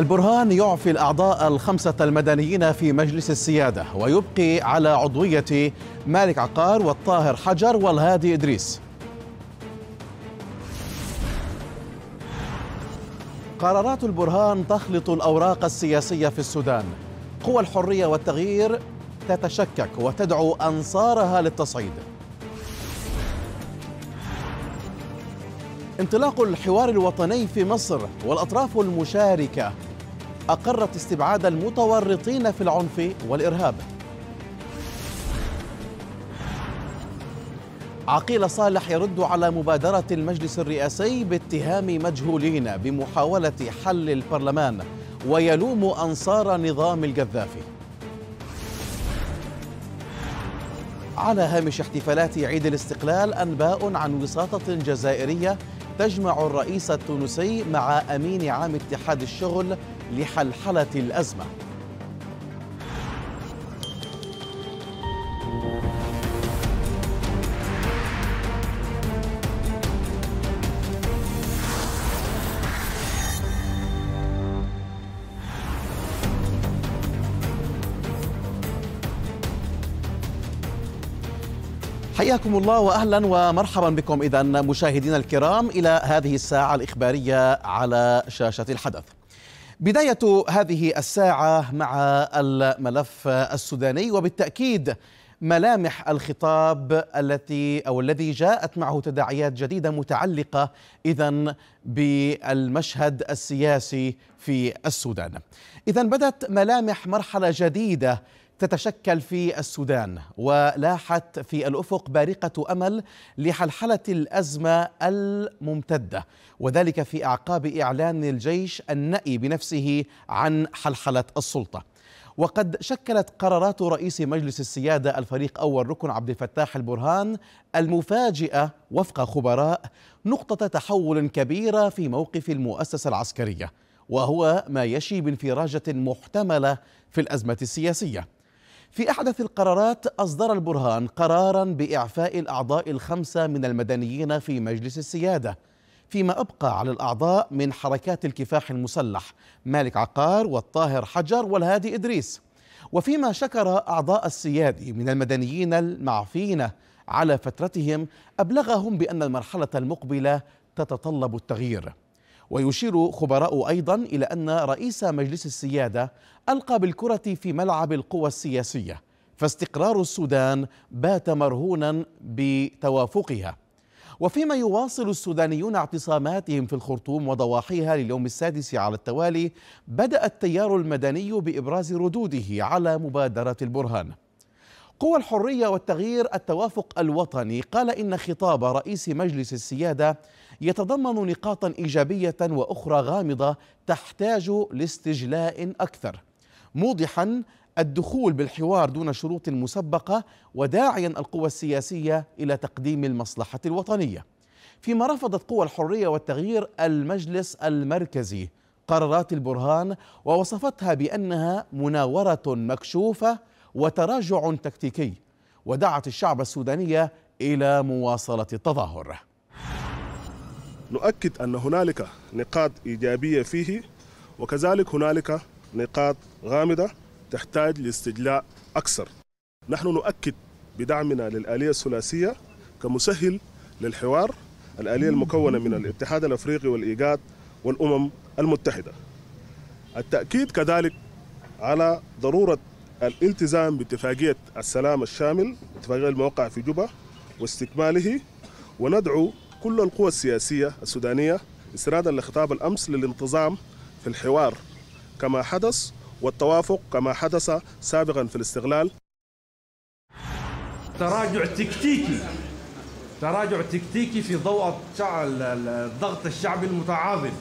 البرهان يعفي الأعضاء الخمسة المدنيين في مجلس السيادة ويبقي على عضوية مالك عقار والطاهر حجر والهادي إدريس قرارات البرهان تخلط الأوراق السياسية في السودان قوى الحرية والتغيير تتشكك وتدعو أنصارها للتصعيد انطلاق الحوار الوطني في مصر والأطراف المشاركة أقرت استبعاد المتورطين في العنف والإرهاب عقيل صالح يرد على مبادرة المجلس الرئاسي باتهام مجهولين بمحاولة حل البرلمان ويلوم أنصار نظام القذافي على هامش احتفالات عيد الاستقلال أنباء عن وساطة جزائرية تجمع الرئيس التونسي مع أمين عام اتحاد الشغل لحلحلة الأزمة حياكم الله واهلا ومرحبا بكم اذا مشاهدينا الكرام الى هذه الساعه الاخباريه على شاشه الحدث. بداية هذه الساعة مع الملف السوداني وبالتأكيد ملامح الخطاب التي او الذي جاءت معه تداعيات جديده متعلقه اذا بالمشهد السياسي في السودان. اذا بدت ملامح مرحله جديده تتشكل في السودان ولاحت في الافق بارقه امل لحلحله الازمه الممتده وذلك في اعقاب اعلان الجيش النأي بنفسه عن حلحله السلطه وقد شكلت قرارات رئيس مجلس السيادة الفريق أول ركن عبد الفتاح البرهان المفاجئة وفق خبراء نقطة تحول كبيرة في موقف المؤسسة العسكرية وهو ما يشي بانفراجة محتملة في الأزمة السياسية في أحدث القرارات أصدر البرهان قرارا بإعفاء الأعضاء الخمسة من المدنيين في مجلس السيادة فيما أبقى على الأعضاء من حركات الكفاح المسلح مالك عقار والطاهر حجر والهادي إدريس وفيما شكر أعضاء السياده من المدنيين المعفين على فترتهم أبلغهم بأن المرحلة المقبلة تتطلب التغيير ويشير خبراء أيضا إلى أن رئيس مجلس السيادة ألقى بالكرة في ملعب القوى السياسية فاستقرار السودان بات مرهونا بتوافقها وفيما يواصل السودانيون اعتصاماتهم في الخرطوم وضواحيها لليوم السادس على التوالي بدأ التيار المدني بإبراز ردوده على مبادرة البرهان قوى الحرية والتغيير التوافق الوطني قال إن خطاب رئيس مجلس السيادة يتضمن نقاطا إيجابية وأخرى غامضة تحتاج لاستجلاء أكثر موضحا الدخول بالحوار دون شروط مسبقة وداعيا القوى السياسية إلى تقديم المصلحة الوطنية فيما رفضت قوى الحرية والتغيير المجلس المركزي قرارات البرهان ووصفتها بأنها مناورة مكشوفة وتراجع تكتيكي ودعت الشعب السوداني إلى مواصلة التظاهر نؤكد أن هنالك نقاط إيجابية فيه وكذلك هنالك نقاط غامضة تحتاج لاستجلاء أكثر نحن نؤكد بدعمنا للآلية الثلاثية كمسهل للحوار الآلية المكونة من الاتحاد الأفريقي والإيجاد والأمم المتحدة التأكيد كذلك على ضرورة الالتزام باتفاقية السلام الشامل اتفاقية الموقع في جوبا واستكماله وندعو كل القوى السياسية السودانية استنادا لخطاب الأمس للانتظام في الحوار كما حدث والتوافق كما حدث سابقا في الاستغلال تراجع تكتيكي تراجع تكتيكي في ضوء الضغط الشعبي المتعاظم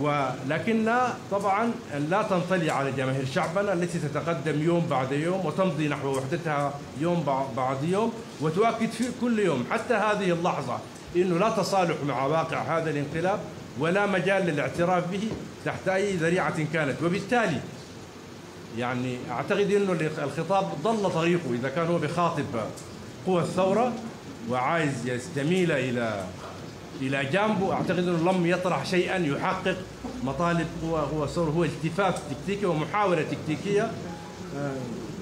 ولكنها طبعا لا تنطلي على جماهير شعبنا التي تتقدم يوم بعد يوم وتمضي نحو وحدتها يوم بعد يوم وتؤكد في كل يوم حتى هذه اللحظة أنه لا تصالح مع واقع هذا الانقلاب ولا مجال للاعتراف به تحت أي ذريعة كانت وبالتالي يعني أعتقد أنه الخطاب ضل طريقه إذا كان هو بخاطب قوى الثورة وعايز يستميل إلى الى جانبه اعتقد انه لم يطرح شيئا يحقق مطالب هو هو هو التفاف تكتيكي ومحاوله تكتيكيه آه،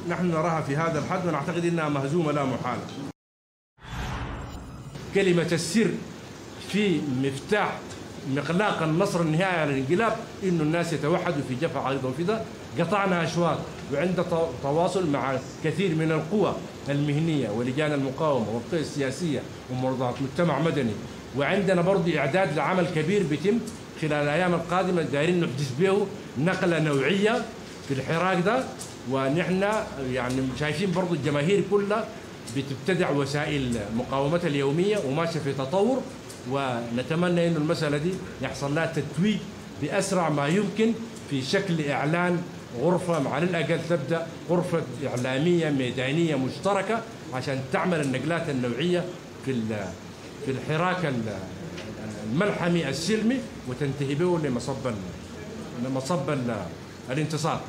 نحن نراها في هذا الحد ونعتقد انها مهزومه لا محاله. كلمه السر في مفتاح مغلاق النصر النهائي على الانقلاب انه الناس يتوحدوا في جبهه في ده قطعنا اشواط وعند تواصل مع كثير من القوى المهنيه ولجان المقاومه والقوى السياسيه ومنظمات مجتمع مدني وعندنا برضه اعداد لعمل كبير بيتم خلال الايام القادمه دايرين نحدث به نقله نوعيه في الحراك ده ونحن يعني شايفين برضه الجماهير كلها بتبتدع وسائل مقاومتها اليوميه وماشيه في تطور ونتمنى انه المساله دي يحصل لها تتويج باسرع ما يمكن في شكل اعلان غرفه على الاقل تبدا غرفه اعلاميه ميدانيه مشتركه عشان تعمل النقلات النوعيه في في الحراك الملحمي السلمي وتنتهي به لمصب لمصب الانتصار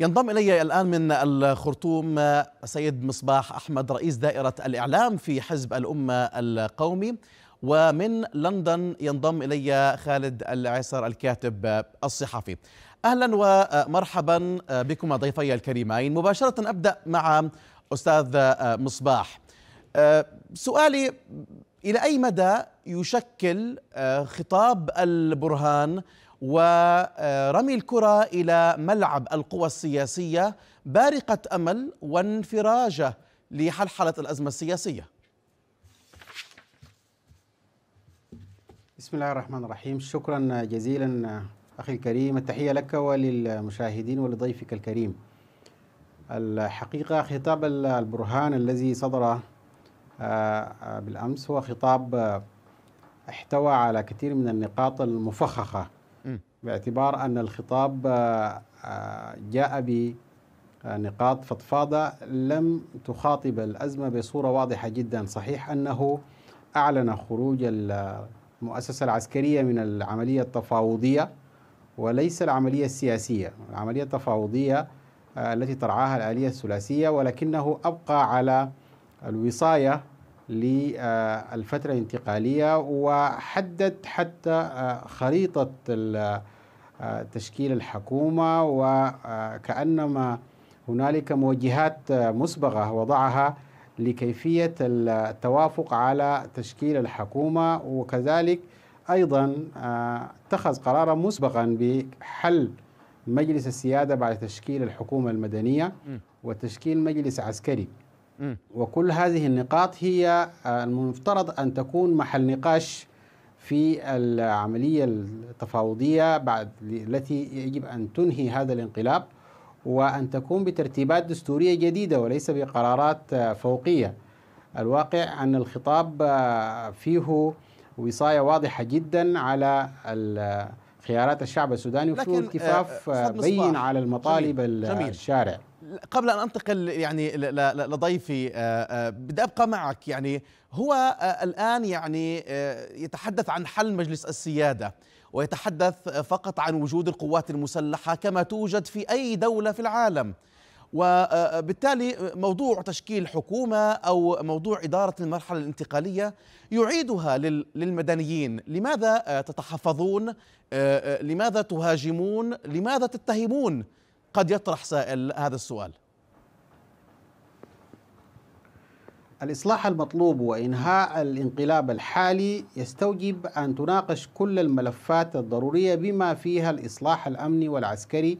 ينضم الي الان من الخرطوم سيد مصباح احمد رئيس دائره الاعلام في حزب الامه القومي ومن لندن ينضم الي خالد العسر الكاتب الصحفي اهلا ومرحبا بكما ضيفي الكريمين مباشره ابدا مع أستاذ آه، مصباح آه، سؤالي إلى أي مدى يشكل آه، خطاب البرهان ورمي الكرة إلى ملعب القوى السياسية بارقة أمل وانفراجة لحلحلة الأزمة السياسية بسم الله الرحمن الرحيم شكرا جزيلا أخي الكريم التحية لك وللمشاهدين ولضيفك الكريم الحقيقة خطاب البرهان الذي صدر آه، آه، بالأمس هو خطاب آه، احتوى على كثير من النقاط المفخخة باعتبار أن الخطاب جاء بنقاط فضفاضة لم تخاطب الأزمة بصورة واضحة جدا صحيح أنه أعلن خروج المؤسسة العسكرية من العملية التفاوضية وليس العملية السياسية العملية التفاوضية آه، التي ترعاها الآلية الثلاثية ولكنه أبقى على الوصاية للفترة الانتقالية وحدد حتى آه، خريطة آه، تشكيل الحكومة وكأنما هنالك موجهات مسبغة وضعها لكيفية التوافق على تشكيل الحكومة وكذلك أيضا اتخذ قرارا مسبقا بحل مجلس السيادة بعد تشكيل الحكومة المدنية وتشكيل مجلس عسكري وكل هذه النقاط هي آه، المفترض أن تكون محل نقاش في العملية التفاوضية بعد التي يجب أن تنهي هذا الانقلاب وأن تكون بترتيبات دستورية جديدة وليس بقرارات آه، فوقية الواقع أن الخطاب آه، فيه وصاية واضحة جدا على خيارات الشعب السوداني وفي آه، التفاف آه، آه، بين على المطالب جميل. الشارع قبل ان انتقل يعني لضيفي بدي ابقى معك يعني هو الان يعني يتحدث عن حل مجلس السياده ويتحدث فقط عن وجود القوات المسلحه كما توجد في اي دوله في العالم وبالتالي موضوع تشكيل حكومة أو موضوع إدارة المرحلة الانتقالية يعيدها للمدنيين لماذا آه، تتحفظون آه، آه، لماذا تهاجمون لماذا تتهمون قد يطرح سائل هذا السؤال الإصلاح المطلوب وإنهاء الانقلاب الحالي يستوجب أن تناقش كل الملفات الضرورية بما فيها الإصلاح الأمني والعسكري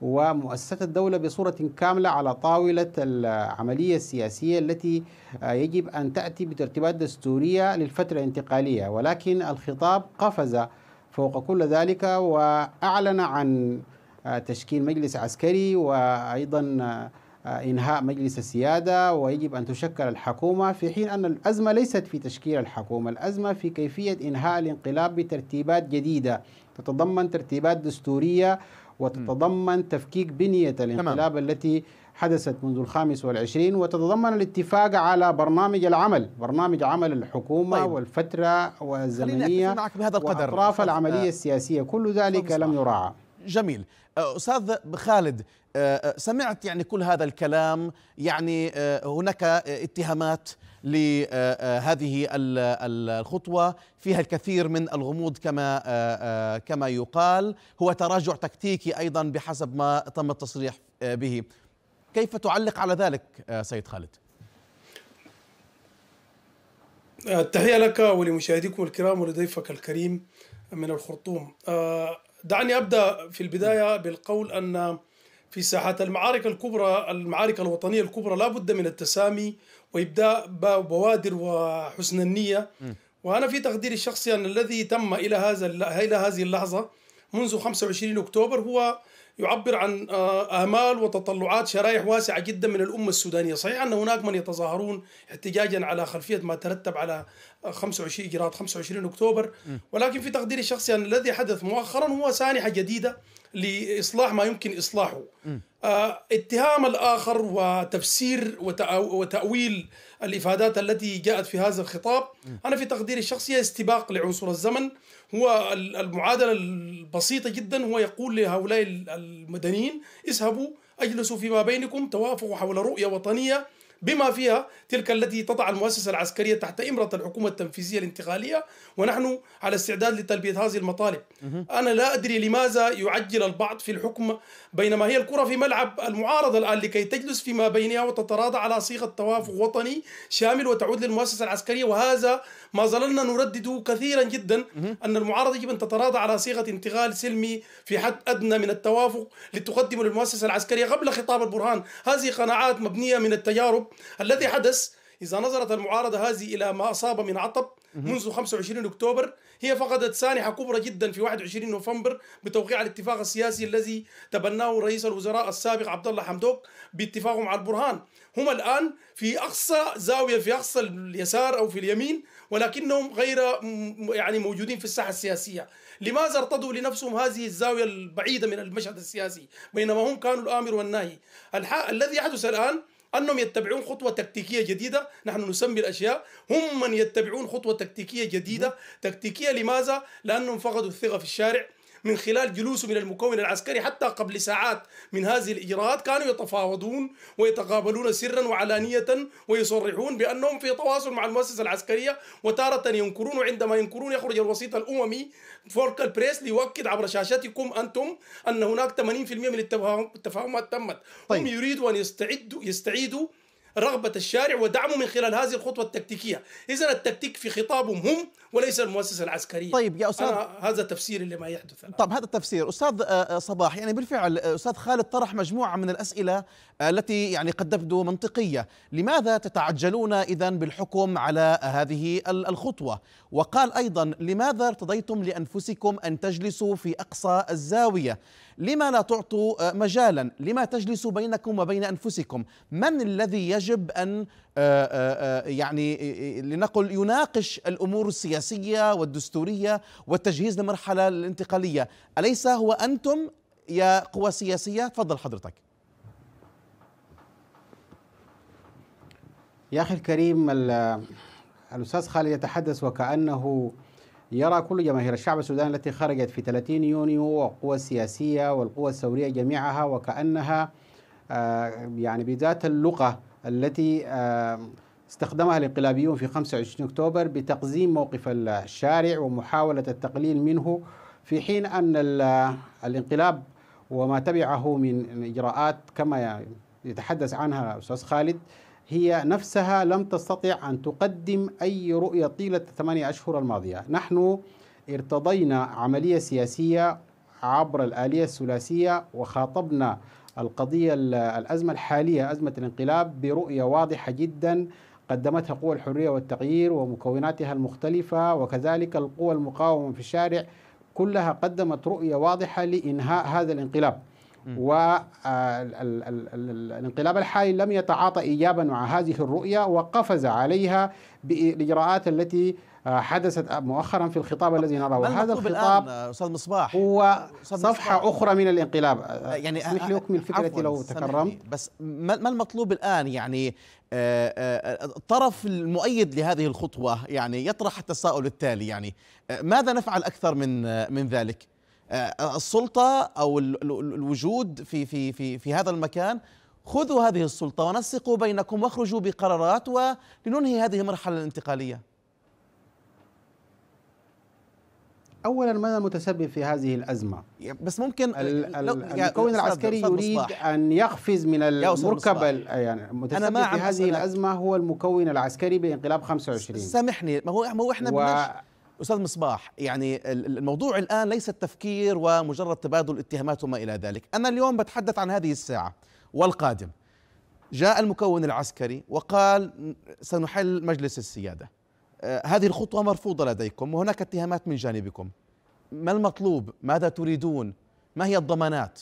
ومؤسسات الدولة بصورة كاملة على طاولة العملية السياسية التي آه، يجب أن تأتي بترتيبات دستورية للفترة الانتقالية ولكن الخطاب قفز فوق كل ذلك وأعلن عن آه، تشكيل مجلس عسكري وأيضا آه، إنهاء مجلس السيادة ويجب أن تشكل الحكومة في حين أن الأزمة ليست في تشكيل الحكومة الأزمة في كيفية إنهاء الانقلاب بترتيبات جديدة تتضمن ترتيبات دستورية وتتضمن تفكيك بنية الانقلاب تمام. التي حدثت منذ الخامس والعشرين وتتضمن الاتفاق على برنامج العمل برنامج عمل الحكومة طيب. والفترة والزمنية معك بهذا القدر وأطراف العملية السياسية كل ذلك لم يراعى جميل أستاذ خالد سمعت يعني كل هذا الكلام يعني هناك اتهامات لهذه الخطوة فيها الكثير من الغموض كما آه، آه، كما يقال هو تراجع تكتيكي أيضا بحسب ما تم التصريح آه، به كيف تعلق على ذلك سيد خالد؟ التحية لك ولمشاهديكم الكرام ولضيفك الكريم من الخرطوم دعني أبدأ في البداية بالقول أن في ساحات المعارك الكبرى المعارك الوطنية الكبرى لا بد من التسامي وإبداء بوادر وحسن النية وأنا في تقديري الشخصي أن الذي تم إلى هذا إلى هذه اللحظة منذ 25 أكتوبر هو يعبر عن آه، آمال وتطلعات شرائح واسعة جدا من الأمة السودانية صحيح أن هناك من يتظاهرون احتجاجا على خلفية ما ترتب على 25 آه، إجراءات 25 أكتوبر ولكن في تقديري الشخصي أن الذي حدث مؤخرا هو سانحة جديدة لإصلاح ما يمكن إصلاحه آه، اتهام الآخر وتفسير وتأويل الإفادات التي جاءت في هذا الخطاب أنا في تقديري الشخصي استباق لعنصر الزمن هو المعادلة البسيطة جدا هو يقول لهؤلاء المدنيين اذهبوا اجلسوا فيما بينكم توافقوا حول رؤية وطنية بما فيها تلك التي تضع المؤسسة العسكرية تحت إمرة الحكومة التنفيذية الانتقالية ونحن على استعداد لتلبية هذه المطالب أنا لا أدري لماذا يعجل البعض في الحكم بينما هي الكرة في ملعب المعارضة الآن لكي تجلس فيما بينها وتتراضى على صيغة توافق وطني شامل وتعود للمؤسسة العسكرية وهذا ما ظللنا نردده كثيرا جدا أن المعارضة يجب أن تتراضى على صيغة انتقال سلمي في حد أدنى من التوافق لتقدمه للمؤسسة العسكرية قبل خطاب البرهان هذه قناعات مبنية من التجارب الذي حدث إذا نظرت المعارضة هذه إلى ما أصاب من عطب منذ 25 أكتوبر هي فقدت سانحة كبرى جدا في 21 نوفمبر بتوقيع الاتفاق السياسي الذي تبناه رئيس الوزراء السابق عبد الله حمدوك باتفاقه مع البرهان هم الآن في أقصى زاوية في أقصى اليسار أو في اليمين ولكنهم غير يعني موجودين في الساحة السياسية لماذا ارتضوا لنفسهم هذه الزاوية البعيدة من المشهد السياسي بينما هم كانوا الآمر والناهي الذي يحدث الآن انهم يتبعون خطوه تكتيكيه جديده نحن نسمي الاشياء هم من يتبعون خطوه تكتيكيه جديده تكتيكيه لماذا لانهم فقدوا الثقه في الشارع من خلال جلوسه من المكون العسكري حتى قبل ساعات من هذه الإجراءات كانوا يتفاوضون ويتقابلون سرا وعلانية ويصرحون بأنهم في تواصل مع المؤسسة العسكرية وتارة ينكرون وعندما ينكرون يخرج الوسيط الأممي فورك بريس ليؤكد عبر شاشتكم أنتم أن هناك 80% من التفاهمات تمت طيب. هم يريدوا أن يستعدوا يستعيدوا رغبة الشارع ودعمه من خلال هذه الخطوة التكتيكية إذا التكتيك في خطابهم هم وليس المؤسسة العسكرية طيب يا أستاذ هذا تفسير لما يحدث الآن. طب هذا التفسير أستاذ آه، آه، صباح يعني بالفعل آه، أستاذ خالد طرح مجموعة من الأسئلة التي يعني قد تبدو منطقية لماذا تتعجلون إذا بالحكم على هذه الخطوة وقال أيضا لماذا ارتضيتم لأنفسكم أن تجلسوا في أقصى الزاوية لما لا تعطوا آه، مجالا لما تجلسوا بينكم وبين أنفسكم من الذي يجب أن آه، آه، يعني لنقل يناقش الأمور السياسية والدستورية والتجهيز لمرحلة الانتقالية أليس هو أنتم يا قوى سياسية تفضل حضرتك يا أخي الكريم الأستاذ خالد يتحدث وكأنه يرى كل جماهير الشعب السوداني التي خرجت في 30 يونيو والقوى السياسية والقوى الثورية جميعها وكأنها آه، يعني بذات اللغة التي آه، استخدمها الانقلابيون في 25 أكتوبر بتقزيم موقف الشارع ومحاولة التقليل منه في حين أن الانقلاب وما تبعه من إجراءات كما يتحدث عنها الأستاذ خالد هي نفسها لم تستطع أن تقدم أي رؤية طيلة الثمانية أشهر الماضية نحن ارتضينا عملية سياسية عبر الآلية الثلاثية وخاطبنا القضية الأزمة الحالية أزمة الانقلاب برؤية واضحة جدا قدمتها قوى الحرية والتغيير ومكوناتها المختلفة وكذلك القوى المقاومة في الشارع كلها قدمت رؤية واضحة لإنهاء هذا الانقلاب والانقلاب الحالي لم يتعاطى إيجابا مع هذه الرؤية وقفز عليها بالإجراءات التي آه، حدثت مؤخرا في الخطاب الذي نراه هذا الخطاب استاذ مصباح هو صفحه اخرى من الانقلاب آه، يعني اسمح لي اكمل فكرتي لو تكرمت بس ما المطلوب الان يعني آه، الطرف المؤيد لهذه الخطوه يعني يطرح التساؤل التالي يعني ماذا نفعل اكثر من من ذلك آه، السلطه او الوجود في في في في هذا المكان خذوا هذه السلطه ونسقوا بينكم واخرجوا بقرارات ولننهي هذه المرحله الانتقاليه اولا ماذا المتسبب في هذه الازمه بس ممكن المكون العسكري أستاذ يريد مصباح. ان يقفز من المركب يعني المتسبب أنا ما في هذه الازمه هو المكون العسكري بانقلاب 25 سامحني ما هو ما هو احنا و... استاذ مصباح يعني الموضوع الان ليس التفكير ومجرد تبادل اتهامات وما الى ذلك انا اليوم بتحدث عن هذه الساعه والقادم جاء المكون العسكري وقال سنحل مجلس السياده آه، هذه الخطوه مرفوضه لديكم وهناك اتهامات من جانبكم ما المطلوب ماذا تريدون ما هي الضمانات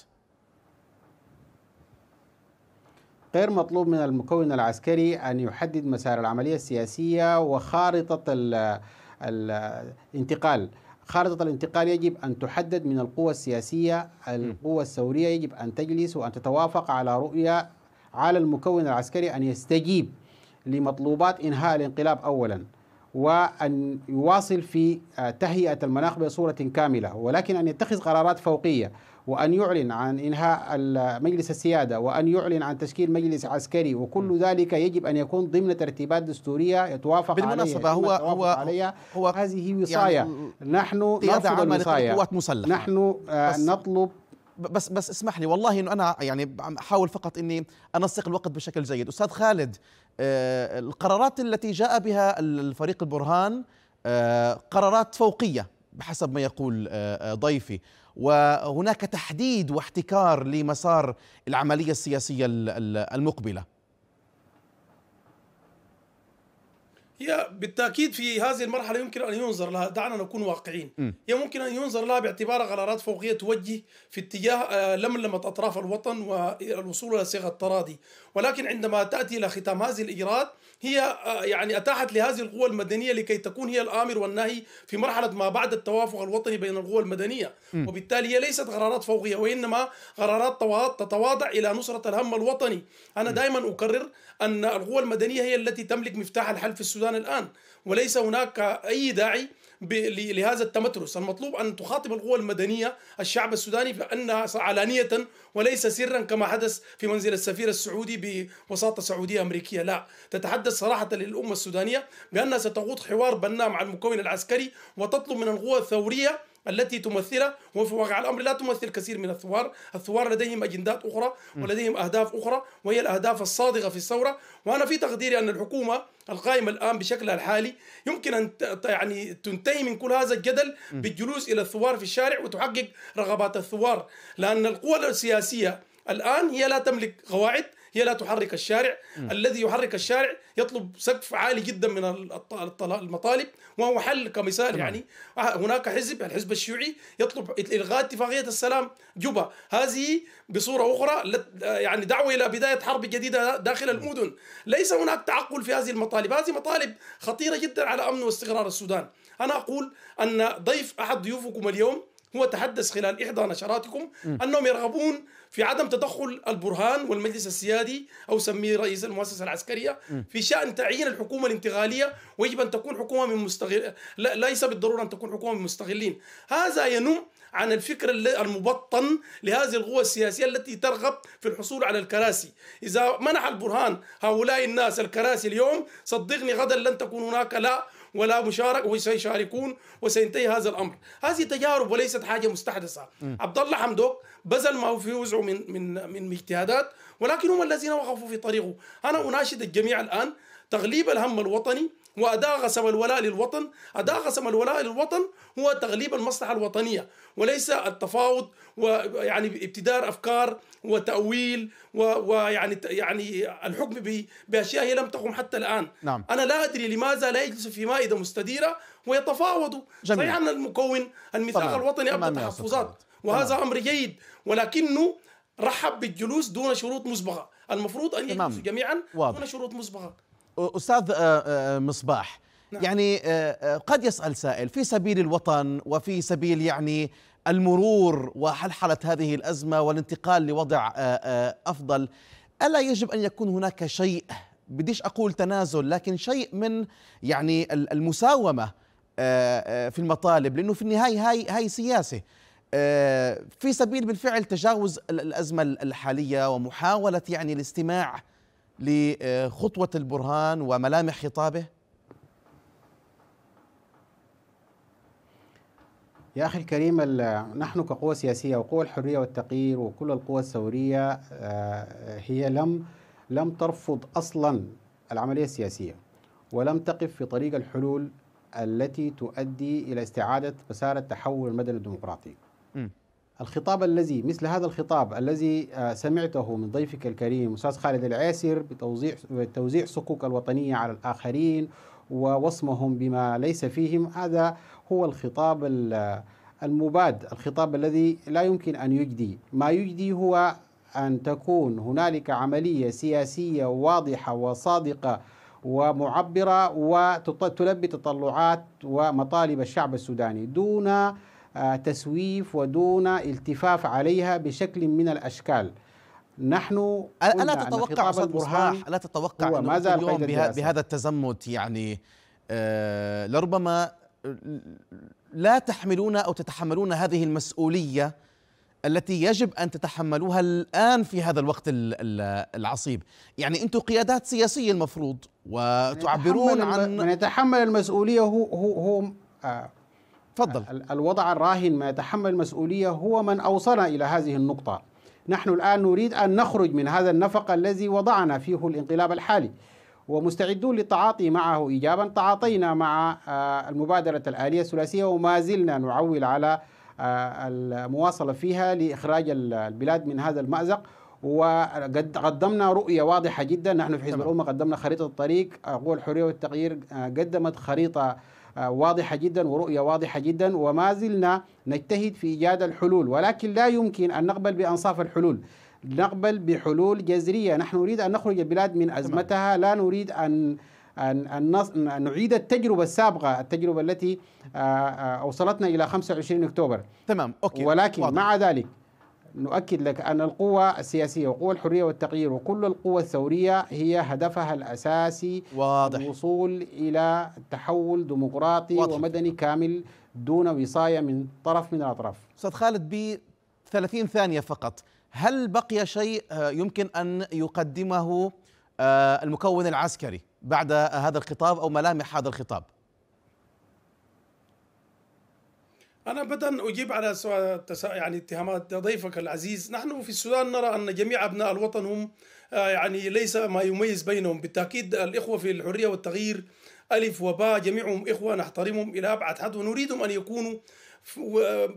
غير مطلوب من المكون العسكري ان يحدد مسار العمليه السياسيه وخارطه الانتقال خارطة الانتقال يجب أن تحدد من القوى السياسية القوى الثورية يجب أن تجلس وأن تتوافق على رؤية على المكون العسكري أن يستجيب لمطلوبات إنهاء الانقلاب أولا وأن يواصل في آه، تهيئة المناخ بصورة كاملة ولكن أن يتخذ قرارات فوقية وأن يعلن عن إنهاء مجلس السيادة وأن يعلن عن تشكيل مجلس عسكري وكل ذلك يجب أن يكون ضمن ترتيبات دستورية يتوافق بالمناسبة عليها هو هو عليها هو هذه وصاية يعني نحن نرفض الوصاية قوات مسلحة نحن آه، نطلب بس بس اسمح لي والله انه انا يعني احاول فقط اني انسق الوقت بشكل جيد استاذ خالد آه، القرارات التي جاء بها الفريق البرهان آه، قرارات فوقيه بحسب ما يقول ضيفي وهناك تحديد واحتكار لمسار العمليه السياسيه المقبله هي بالتاكيد في هذه المرحله يمكن ان ينظر لها دعنا نكون واقعيين هي ممكن ان ينظر لها باعتبارها قرارات فوقيه توجه في اتجاه آه، لملمه اطراف الوطن والوصول الى صيغه التراضي ولكن عندما تاتي الى ختام هذه الاجراءات هي آه، يعني أتاحت لهذه القوى المدنية لكي تكون هي الآمر والناهي في مرحلة ما بعد التوافق الوطني بين القوى المدنية م. وبالتالي هي ليست قرارات فوقية وإنما قرارات تتواضع إلى نصرة الهم الوطني أنا دائما أكرر أن القوى المدنية هي التي تملك مفتاح الحل في السودان الآن وليس هناك أي داعي لهذا التمترس المطلوب أن تخاطب القوى المدنية الشعب السوداني بأنها علانية وليس سرا كما حدث في منزل السفير السعودي بوساطة سعودية أمريكية لا تتحدث صراحة للأمة السودانية بأنها ستخوض حوار بناء مع المكون العسكري وتطلب من القوى الثورية التي تمثلها وفي واقع الامر لا تمثل كثير من الثوار، الثوار لديهم اجندات اخرى ولديهم اهداف اخرى وهي الاهداف الصادقه في الثوره، وانا في تقديري ان الحكومه القائمه الان بشكلها الحالي يمكن ان يعني تنتهي من كل هذا الجدل بالجلوس الى الثوار في الشارع وتحقق رغبات الثوار، لان القوى السياسيه الان هي لا تملك قواعد هي لا تحرك الشارع م. الذي يحرك الشارع يطلب سقف عالي جدا من المطالب وهو حل كمثال طبعا. يعني أه، هناك حزب الحزب الشيوعي يطلب الغاء اتفاقيه السلام جوبا هذه بصوره اخرى يعني دعوه الى بدايه حرب جديده داخل المدن ليس هناك تعقل في هذه المطالب هذه مطالب خطيره جدا على امن واستقرار السودان انا اقول ان ضيف احد ضيوفكم اليوم هو تحدث خلال إحدى نشراتكم م. أنهم يرغبون في عدم تدخل البرهان والمجلس السيادي أو سميه رئيس المؤسسة العسكرية م. في شأن تعيين الحكومة الانتقالية ويجب أن تكون حكومة من مستغل لا ليس بالضرورة أن تكون حكومة من مستغلين هذا ينم عن الفكر المبطن لهذه القوى السياسية التي ترغب في الحصول على الكراسي إذا منح البرهان هؤلاء الناس الكراسي اليوم صدقني غدا لن تكون هناك لا ولا مشارك وسيشاركون وسينتهي هذا الامر هذه تجارب وليست حاجه مستحدثه عبد الله حمدوك بذل ما في وزعه من من من اجتهادات ولكن هم الذين وقفوا في طريقه انا اناشد الجميع الان تغليب الهم الوطني واداء قسم الولاء للوطن اداء قسم الولاء للوطن هو تغليب المصلحه الوطنيه وليس التفاوض ويعني ابتدار افكار وتاويل ويعني يعني الحكم باشياء هي لم تقم حتى الان نعم. انا لا ادري لماذا لا يجلس في مائده مستديره ويتفاوضوا جميل. صحيح ان المكون الميثاق الوطني ابدى تحفظات وهذا طبعا. امر جيد ولكنه رحب بالجلوس دون شروط مسبقه المفروض ان يجلسوا جميعا واضح. دون شروط مسبقه استاذ آه، آه، مصباح نعم. يعني آه، آه، قد يسأل سائل في سبيل الوطن وفي سبيل يعني المرور وحلحلة هذه الأزمة والانتقال لوضع آه، أفضل ألا يجب أن يكون هناك شيء بديش أقول تنازل لكن شيء من يعني المساومة في المطالب لأنه في النهاية هاي, هاي سياسة في سبيل بالفعل تجاوز الأزمة الحالية ومحاولة يعني الاستماع لخطوة البرهان وملامح خطابه يا أخي الكريم نحن كقوى سياسية وقوى الحرية والتغيير وكل القوى الثورية آه، هي لم لم ترفض أصلا العملية السياسية ولم تقف في طريق الحلول التي تؤدي إلى استعادة مسار التحول المدني الديمقراطي الخطاب الذي مثل هذا الخطاب الذي آه، سمعته من ضيفك الكريم أستاذ خالد العاسر بتوزيع بتوزيع صكوك الوطنية على الآخرين ووصمهم بما ليس فيهم هذا هو الخطاب المباد الخطاب الذي لا يمكن أن يجدي ما يجدي هو أن تكون هنالك عملية سياسية واضحة وصادقة ومعبرة وتلبي تطلعات ومطالب الشعب السوداني دون آه، تسويف ودون التفاف عليها بشكل من الأشكال نحن ألا تتوقع أستاذ مصباح ألا تتوقع أنه ما زال اليوم بهذا التزمت يعني آه، لربما لا تحملون او تتحملون هذه المسؤوليه التي يجب ان تتحملوها الان في هذا الوقت العصيب، يعني انتم قيادات سياسيه المفروض وتعبرون عن من يتحمل المسؤوليه هو هو هو آه، تفضل الوضع الراهن ما يتحمل المسؤوليه هو من اوصلنا الى هذه النقطه. نحن الان نريد ان نخرج من هذا النفق الذي وضعنا فيه الانقلاب الحالي. ومستعدون للتعاطي معه إيجابا تعاطينا مع آه، المبادرة الآلية الثلاثية وما زلنا نعول على آه، المواصلة فيها لإخراج البلاد من هذا المأزق وقد قدمنا رؤيه واضحه جدا نحن في حزب الامه قدمنا خريطه الطريق قوى الحريه والتغيير آه، قدمت خريطه واضحه جدا ورؤيه واضحه جدا وما زلنا نجتهد في ايجاد الحلول ولكن لا يمكن ان نقبل بانصاف الحلول نقبل بحلول جذرية نحن نريد أن نخرج البلاد من أزمتها لا نريد أن أن نعيد التجربة السابقة التجربة التي آه، آه، أوصلتنا إلى 25 أكتوبر تمام أوكي ولكن واضح. مع ذلك نؤكد لك أن القوى السياسية وقوى الحرية والتغيير وكل القوى الثورية هي هدفها الأساسي واضح. الوصول إلى تحول ديمقراطي واضح. ومدني كامل دون وصاية من طرف من الأطراف أستاذ خالد ب 30 ثانية فقط هل بقي شيء آه، يمكن أن يقدمه آه، المكون العسكري بعد هذا الخطاب أو ملامح هذا الخطاب أنا أبدا أجيب على يعني اتهامات ضيفك العزيز نحن في السودان نرى أن جميع أبناء الوطن هم آه، يعني ليس ما يميز بينهم بالتأكيد الإخوة في الحرية والتغيير ألف وباء جميعهم إخوة نحترمهم إلى أبعد حد ونريدهم أن يكونوا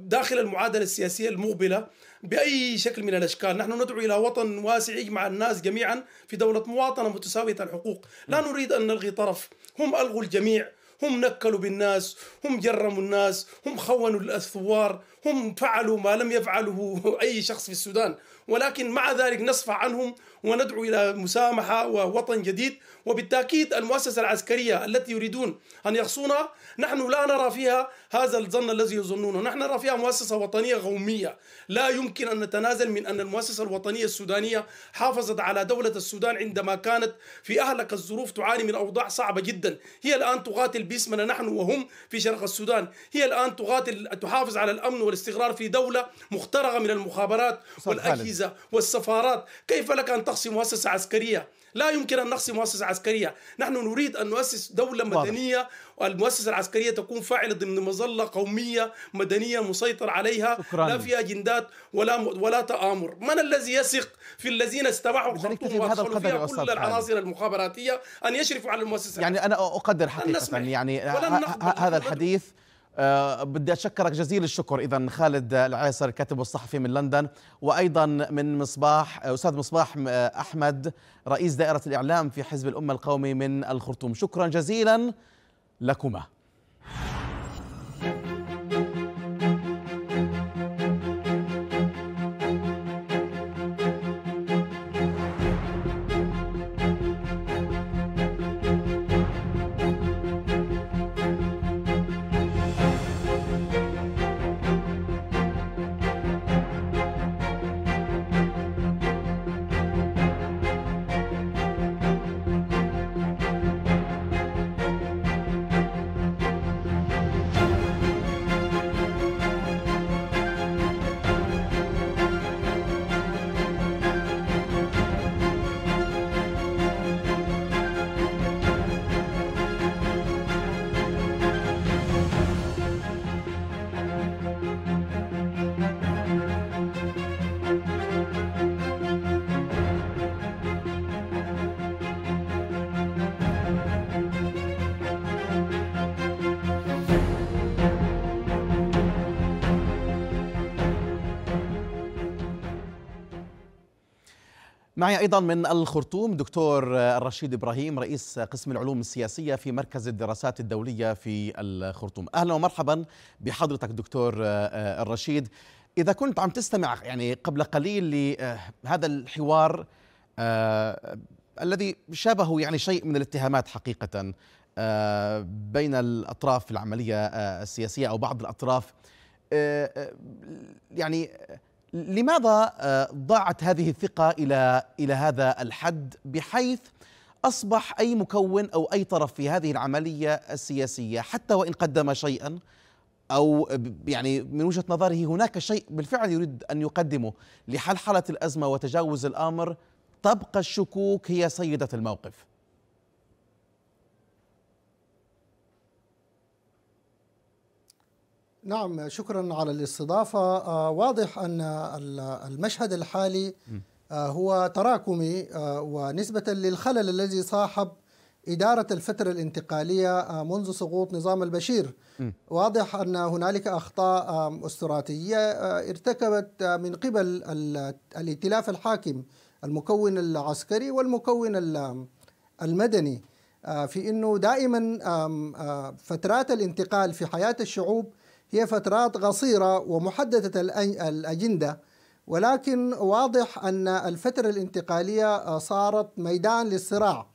داخل المعادله السياسيه المقبله باي شكل من الاشكال، نحن ندعو الى وطن واسع يجمع الناس جميعا في دوله مواطنه متساويه الحقوق، لا نريد ان نلغي طرف، هم الغوا الجميع، هم نكلوا بالناس، هم جرموا الناس، هم خونوا الثوار، هم فعلوا ما لم يفعله اي شخص في السودان، ولكن مع ذلك نصفى عنهم وندعو إلى مسامحة ووطن جديد وبالتأكيد المؤسسة العسكرية التي يريدون أن يخصونها نحن لا نرى فيها هذا الظن الذي يظنونه نحن نرى فيها مؤسسة وطنية غومية لا يمكن أن نتنازل من أن المؤسسة الوطنية السودانية حافظت على دولة السودان عندما كانت في أهلك الظروف تعاني من أوضاع صعبة جدا هي الآن تقاتل باسمنا نحن وهم في شرق السودان هي الآن تقاتل تحافظ على الأمن والاستقرار في دولة مخترقة من المخابرات والأجهزة والسفارات كيف لك أن تقصي مؤسسة عسكرية لا يمكن أن نقصي مؤسسة عسكرية نحن نريد أن نؤسس دولة مدنية والمؤسسة العسكرية تكون فاعلة ضمن مظلة قومية مدنية مسيطر عليها شكرا. لا فيها جندات ولا ولا تآمر من الذي يثق في الذين استبعوا الخرطوم وادخلوا فيها كل العناصر المخابراتية أن يشرفوا على المؤسسة يعني أنا أقدر حقيقة يعني هذا الحديث آه، بدي أشكرك جزيل الشكر إذا خالد العيسر الكاتب والصحفي من لندن وأيضا من مصباح أستاذ مصباح أحمد رئيس دائرة الإعلام في حزب الأمة القومي من الخرطوم شكرا جزيلا لكما معي أيضا من الخرطوم دكتور الرشيد إبراهيم رئيس قسم العلوم السياسية في مركز الدراسات الدولية في الخرطوم أهلا ومرحبا بحضرتك دكتور الرشيد إذا كنت عم تستمع يعني قبل قليل لهذا الحوار آه، الذي شابه يعني شيء من الاتهامات حقيقة آه، بين الأطراف في العملية آه، السياسية أو بعض الأطراف يعني لماذا آه، ضاعت هذه الثقة إلى إلى هذا الحد بحيث أصبح أي مكون أو أي طرف في هذه العملية السياسية حتى وإن قدم شيئا أو يعني من وجهة نظره هناك شيء بالفعل يريد أن يقدمه لحلحلة الأزمة وتجاوز الأمر تبقى الشكوك هي سيدة الموقف نعم شكرا على الاستضافة آه، واضح أن المشهد الحالي آه، هو تراكمي آه، ونسبة للخلل الذي صاحب إدارة الفترة الانتقالية منذ سقوط نظام البشير واضح أن هنالك أخطاء استراتيجية ارتكبت من قبل الائتلاف الحاكم المكون العسكري والمكون المدني في أنه دائما فترات الانتقال في حياة الشعوب هي فترات قصيرة ومحددة الأجندة ولكن واضح أن الفترة الانتقالية آه، صارت ميدان للصراع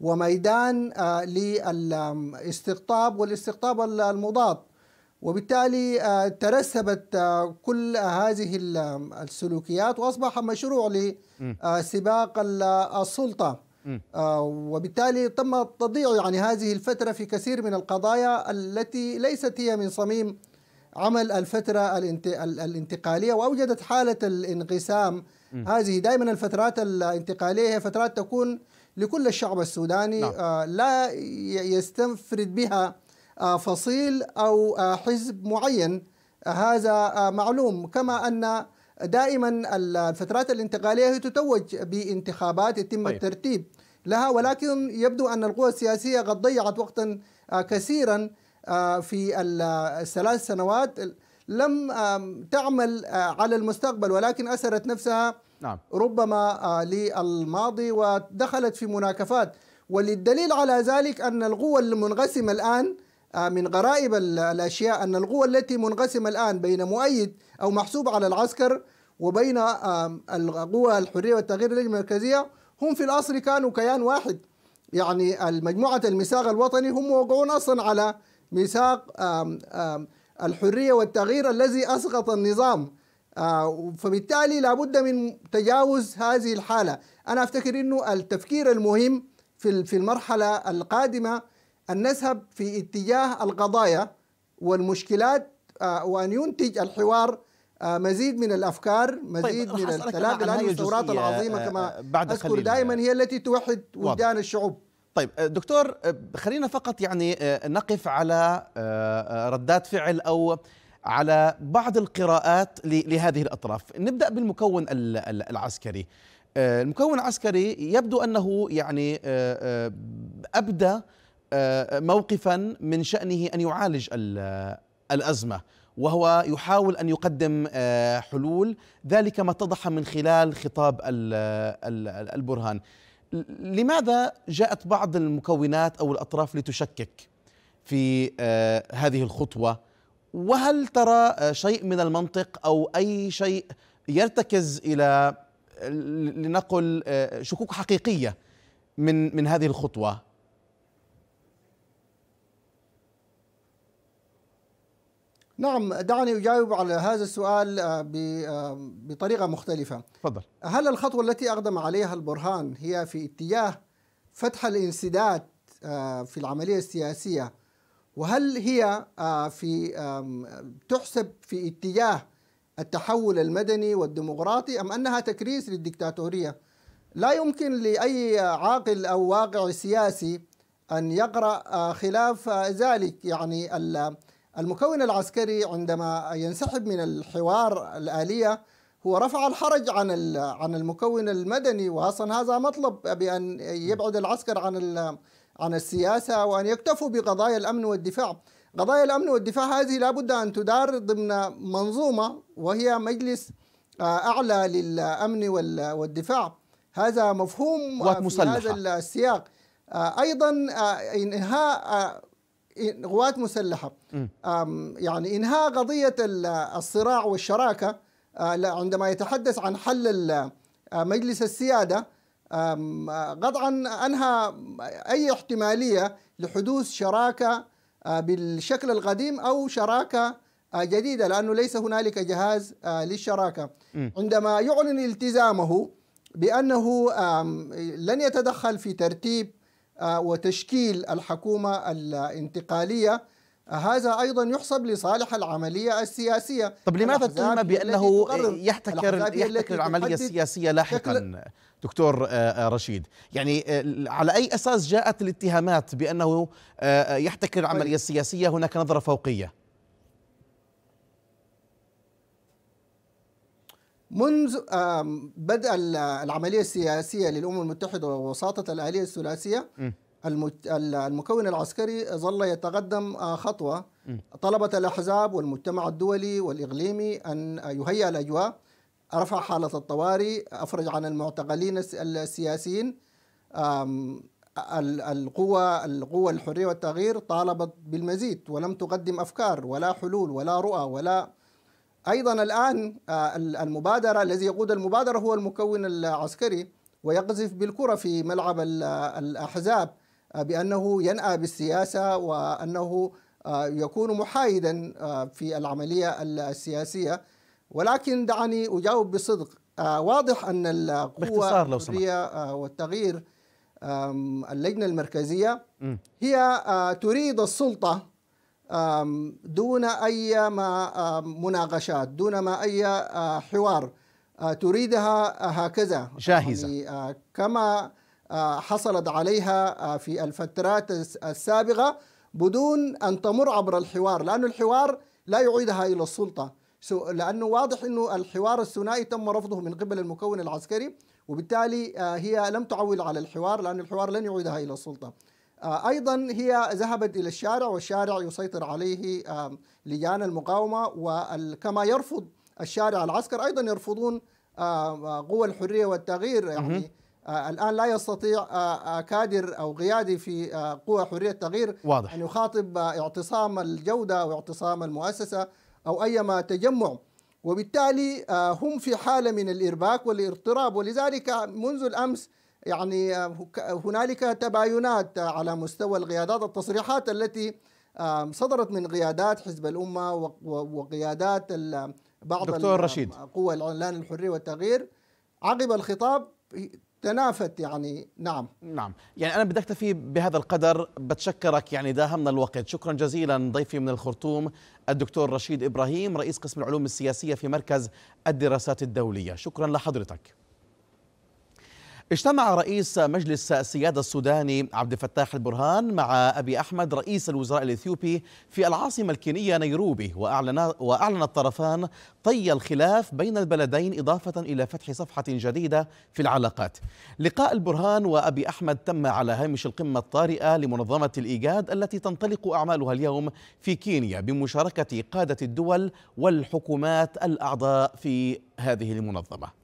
وميدان آه، للاستقطاب والاستقطاب المضاد وبالتالي آه، ترسبت كل هذه السلوكيات واصبح مشروع لسباق السلطه وبالتالي تم تضييع يعني هذه الفتره في كثير من القضايا التي ليست هي من صميم عمل الفترة الانتقالية وأوجدت حالة الانقسام هذه دائما الفترات الانتقالية هي فترات تكون لكل الشعب السوداني نعم. آه، لا يستنفرد بها آه، فصيل أو آه، حزب معين هذا معلوم كما أن دائما الفترات الانتقالية هي تتوج بانتخابات يتم طيب. الترتيب لها ولكن يبدو أن القوى السياسية قد ضيعت وقتا كثيرا آه، في الثلاث آه، سنوات لم آه، تعمل على المستقبل ولكن أسرت نفسها نعم. ربما للماضي ودخلت في مناكفات وللدليل على ذلك أن القوة المنقسمة الآن من غرائب الأشياء أن القوة التي منقسمة الآن بين مؤيد أو محسوب على العسكر وبين القوى الحرية والتغيير المركزية هم في الأصل كانوا كيان واحد يعني المجموعة الميثاق الوطني هم موقعون أصلا على ميثاق الحرية والتغيير الذي أسقط النظام آه، فبالتالي لابد من تجاوز هذه الحالة أنا أفتكر أنه التفكير المهم في المرحلة القادمة أن نذهب في اتجاه القضايا والمشكلات آه، وأن ينتج الحوار آه، مزيد من الافكار طيب، مزيد طيب من الكلام لان الثورات العظيمه كما بعد اذكر دائما هي التي توحد وجدان الشعوب طيب آه، دكتور آه، خلينا فقط يعني آه، نقف على ردات فعل او على بعض القراءات لهذه الاطراف، نبدا بالمكون العسكري. المكون العسكري يبدو انه يعني ابدى موقفا من شانه ان يعالج الازمه وهو يحاول ان يقدم حلول ذلك ما اتضح من خلال خطاب البرهان لماذا جاءت بعض المكونات او الاطراف لتشكك في آه، هذه الخطوه وهل ترى آه، شيء من المنطق او اي شيء يرتكز الى آه، لنقل شكوك حقيقيه من من هذه الخطوه نعم دعني أجاوب على هذا السؤال آه، آه، بطريقة مختلفة تفضل هل الخطوة التي أقدم عليها البرهان هي في اتجاه فتح الانسداد آه، في العملية السياسية وهل هي في تحسب في اتجاه التحول المدني والديمقراطي أم أنها تكريس للدكتاتورية لا يمكن لأي عاقل أو واقع سياسي أن يقرأ خلاف ذلك يعني المكون العسكري عندما ينسحب من الحوار الآلية هو رفع الحرج عن عن المكون المدني واصلا هذا مطلب بان يبعد العسكر عن عن السياسه وان يكتفوا بقضايا الامن والدفاع. قضايا الامن والدفاع هذه لابد ان تدار ضمن منظومه وهي مجلس آه، اعلى للامن والدفاع. هذا مفهوم في هذا السياق. آه، ايضا آه، انهاء قوات مسلحه يعني انهاء قضيه الصراع والشراكه آه، عندما يتحدث عن حل آه، مجلس السياده آه، قطعا انهى اي احتماليه لحدوث شراكه بالشكل القديم او شراكه جديده لانه ليس هنالك جهاز للشراكه عندما يعلن التزامه بانه لن يتدخل في ترتيب آه، وتشكيل الحكومة الانتقالية هذا أيضا يحسب لصالح العملية السياسية طب لماذا تهم بأنه يحتكر, يحتكر العملية السياسية لاحقا دكتور آه، آه، رشيد يعني على أي أساس جاءت الاتهامات بأنه يحتكر العملية طيب. السياسية هناك نظرة فوقية منذ بدء العملية السياسية للأمم المتحدة ووساطة الآلية الثلاثية المكون العسكري ظل يتقدم آه، خطوة طلبت الأحزاب والمجتمع الدولي والإقليمي أن يهيئ الأجواء رفع حالة الطوارئ أفرج عن المعتقلين السياسيين القوة القوة الحرية والتغيير طالبت بالمزيد ولم تقدم أفكار ولا حلول ولا رؤى ولا ايضا الان آه، المبادره الذي يقود المبادره هو المكون العسكري ويقذف بالكره في ملعب الاحزاب آه، بانه ينأى بالسياسه وانه آه، يكون محايدا في العمليه السياسيه ولكن دعني اجاوب بصدق واضح ان القوه الحريه والتغيير اللجنه المركزيه هي تريد السلطه دون أي ما مناقشات دون ما أي حوار تريدها هكذا جاهزة يعني كما حصلت عليها في الفترات السابقة بدون أن تمر عبر الحوار لأن الحوار لا يعيدها إلى السلطة لأنه واضح أنه الحوار الثنائي تم رفضه من قبل المكون العسكري وبالتالي هي لم تعول على الحوار لأن الحوار لن يعيدها إلى السلطة آه، أيضا هي ذهبت إلى الشارع والشارع يسيطر عليه لجان المقاومة وكما يرفض الشارع العسكر أيضا يرفضون آه، آه، قوى الحرية والتغيير يعني الآن لا يستطيع كادر أو قيادي في قوى حرية التغيير واضح. أن يخاطب اعتصام الجودة او اعتصام المؤسسة أو أيما تجمع وبالتالي هم في حالة من الإرباك والاضطراب ولذلك منذ الأمس يعني آه، هنالك تباينات على مستوى القيادات التصريحات التي آه، صدرت من قيادات حزب الأمة وقيادات بعض دكتور رشيد قوى الإعلان الحرية والتغيير عقب الخطاب تنافت يعني نعم نعم يعني أنا بدي أكتفي بهذا القدر بتشكرك يعني داهمنا الوقت شكرا جزيلا ضيفي من الخرطوم الدكتور رشيد إبراهيم رئيس قسم العلوم السياسية في مركز الدراسات الدولية شكرا لحضرتك اجتمع رئيس مجلس السيادة السوداني عبد الفتاح البرهان مع أبي أحمد رئيس الوزراء الإثيوبي في العاصمة الكينية نيروبي وأعلن, وأعلن الطرفان طي الخلاف بين البلدين إضافة إلى فتح صفحة جديدة في العلاقات لقاء البرهان وأبي أحمد تم على هامش القمة الطارئة لمنظمة الإيجاد التي تنطلق أعمالها اليوم في كينيا بمشاركة قادة الدول والحكومات الأعضاء في هذه المنظمة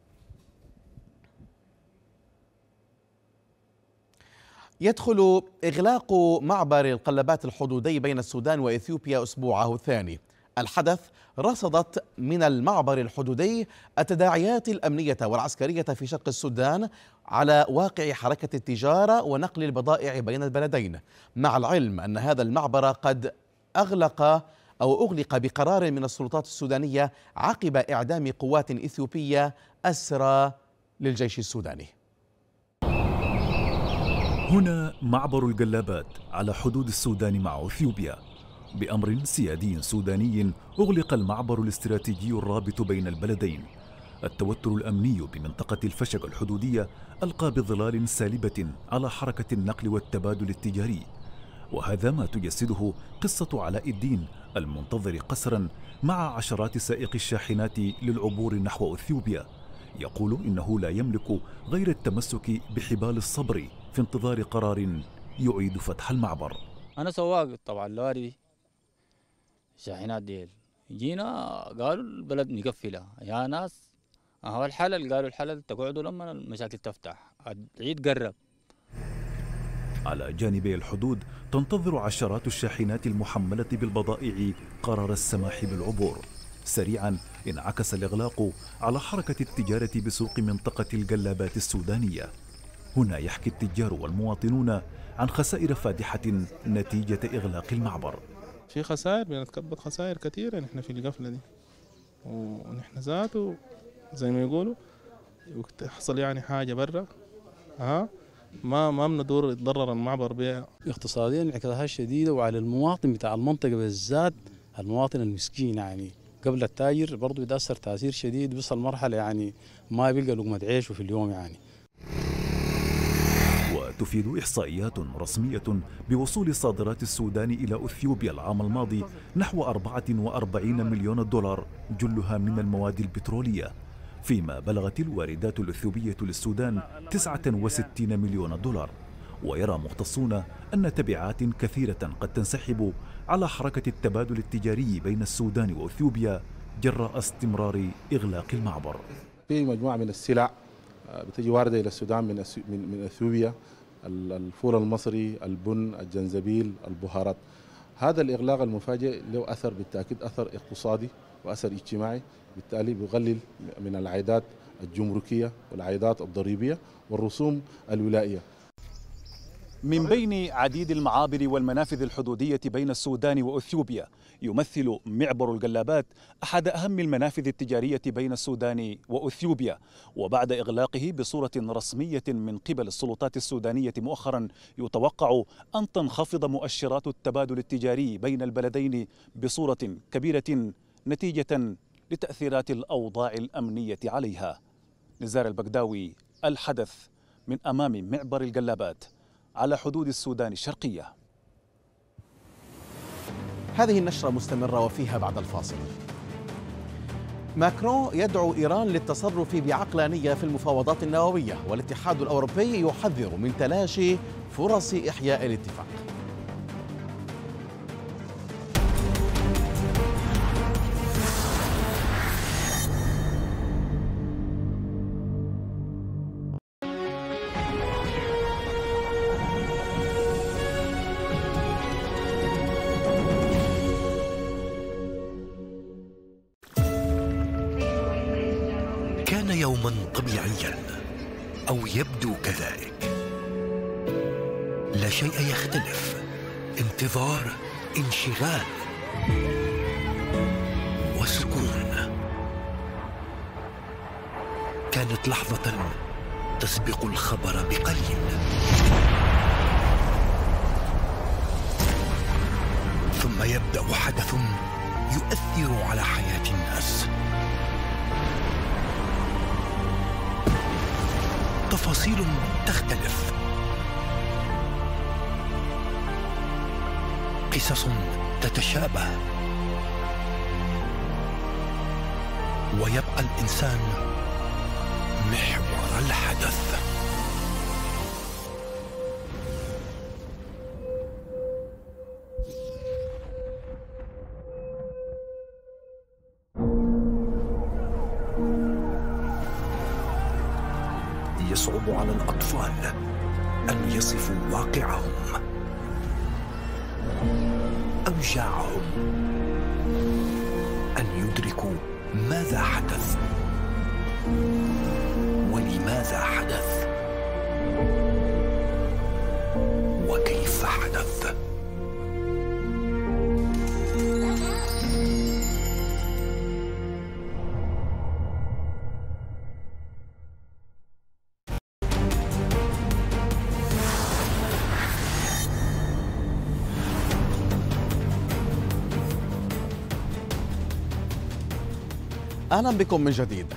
يدخل إغلاق معبر القلبات الحدودي بين السودان وإثيوبيا أسبوعه الثاني الحدث رصدت من المعبر الحدودي التداعيات الأمنية والعسكرية في شرق السودان على واقع حركة التجارة ونقل البضائع بين البلدين مع العلم أن هذا المعبر قد أغلق أو أغلق بقرار من السلطات السودانية عقب إعدام قوات إثيوبية أسرى للجيش السوداني هنا معبر الجلابات على حدود السودان مع اثيوبيا بامر سيادي سوداني اغلق المعبر الاستراتيجي الرابط بين البلدين التوتر الامني بمنطقه الفشك الحدوديه القى بظلال سالبه على حركه النقل والتبادل التجاري وهذا ما تجسده قصه علاء الدين المنتظر قسرا مع عشرات سائقي الشاحنات للعبور نحو اثيوبيا يقول انه لا يملك غير التمسك بحبال الصبر في انتظار قرار يعيد فتح المعبر أنا سواق طبعا لواري شاحنات ديل جينا قالوا البلد مقفله يا ناس هو الحلل قالوا الحلل تقعدوا لما المشاكل تفتح العيد قرب على جانبي الحدود تنتظر عشرات الشاحنات المحملة بالبضائع قرار السماح بالعبور سريعا انعكس الإغلاق على حركة التجارة بسوق منطقة الجلابات السودانية هنا يحكي التجار والمواطنون عن خسائر فادحة نتيجة إغلاق المعبر في خسائر بنتكبد يعني خسائر كثيرة نحن في القفلة دي ونحن ذاته زي ما يقولوا تحصل يعني حاجة برا ها آه، ما ما بندور يتضرر المعبر بها اقتصاديا انعكاسها شديدة وعلى المواطن بتاع المنطقة بالذات المواطن المسكين يعني قبل التاجر برضه يتأثر تأثير شديد بيصل مرحلة يعني ما بيلقى لقمة عيشه في اليوم يعني تفيد إحصائيات رسمية بوصول صادرات السودان إلى أثيوبيا العام الماضي نحو 44 مليون دولار جلها من المواد البترولية فيما بلغت الواردات الأثيوبية للسودان 69 مليون دولار ويرى مختصون أن تبعات كثيرة قد تنسحب على حركة التبادل التجاري بين السودان وأثيوبيا جراء استمرار إغلاق المعبر في مجموعة من السلع آه، بتجي واردة إلى السودان من من أثيوبيا الفول المصري البن الجنزبيل البهارات هذا الإغلاق المفاجئ له أثر بالتأكيد أثر اقتصادي وأثر اجتماعي بالتالي بيقلل من العائدات الجمركية والعائدات الضريبية والرسوم الولائية من بين عديد المعابر والمنافذ الحدودية بين السودان وأثيوبيا يمثل معبر الجلابات أحد أهم المنافذ التجارية بين السودان وأثيوبيا وبعد إغلاقه بصورة رسمية من قبل السلطات السودانية مؤخرا يتوقع أن تنخفض مؤشرات التبادل التجاري بين البلدين بصورة كبيرة نتيجة لتأثيرات الأوضاع الأمنية عليها نزار البغداوي الحدث من أمام معبر الجلابات على حدود السودان الشرقية هذه النشرة مستمرة وفيها بعد الفاصل ماكرون يدعو إيران للتصرف بعقلانية في المفاوضات النووية والاتحاد الأوروبي يحذر من تلاشي فرص إحياء الاتفاق تفاصيل تختلف قصص تتشابه ويبقى الانسان محور الحدث أوجعهم أن يدركوا ماذا حدث ولماذا حدث وكيف حدث أهلا بكم من جديد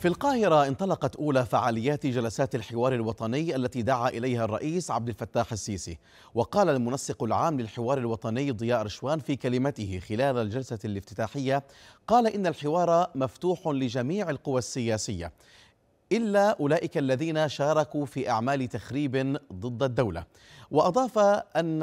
في القاهرة انطلقت أولى فعاليات جلسات الحوار الوطني التي دعا إليها الرئيس عبد الفتاح السيسي وقال المنسق العام للحوار الوطني ضياء رشوان في كلمته خلال الجلسة الافتتاحية قال إن الحوار مفتوح لجميع القوى السياسية إلا أولئك الذين شاركوا في أعمال تخريب ضد الدولة وأضاف أن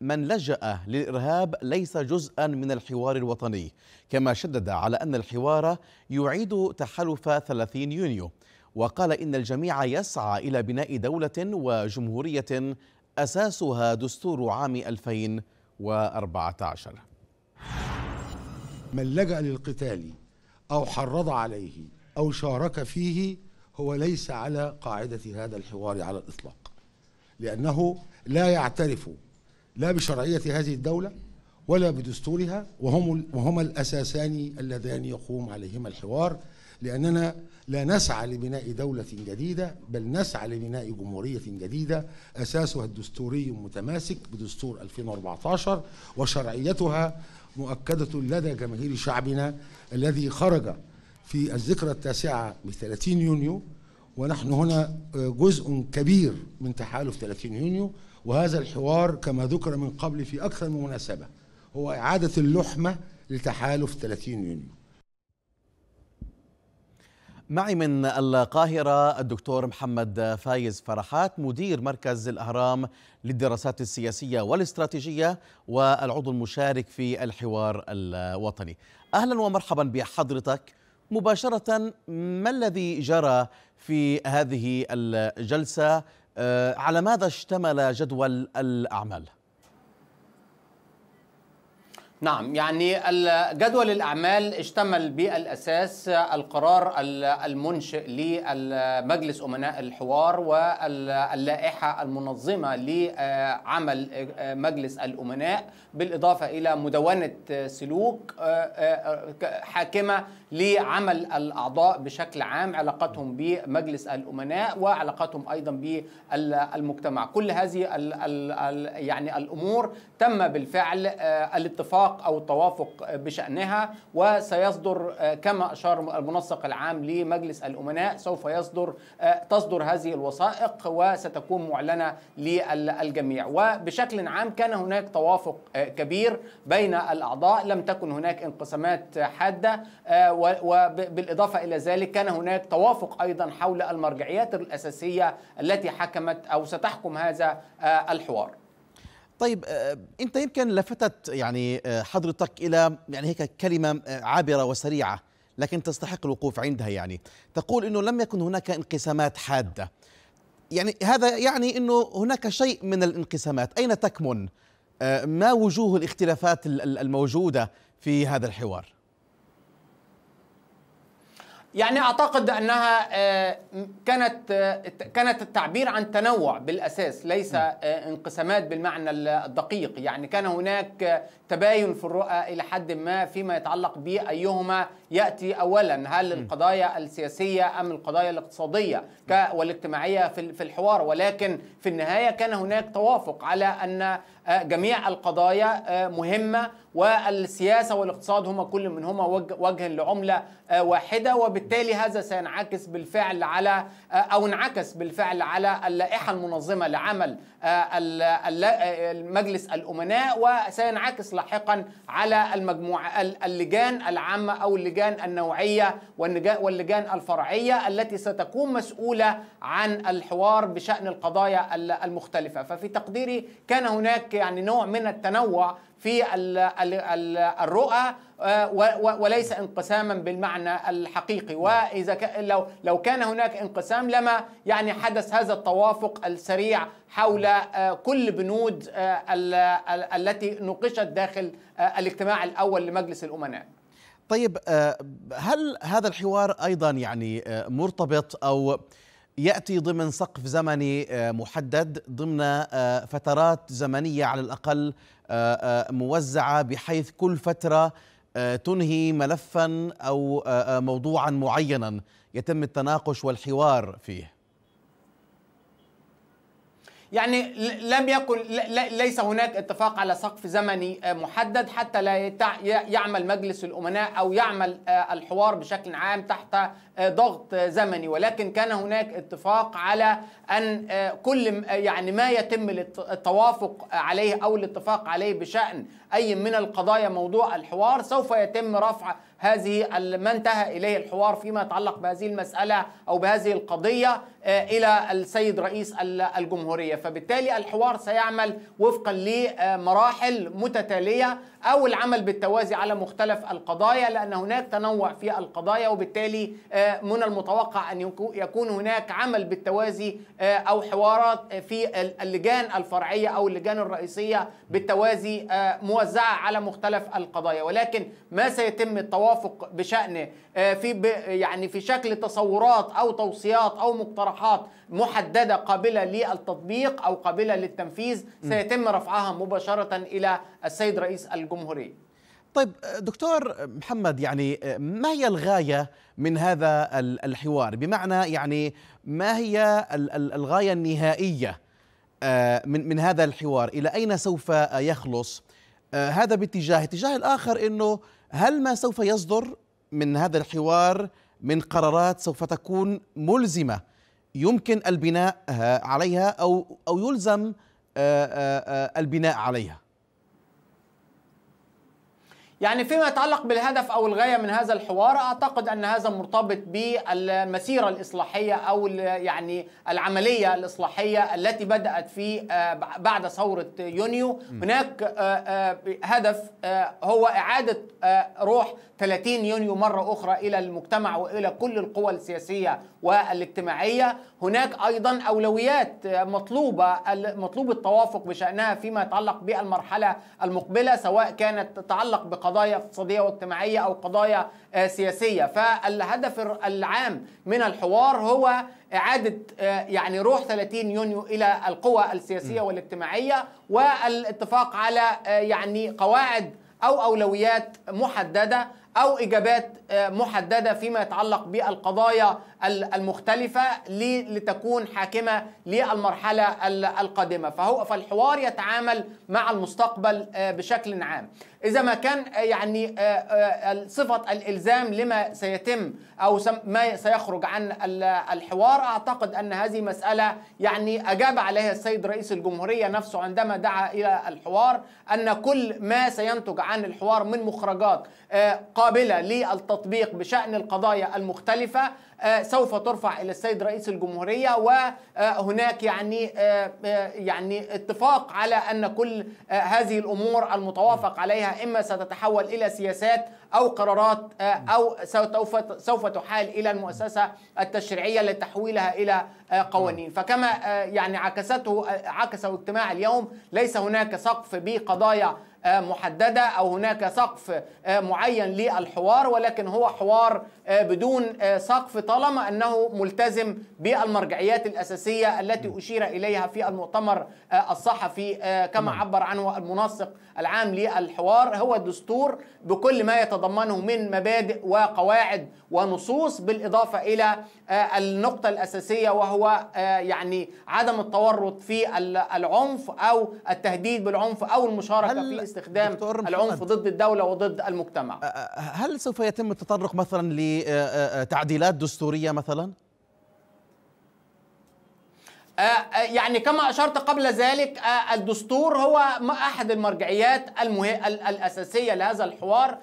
من لجأ للإرهاب ليس جزءا من الحوار الوطني كما شدد على أن الحوار يعيد تحالف 30 يونيو وقال إن الجميع يسعى إلى بناء دولة وجمهورية أساسها دستور عام 2014 من لجأ للقتال أو حرض عليه أو شارك فيه هو ليس على قاعدة هذا الحوار على الإطلاق لأنه لا يعترف لا بشرعية هذه الدولة ولا بدستورها وهم وهما الأساسان اللذان يقوم عليهما الحوار لأننا لا نسعى لبناء دولة جديدة بل نسعى لبناء جمهورية جديدة أساسها الدستوري متماسك بدستور 2014 وشرعيتها مؤكدة لدى جماهير شعبنا الذي خرج في الذكرى التاسعة ب 30 يونيو ونحن هنا آه، جزء كبير من تحالف 30 يونيو وهذا الحوار كما ذكر من قبل في أكثر من مناسبة هو إعادة اللحمة لتحالف 30 يونيو معي من القاهرة الدكتور محمد فايز فرحات مدير مركز الأهرام للدراسات السياسية والاستراتيجية والعضو المشارك في الحوار الوطني أهلا ومرحبا بحضرتك مباشرة ما الذي جرى في هذه الجلسة آه، على ماذا اشتمل جدول الأعمال؟ نعم يعني جدول الأعمال اشتمل بالأساس القرار المنشئ لمجلس أمناء الحوار واللائحة المنظمة لعمل مجلس الأمناء بالإضافة إلى مدونة سلوك آه، آه، حاكمة لعمل الأعضاء بشكل عام علاقتهم بمجلس الأمناء وعلاقتهم أيضا بالمجتمع كل هذه يعني الأمور تم بالفعل آه، الاتفاق اتفاق أو التوافق بشأنها وسيصدر آه، كما أشار المنسق العام لمجلس الأمناء سوف يصدر آه، تصدر هذه الوثائق وستكون معلنة للجميع وبشكل عام كان هناك توافق آه، كبير بين الأعضاء لم تكن هناك انقسامات حادة وبالإضافة إلى ذلك كان هناك توافق أيضا حول المرجعيات الأساسية التي حكمت أو ستحكم هذا الحوار طيب آه، انت يمكن لفتت يعني آه، حضرتك الى يعني هيك كلمه آه، عابره وسريعه لكن تستحق الوقوف عندها يعني تقول انه لم يكن هناك انقسامات حاده يعني هذا يعني انه هناك شيء من الانقسامات اين تكمن ما وجوه الاختلافات الموجوده في هذا الحوار يعني اعتقد انها آه، كانت آه، كانت التعبير عن تنوع بالاساس ليس آه، انقسامات بالمعنى الدقيق يعني كان هناك تباين في الرؤى إلى حد ما فيما يتعلق بأيهما يأتي أولا هل القضايا السياسية أم القضايا الاقتصادية والاجتماعية في الحوار ولكن في النهاية كان هناك توافق على أن آه، جميع القضايا آه، مهمة والسياسة والاقتصاد هما كل منهما وجه لعملة آه، واحدة وبالتالي هذا سينعكس بالفعل على أو انعكس بالفعل على اللائحة المنظمة لعمل مجلس الأمناء وسينعكس لاحقا على المجموعة اللجان العامة أو اللجان النوعية واللجان الفرعية التي ستكون مسؤولة عن الحوار بشأن القضايا المختلفة ففي تقديري كان هناك يعني نوع من التنوع في الرؤى آه، وليس انقساما بالمعنى الحقيقي نعم. واذا لو لو كان هناك انقسام لما يعني حدث هذا التوافق السريع حول آه، كل بنود آه، التي نوقشت داخل الاجتماع الاول لمجلس الامناء طيب هل هذا الحوار ايضا يعني مرتبط او ياتي ضمن سقف زمني محدد ضمن فترات زمنيه على الاقل آه، آه، موزعه بحيث كل فتره آه، تنهي ملفا او موضوعا معينا يتم التناقش والحوار فيه يعني لم يكن ليس هناك اتفاق على سقف زمني آه، محدد حتى لا يعمل مجلس الامناء او يعمل آه، الحوار بشكل عام تحت آه، ضغط زمني ولكن كان هناك اتفاق على ان كل يعني ما يتم التوافق عليه او الاتفاق عليه بشان اي من القضايا موضوع الحوار سوف يتم رفع هذه ما انتهى إليه الحوار فيما يتعلق بهذه المسألة أو بهذه القضية آه، إلى السيد رئيس الجمهورية فبالتالي الحوار سيعمل وفقا لمراحل متتالية أو العمل بالتوازي على مختلف القضايا لأن هناك تنوع في القضايا وبالتالي آه، من المتوقع أن يكون هناك عمل بالتوازي آه، أو حوارات آه، في اللجان الفرعية أو اللجان الرئيسية بالتوازي موزعة على مختلف القضايا ولكن ما سيتم التوافق بشأنه في يعني في شكل تصورات أو توصيات أو مقترحات محددة قابلة للتطبيق أو قابلة للتنفيذ سيتم رفعها مباشرة إلى السيد رئيس الجمهورية طيب دكتور محمد يعني ما هي الغاية من هذا الحوار بمعنى يعني ما هي الغاية النهائية آه، من من هذا الحوار إلى أين سوف يخلص آه، هذا باتجاه اتجاه الآخر أنه هل ما سوف يصدر من هذا الحوار من قرارات سوف تكون ملزمه يمكن البناء عليها او او يلزم آه، آه، آه، البناء عليها يعني فيما يتعلق بالهدف أو الغاية من هذا الحوار أعتقد أن هذا مرتبط بالمسيرة الإصلاحية أو يعني العملية الإصلاحية التي بدأت في آه، بعد ثورة يونيو هناك آه، آه، هدف هو إعادة روح 30 يونيو مرة أخرى إلى المجتمع وإلى كل القوى السياسية والاجتماعية هناك أيضا أولويات مطلوبة مطلوب التوافق بشأنها فيما يتعلق بالمرحلة المقبلة سواء كانت تتعلق قضايا اقتصاديه واجتماعيه او قضايا آه، سياسيه فالهدف العام من الحوار هو اعاده آه، يعني روح 30 يونيو الى القوى السياسيه والاجتماعيه والاتفاق على آه، يعني قواعد او اولويات محدده او اجابات محدده فيما يتعلق بالقضايا المختلفة لتكون حاكمة للمرحلة القادمة فهو فالحوار يتعامل مع المستقبل آه، بشكل عام إذا ما كان آه، يعني آه، صفة الإلزام لما سيتم أو ما سيخرج عن الحوار أعتقد أن هذه مسألة يعني أجاب عليها السيد رئيس الجمهورية نفسه عندما دعا إلى الحوار أن كل ما سينتج عن الحوار من مخرجات قابلة للتطبيق بشأن القضايا المختلفة آه، سوف ترفع الى السيد رئيس الجمهوريه وهناك يعني آه، آه، يعني اتفاق على ان كل هذه الامور المتوافق عليها اما ستتحول الى سياسات او قرارات او سوف سوف تحال الى المؤسسه التشريعيه لتحويلها الى قوانين فكما يعني عكسته عكسه اجتماع اليوم ليس هناك سقف بقضايا آه، محدده او هناك سقف آه، معين للحوار ولكن هو حوار آه، بدون سقف طالما انه ملتزم بالمرجعيات الاساسيه التي اشير اليها في المؤتمر الصحفي كما نعم. عبر عنه المنسق العام للحوار هو الدستور بكل ما يتضمنه من مبادئ وقواعد ونصوص بالاضافه الى النقطه الاساسيه وهو يعني عدم التورط في العنف او التهديد بالعنف او المشاركه في استخدام العنف ضد الدولة وضد المجتمع أه، أه، هل سوف يتم التطرق مثلا لتعديلات أه، دستورية مثلا؟ يعني كما اشرت قبل ذلك الدستور هو احد المرجعيات الاساسيه لهذا الحوار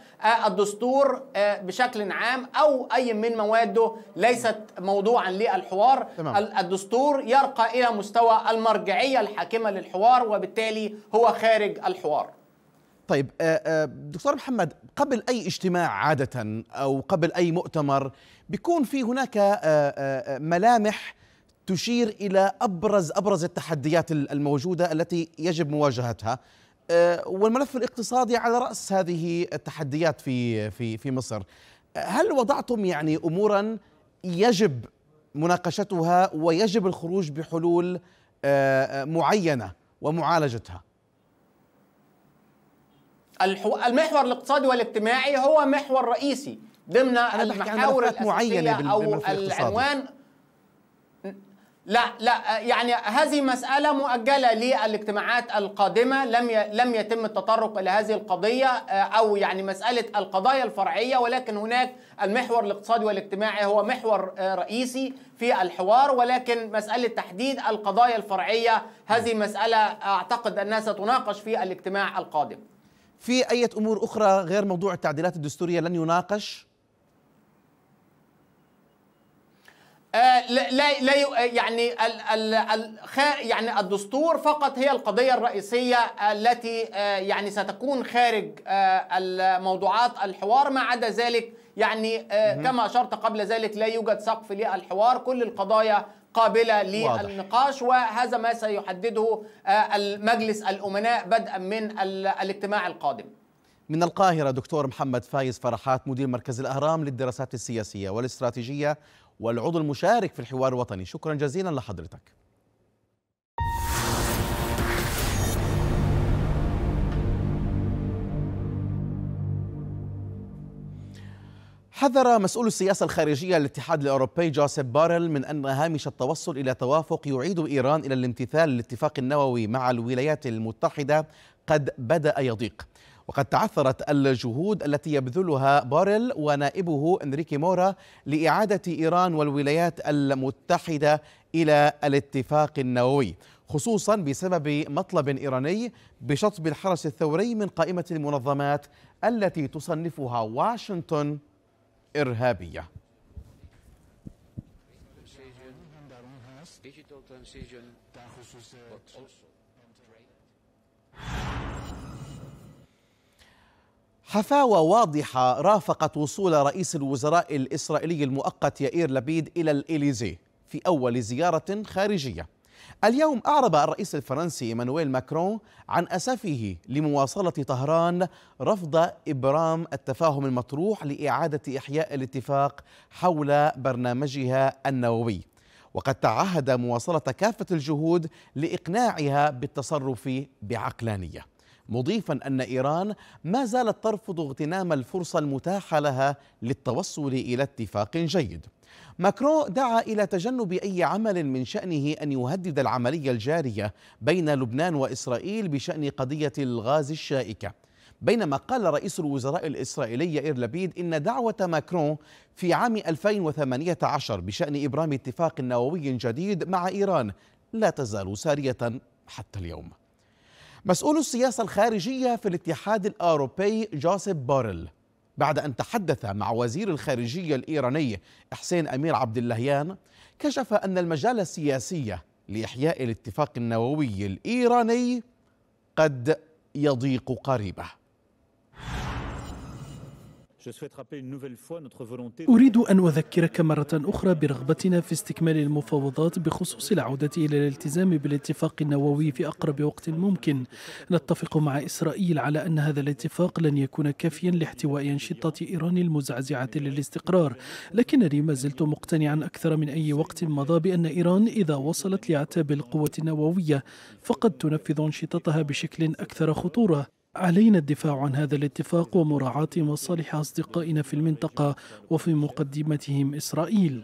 الدستور بشكل عام او اي من مواده ليست موضوعا للحوار تمام. الدستور يرقى الى مستوى المرجعيه الحاكمه للحوار وبالتالي هو خارج الحوار طيب آه، آه، دكتور محمد قبل اي اجتماع عاده او قبل اي مؤتمر بيكون في هناك آه، ملامح تشير الى ابرز ابرز التحديات الموجوده التي يجب مواجهتها والملف الاقتصادي على راس هذه التحديات في في في مصر هل وضعتم يعني امورا يجب مناقشتها ويجب الخروج بحلول معينه ومعالجتها المحور الاقتصادي والاجتماعي هو محور رئيسي ضمن المحاور معينة أو العنوان لا لا يعني هذه مسألة مؤجلة للاجتماعات القادمة لم لم يتم التطرق إلى هذه القضية آه، أو يعني مسألة القضايا الفرعية ولكن هناك المحور الاقتصادي والاجتماعي هو محور آه، رئيسي في الحوار ولكن مسألة تحديد القضايا الفرعية هذه نعم. مسألة أعتقد أنها ستناقش في الاجتماع القادم في أي أمور أخرى غير موضوع التعديلات الدستورية لن يناقش؟ آه لا لا, لا آه، يعني يعني الدستور فقط هي القضيه الرئيسيه التي آه يعني ستكون خارج آه الحوار ما عدا ذلك يعني آه، كما اشرت قبل ذلك لا يوجد سقف للحوار كل القضايا قابلة للنقاش وهذا ما سيحدده آه، المجلس الأمناء بدءا من الاجتماع القادم من القاهرة دكتور محمد فايز فرحات مدير مركز الأهرام للدراسات السياسية والاستراتيجية والعضو المشارك في الحوار الوطني شكرا جزيلا لحضرتك حذر مسؤول السياسة الخارجية للاتحاد الأوروبي جوسيب بارل من أن هامش التوصل إلى توافق يعيد إيران إلى الامتثال للاتفاق النووي مع الولايات المتحدة قد بدأ يضيق وقد تعثرت الجهود التي يبذلها بارل ونائبه انريكي مورا لإعادة إيران والولايات المتحدة إلى الاتفاق النووي خصوصا بسبب مطلب إيراني بشطب الحرس الثوري من قائمة المنظمات التي تصنفها واشنطن إرهابية حفاوة واضحة رافقت وصول رئيس الوزراء الإسرائيلي المؤقت يائير لبيد إلى الإليزي في أول زيارة خارجية اليوم أعرب الرئيس الفرنسي إيمانويل ماكرون عن أسفه لمواصلة طهران رفض إبرام التفاهم المطروح لإعادة إحياء الاتفاق حول برنامجها النووي وقد تعهد مواصلة كافة الجهود لإقناعها بالتصرف بعقلانية مضيفا أن إيران ما زالت ترفض اغتنام الفرصة المتاحة لها للتوصل إلى اتفاق جيد ماكرون دعا إلى تجنب أي عمل من شأنه أن يهدد العملية الجارية بين لبنان وإسرائيل بشأن قضية الغاز الشائكة بينما قال رئيس الوزراء الإسرائيلي إير لبيد إن دعوة ماكرون في عام 2018 بشأن إبرام اتفاق نووي جديد مع إيران لا تزال سارية حتى اليوم مسؤول السياسة الخارجية في الاتحاد الأوروبي جوزيف بورل بعد أن تحدث مع وزير الخارجية الإيراني حسين أمير عبد اللهيان كشف أن المجال السياسي لإحياء الاتفاق النووي الإيراني قد يضيق قريبه أريد أن أذكرك مرة أخرى برغبتنا في استكمال المفاوضات بخصوص العودة إلى الالتزام بالاتفاق النووي في أقرب وقت ممكن. نتفق مع إسرائيل على أن هذا الاتفاق لن يكون كافيا لاحتواء أنشطة إيران المزعزعة للاستقرار، لكنني ما زلت مقتنعا أكثر من أي وقت مضى بأن إيران إذا وصلت لعتاب القوة النووية فقد تنفذ أنشطتها بشكل أكثر خطورة. علينا الدفاع عن هذا الاتفاق ومراعاة مصالح أصدقائنا في المنطقة وفي مقدمتهم إسرائيل.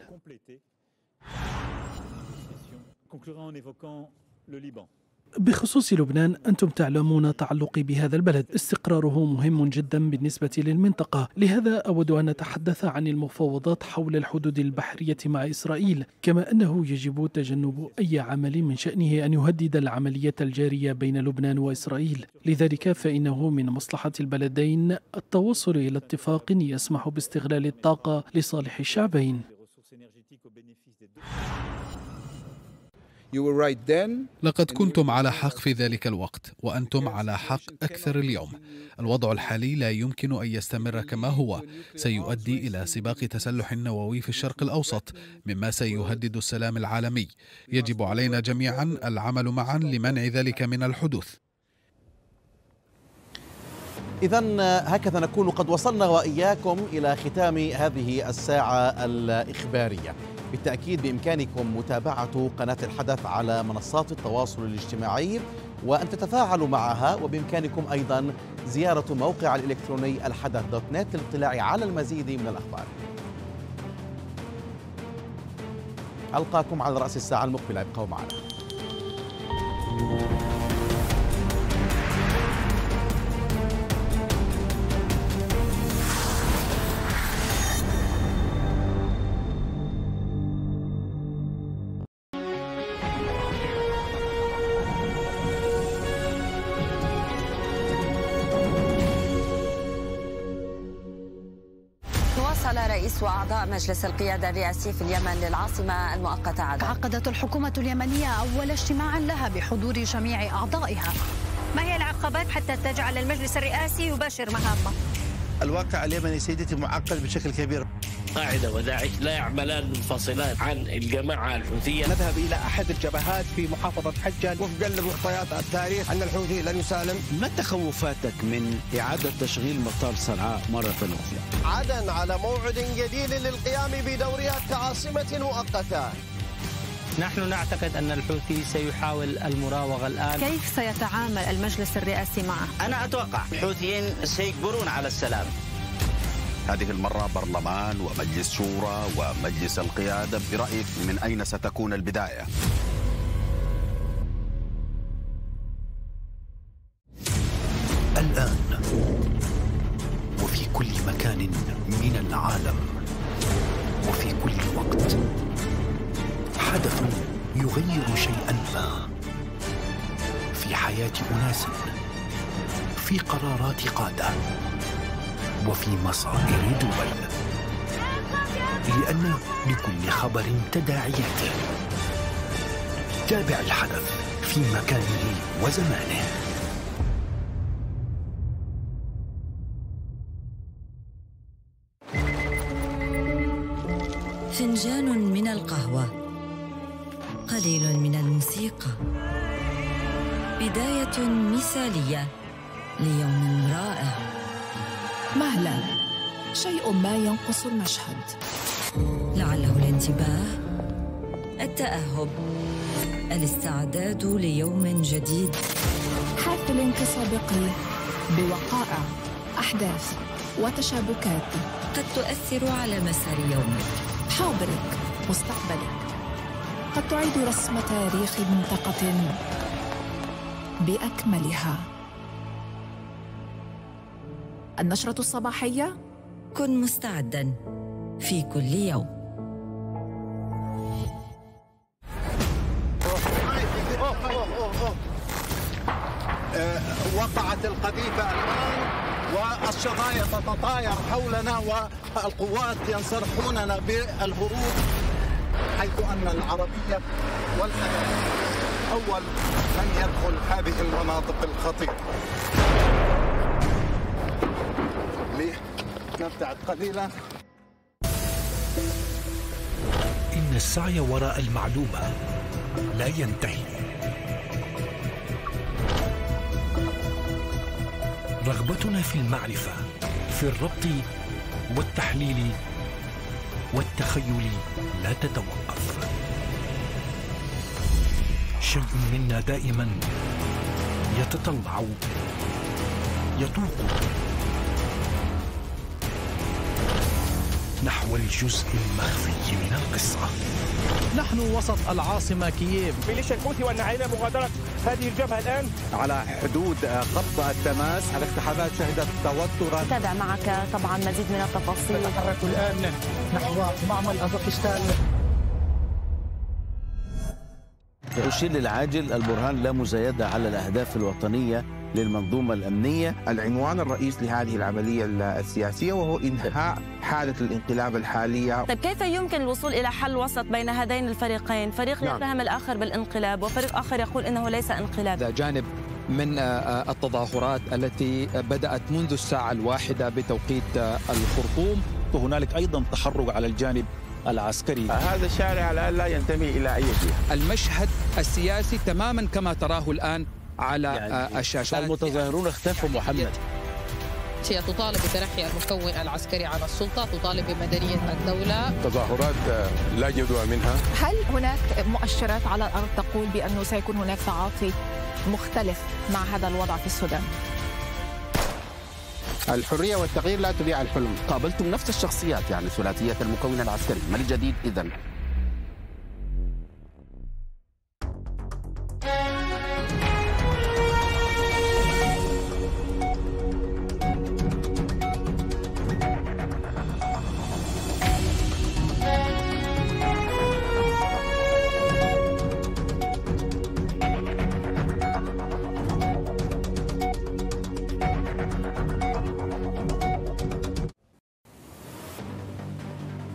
بخصوص لبنان أنتم تعلمون تعلقي بهذا البلد استقراره مهم جدا بالنسبة للمنطقة لهذا أود أن أتحدث عن المفاوضات حول الحدود البحرية مع إسرائيل كما أنه يجب تجنب أي عمل من شأنه أن يهدد العملية الجارية بين لبنان وإسرائيل لذلك فإنه من مصلحة البلدين التوصل إلى اتفاق يسمح باستغلال الطاقة لصالح الشعبين لقد كنتم على حق في ذلك الوقت وأنتم على حق أكثر اليوم الوضع الحالي لا يمكن أن يستمر كما هو سيؤدي إلى سباق تسلح نووي في الشرق الأوسط مما سيهدد السلام العالمي يجب علينا جميعا العمل معا لمنع ذلك من الحدوث إذا هكذا نكون قد وصلنا وإياكم إلى ختام هذه الساعة الإخبارية بالتأكيد بإمكانكم متابعة قناة الحدث على منصات التواصل الاجتماعي وأن تتفاعلوا معها وبإمكانكم أيضا زيارة موقع الإلكتروني الحدث دوت نت للاطلاع على المزيد من الأخبار ألقاكم على رأس الساعة المقبلة ابقوا معنا مجلس القيادة الرئاسي في اليمن للعاصمة المؤقتة عدن عقدت الحكومة اليمنية أول اجتماع لها بحضور جميع أعضائها ما هي العقبات حتى تجعل المجلس الرئاسي يباشر مهامه؟ الواقع اليمني سيدتي معقد بشكل كبير القاعدة وداعش لا يعملان منفصلان عن الجماعة الحوثية نذهب إلى أحد الجبهات في محافظة حجة وفقا لمعطيات التاريخ أن الحوثي لن يسالم ما تخوفاتك من إعادة تشغيل مطار صنعاء مرة أخرى؟ عدن على موعد جديد للقيام بدورها كعاصمة مؤقتة نحن نعتقد أن الحوثي سيحاول المراوغة الآن كيف سيتعامل المجلس الرئاسي معه؟ أنا أتوقع الحوثيين سيجبرون على السلام هذه المرة برلمان ومجلس شورى ومجلس القيادة برأيك من أين ستكون البداية؟ الآن وفي كل مكان من العالم وفي كل وقت حدث يغير شيئا ما في حياة أناس في قرارات قادة وفي مصائر دول لأن لكل خبر تداعياته تابع الحدث في مكانه وزمانه فنجان من القهوة قليل من الموسيقى بداية مثالية ليوم رائع مهلا شيء ما ينقص المشهد لعله الانتباه التاهب الاستعداد ليوم جديد حافل كسابقه بوقائع احداث وتشابكات قد تؤثر على مسار يومك حاضرك مستقبلك قد تعيد رسم تاريخ منطقه باكملها النشرة الصباحية كن مستعدا في كل يوم أه، وقعت القذيفة الآن والشظايا تتطاير حولنا والقوات ينصرحوننا بالهروب حيث أن العربية والحياة أول من يدخل هذه المناطق الخطيرة نبتعد قليلا إن السعي وراء المعلومة لا ينتهي رغبتنا في المعرفة في الربط والتحليل والتخيل لا تتوقف شيء منا دائما يتطلع يطوق نحو الجزء المخفي من القصة نحن وسط العاصمة كييف ميليشيا الحوثي وأن مغادرة هذه الجبهة الآن على حدود خط آه، التماس الاقتحامات شهدت توترا تابع معك طبعا مزيد من التفاصيل نتحرك الآن نحو معمل أزاكستان أشير للعاجل البرهان لا مزايدة على الأهداف الوطنية للمنظومة الأمنية العنوان الرئيس لهذه العملية السياسية وهو إنهاء حالة الانقلاب الحالية طيب كيف يمكن الوصول إلى حل وسط بين هذين الفريقين فريق نعم. يتهم الآخر بالانقلاب وفريق آخر يقول إنه ليس انقلاب جانب من آه، آه، التظاهرات التي بدأت منذ الساعة الواحدة بتوقيت آه، الخرطوم وهنالك أيضا تحرك على الجانب العسكري هذا الشارع الآن لا ينتمي إلى أي جهة المشهد السياسي تماما كما تراه الآن على يعني آه، الشاشة المتظاهرون اختفوا محمد هي تطالب بترحي المكون العسكري عن السلطة تطالب بمدنية الدولة تظاهرات لا جدوى منها هل هناك مؤشرات على الأرض تقول بأنه سيكون هناك تعاطي مختلف مع هذا الوضع في السودان؟ الحرية والتغيير لا تبيع الحلم قابلتم نفس الشخصيات يعني ثلاثية المكون العسكري ما الجديد إذا؟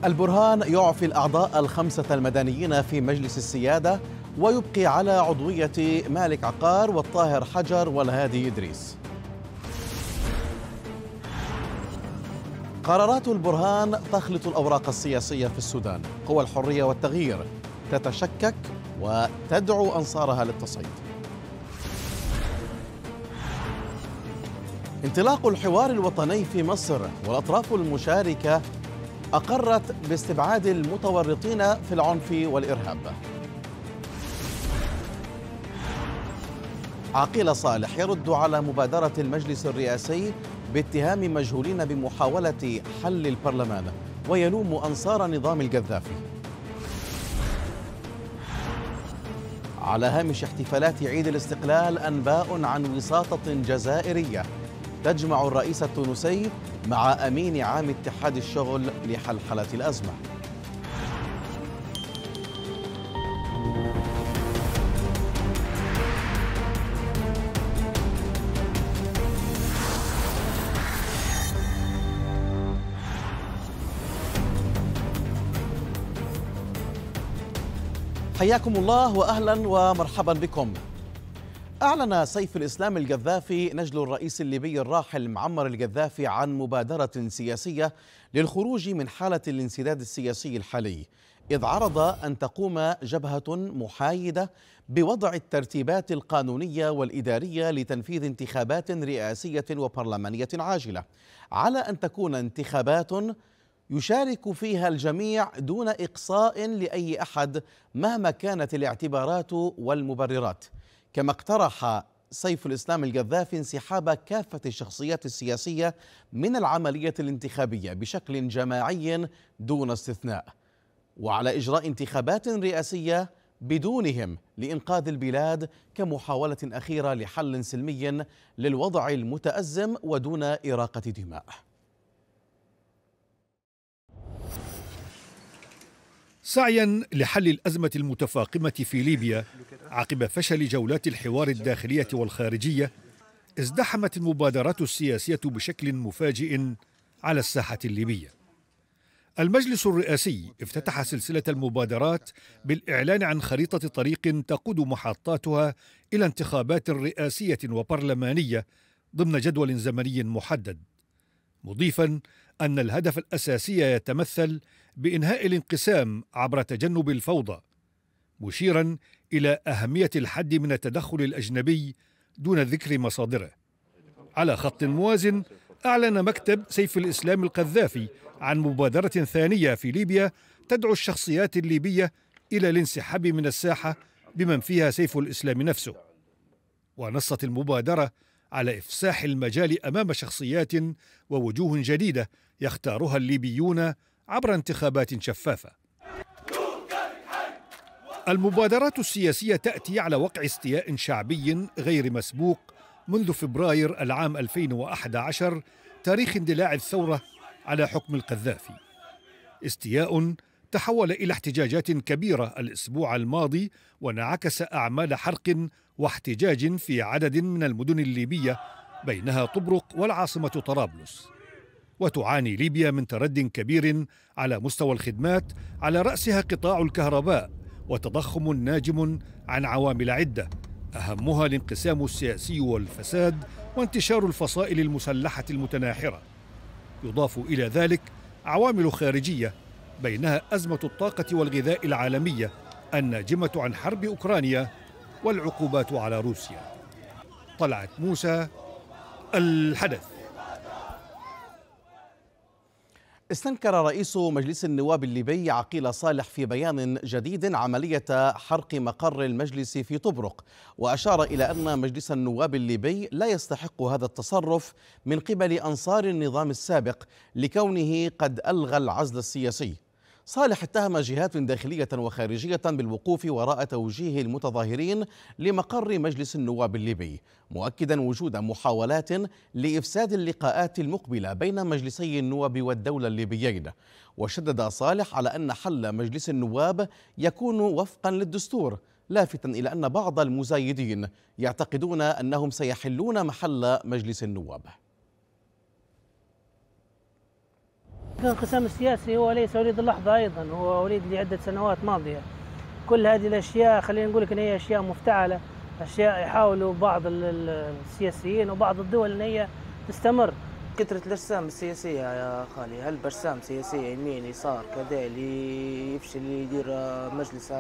البرهان يعفي الأعضاء الخمسة المدنيين في مجلس السيادة ويبقي على عضوية مالك عقار والطاهر حجر والهادي إدريس قرارات البرهان تخلط الأوراق السياسية في السودان قوى الحرية والتغيير تتشكك وتدعو أنصارها للتصعيد انطلاق الحوار الوطني في مصر والأطراف المشاركة أقرت باستبعاد المتورطين في العنف والإرهاب عقيل صالح يرد على مبادرة المجلس الرئاسي باتهام مجهولين بمحاولة حل البرلمان ويلوم أنصار نظام القذافي على هامش احتفالات عيد الاستقلال أنباء عن وساطة جزائرية تجمع الرئيس التونسي مع أمين عام اتحاد الشغل لحلحلة الأزمة حياكم الله واهلا ومرحبا بكم أعلن سيف الإسلام القذافي نجل الرئيس الليبي الراحل معمر القذافي عن مبادرة سياسية للخروج من حالة الانسداد السياسي الحالي إذ عرض أن تقوم جبهة محايدة بوضع الترتيبات القانونية والإدارية لتنفيذ انتخابات رئاسية وبرلمانية عاجلة على أن تكون انتخابات يشارك فيها الجميع دون إقصاء لأي أحد مهما كانت الاعتبارات والمبررات كما اقترح سيف الإسلام القذافي انسحاب كافة الشخصيات السياسية من العملية الانتخابية بشكل جماعي دون استثناء وعلى إجراء انتخابات رئاسية بدونهم لإنقاذ البلاد كمحاولة أخيرة لحل سلمي للوضع المتأزم ودون إراقة دماء سعيا لحل الازمه المتفاقمه في ليبيا عقب فشل جولات الحوار الداخليه والخارجيه ازدحمت المبادرات السياسيه بشكل مفاجئ على الساحه الليبيه المجلس الرئاسي افتتح سلسله المبادرات بالاعلان عن خريطه طريق تقود محطاتها الى انتخابات رئاسيه وبرلمانيه ضمن جدول زمني محدد مضيفا أن الهدف الأساسي يتمثل بإنهاء الانقسام عبر تجنب الفوضى مشيرا إلى أهمية الحد من التدخل الأجنبي دون ذكر مصادره على خط موازن أعلن مكتب سيف الإسلام القذافي عن مبادرة ثانية في ليبيا تدعو الشخصيات الليبية إلى الانسحاب من الساحة بمن فيها سيف الإسلام نفسه ونصت المبادرة على إفساح المجال أمام شخصيات ووجوه جديدة يختارها الليبيون عبر انتخابات شفافة المبادرات السياسية تأتي على وقع استياء شعبي غير مسبوق منذ فبراير العام 2011 تاريخ اندلاع الثورة على حكم القذافي استياء تحول الى احتجاجات كبيره الاسبوع الماضي وانعكس اعمال حرق واحتجاج في عدد من المدن الليبيه بينها طبرق والعاصمه طرابلس وتعاني ليبيا من ترد كبير على مستوى الخدمات على راسها قطاع الكهرباء وتضخم ناجم عن عوامل عده اهمها الانقسام السياسي والفساد وانتشار الفصائل المسلحه المتناحره يضاف الى ذلك عوامل خارجيه بينها أزمة الطاقة والغذاء العالمية الناجمة عن حرب أوكرانيا والعقوبات على روسيا طلعت موسى الحدث استنكر رئيس مجلس النواب الليبي عقيل صالح في بيان جديد عملية حرق مقر المجلس في طبرق وأشار إلى أن مجلس النواب الليبي لا يستحق هذا التصرف من قبل أنصار النظام السابق لكونه قد ألغى العزل السياسي صالح اتهم جهات داخلية وخارجية بالوقوف وراء توجيه المتظاهرين لمقر مجلس النواب الليبي مؤكدا وجود محاولات لإفساد اللقاءات المقبلة بين مجلسي النواب والدولة الليبيين وشدد صالح على أن حل مجلس النواب يكون وفقا للدستور لافتا إلى أن بعض المزايدين يعتقدون أنهم سيحلون محل مجلس النواب الانقسام السياسي هو ليس وليد اللحظة أيضا هو وليد لعدة سنوات ماضية كل هذه الأشياء خلينا نقول لك أن هي أشياء مفتعلة أشياء يحاولوا بعض السياسيين وبعض الدول أن هي تستمر كثرة الأجسام السياسية يا خالي هل برسام سياسية يمين يسار كذا اللي يفشل اللي يدير مجلس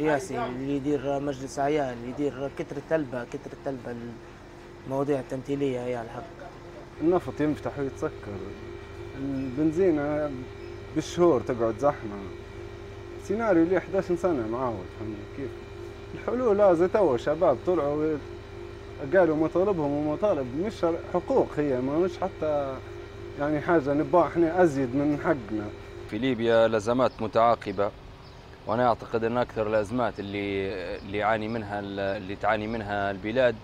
رئاسي اللي يدير مجلس عيال اللي يدير كثرة تلبة كثرة تلبة المواضيع التمثيلية هي الحق النفط ينفتح ويتسكر البنزينة بالشهور تقعد زحمة سيناريو لي 11 سنة معاود فهمني كيف الحلول هذا توا شباب طلعوا قالوا مطالبهم ومطالب مش حقوق هي ما مش حتى يعني حاجة نباع احنا أزيد من حقنا في ليبيا لزمات متعاقبة وأنا أعتقد أن أكثر الأزمات اللي اللي يعاني منها اللي تعاني منها البلاد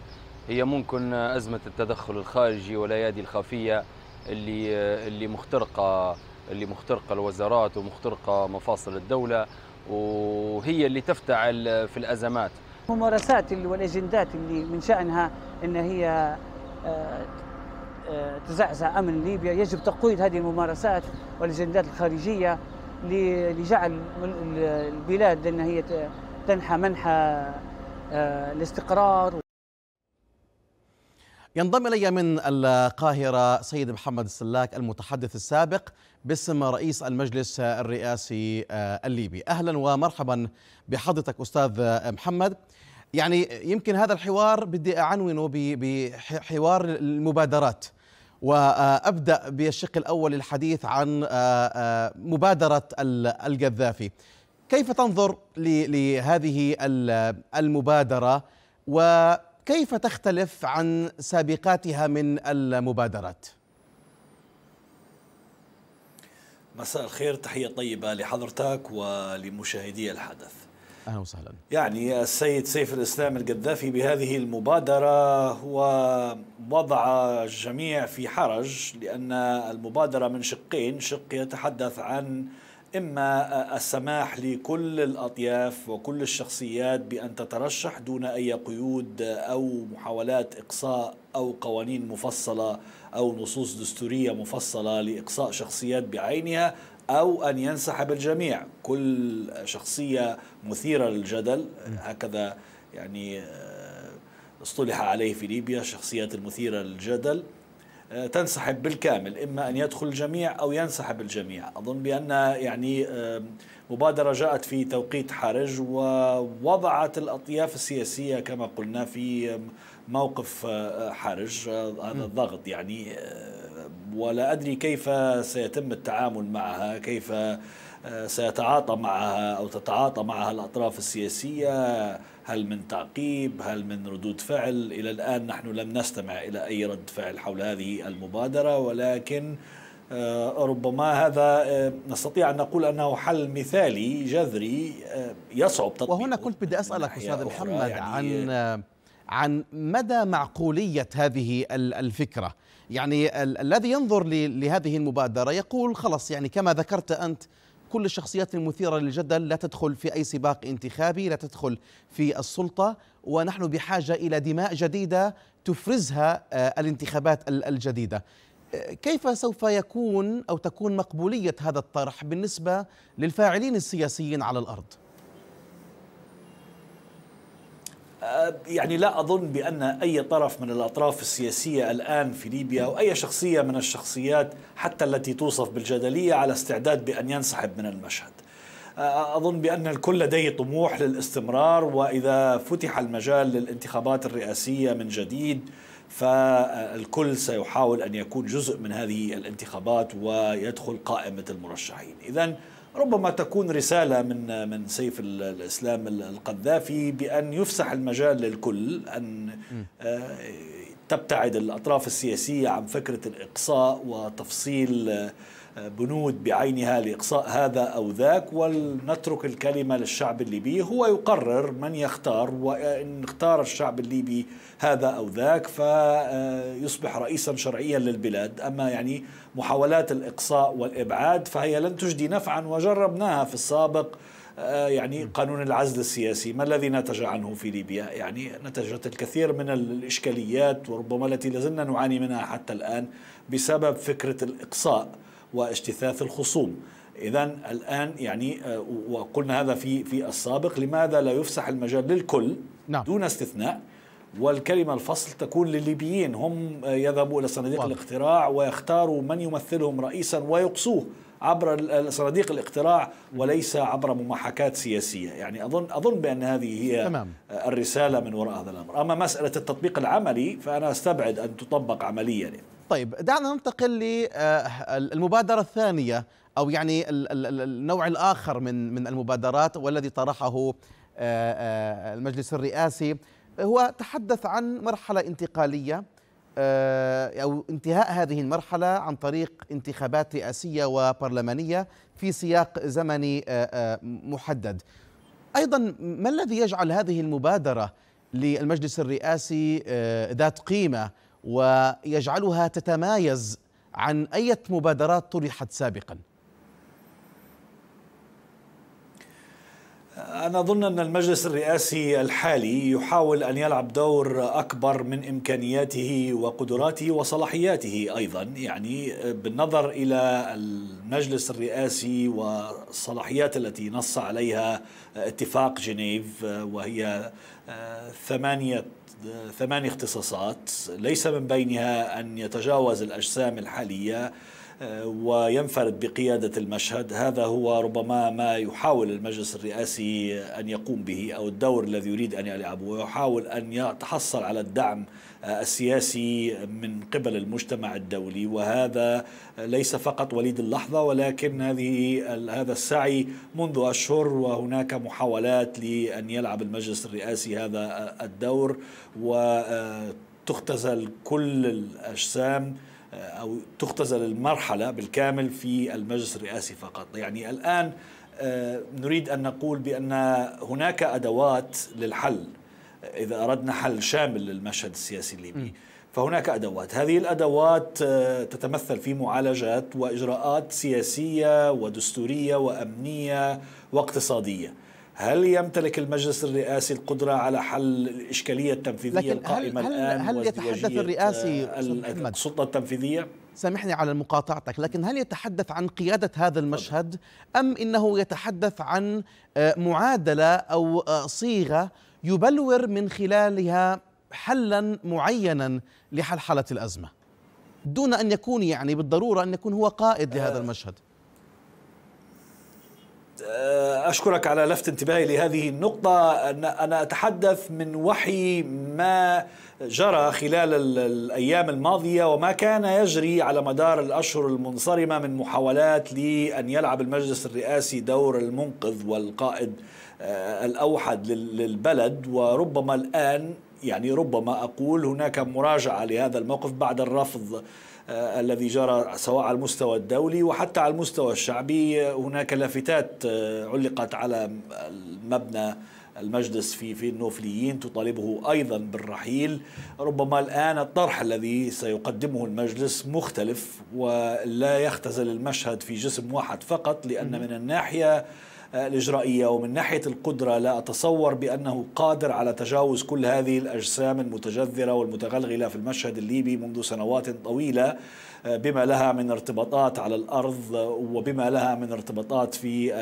هي ممكن أزمة التدخل الخارجي والأيادي الخفية اللي اللي مخترقه اللي مخترقه الوزارات ومخترقه مفاصل الدوله وهي اللي تفتعل في الازمات الممارسات والاجندات اللي من شانها ان هي آه، آه، تزعزع امن ليبيا يجب تقويض هذه الممارسات والاجندات الخارجيه لجعل البلاد ان هي تنحى منحى آه، الاستقرار ينضم الي من القاهره سيد محمد السلاك المتحدث السابق باسم رئيس المجلس الرئاسي آه، الليبي اهلا ومرحبا بحضرتك استاذ آه، محمد يعني يمكن هذا الحوار بدي اعنونه بحوار المبادرات وابدا بالشق الاول للحديث عن آه، مبادره القذافي كيف تنظر لهذه المبادره و كيف تختلف عن سابقاتها من المبادرات؟ مساء الخير تحية طيبة لحضرتك ولمشاهدي الحدث أهلا وسهلا يعني السيد سيف الإسلام القذافي بهذه المبادرة هو وضع الجميع في حرج لأن المبادرة من شقين شق يتحدث عن إما السماح لكل الأطياف وكل الشخصيات بأن تترشح دون أي قيود أو محاولات إقصاء أو قوانين مفصلة أو نصوص دستورية مفصلة لإقصاء شخصيات بعينها أو أن ينسحب الجميع كل شخصية مثيرة للجدل هكذا يعني آه، اصطلح عليه في ليبيا الشخصيات المثيرة للجدل آه، تنسحب بالكامل إما أن يدخل الجميع أو ينسحب الجميع أظن بأن يعني آه، مبادرة جاءت في توقيت حرج ووضعت الأطياف السياسية كما قلنا في آه، موقف حرج هذا الضغط يعني ولا أدري كيف سيتم التعامل معها كيف آه، سيتعاطى معها أو تتعاطى معها الأطراف السياسية هل من تعقيب هل من ردود فعل إلى الآن نحن لم نستمع إلى أي رد فعل حول هذه المبادرة ولكن آه، ربما هذا آه، نستطيع أن نقول أنه حل مثالي جذري يصعب تطبيقه وهنا كنت بدي أسألك أستاذ محمد يعني عن عن مدى معقولية هذه الفكرة يعني ال- الذي ينظر ل- لهذه المبادرة يقول خلص يعني كما ذكرت أنت كل الشخصيات المثيرة للجدل لا تدخل في أي سباق انتخابي لا تدخل في السلطة ونحن بحاجة إلى دماء جديدة تفرزها آه، الانتخابات الجديدة آه، كيف سوف يكون أو تكون مقبولية هذا الطرح بالنسبة للفاعلين السياسيين على الأرض؟ أه، يعني لا أظن بأن أي طرف من الأطراف السياسية الآن في ليبيا أو أي شخصية من الشخصيات حتى التي توصف بالجدلية على استعداد بأن ينسحب من المشهد أه، أظن بأن الكل لديه طموح للاستمرار وإذا فتح المجال للانتخابات الرئاسية من جديد فالكل سيحاول أن يكون جزء من هذه الانتخابات ويدخل قائمة المرشحين إذا ربما تكون رسالة من من سيف الإسلام القذافي بأن يفسح المجال للكل أن آه، تبتعد الأطراف السياسية عن فكرة الإقصاء وتفصيل آه، بنود بعينها لإقصاء هذا أو ذاك ونترك الكلمة للشعب الليبي هو يقرر من يختار وإن اختار الشعب الليبي هذا أو ذاك فيصبح رئيسا شرعيا للبلاد أما يعني محاولات الإقصاء والإبعاد فهي لن تجدي نفعا وجربناها في السابق يعني قانون العزل السياسي ما الذي نتج عنه في ليبيا يعني نتجت الكثير من الإشكاليات وربما التي لازلنا نعاني منها حتى الآن بسبب فكرة الإقصاء واجتثاث الخصوم إذا الآن يعني آه، وقلنا هذا في في السابق لماذا لا يفسح المجال للكل نعم. دون استثناء والكلمة الفصل تكون للليبيين هم آه، يذهبوا إلى صناديق واضح. الاقتراع ويختاروا من يمثلهم رئيسا ويقصوه عبر صناديق الاقتراع وليس عبر ممحكات سياسية يعني أظن, أظن بأن هذه هي تمام. الرسالة من وراء هذا الأمر أما مسألة التطبيق العملي فأنا أستبعد أن تطبق عمليا يعني. طيب دعنا ننتقل للمبادرة آه، الثانية أو يعني النوع الآخر من من المبادرات والذي طرحه آه، آه، المجلس الرئاسي هو تحدث عن مرحلة انتقالية أو انتهاء هذه المرحلة عن طريق انتخابات رئاسية وبرلمانية في سياق زمني محدد أيضا ما الذي يجعل هذه المبادرة للمجلس الرئاسي ذات قيمة ويجعلها تتمايز عن أي مبادرات طرحت سابقا أنا أظن أن المجلس الرئاسي الحالي يحاول أن يلعب دور أكبر من إمكانياته وقدراته وصلاحياته أيضا يعني بالنظر إلى المجلس الرئاسي والصلاحيات التي نص عليها اتفاق جنيف وهي ثمانية ثماني اختصاصات ليس من بينها أن يتجاوز الأجسام الحالية آه، وينفرد بقيادة المشهد هذا هو ربما ما يحاول المجلس الرئاسي أن يقوم به أو الدور الذي يريد أن يلعبه ويحاول أن يتحصل على الدعم آه، السياسي من قبل المجتمع الدولي وهذا ليس فقط وليد اللحظة ولكن هذه هذا السعي منذ أشهر وهناك محاولات لأن يلعب المجلس الرئاسي هذا آه، الدور وتختزل كل الأجسام آه، أو تختزل المرحلة بالكامل في المجلس الرئاسي فقط يعني الآن آه، نريد أن نقول بأن هناك أدوات للحل إذا أردنا حل شامل للمشهد السياسي الليبي فهناك أدوات هذه الأدوات آه، تتمثل في معالجات وإجراءات سياسية ودستورية وأمنية واقتصادية هل يمتلك المجلس الرئاسي القدرة على حل الإشكالية التنفيذية لكن القائمة هل الآن هل يتحدث الرئاسي السلطة التنفيذية؟ سامحني على مقاطعتك لكن هل يتحدث عن قيادة هذا المشهد أم إنه يتحدث عن آه، معادلة أو آه، صيغة يبلور من خلالها حلا معينا لحلحلة الأزمة دون أن يكون يعني بالضرورة أن يكون هو قائد لهذا آه، المشهد آه، أشكرك على لفت انتباهي لهذه النقطة أنا أتحدث من وحي ما جرى خلال الأيام الماضية وما كان يجري على مدار الأشهر المنصرمة من محاولات لأن يلعب المجلس الرئاسي دور المنقذ والقائد آه، الأوحد للبلد وربما الآن يعني ربما أقول هناك مراجعة لهذا الموقف بعد الرفض آه، الذي جرى سواء على المستوى الدولي وحتى على المستوى الشعبي هناك لافتات آه، علقت على مبنى المجلس في في النوفليين تطالبه ايضا بالرحيل ربما الان الطرح الذي سيقدمه المجلس مختلف ولا يختزل المشهد في جسم واحد فقط لان من الناحيه الإجرائية ومن ناحية القدرة لا أتصور بأنه قادر على تجاوز كل هذه الأجسام المتجذرة والمتغلغلة في المشهد الليبي منذ سنوات طويلة بما لها من ارتباطات على الأرض وبما لها من ارتباطات في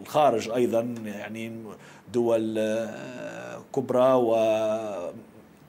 الخارج أيضا يعني دول آه، كبرى و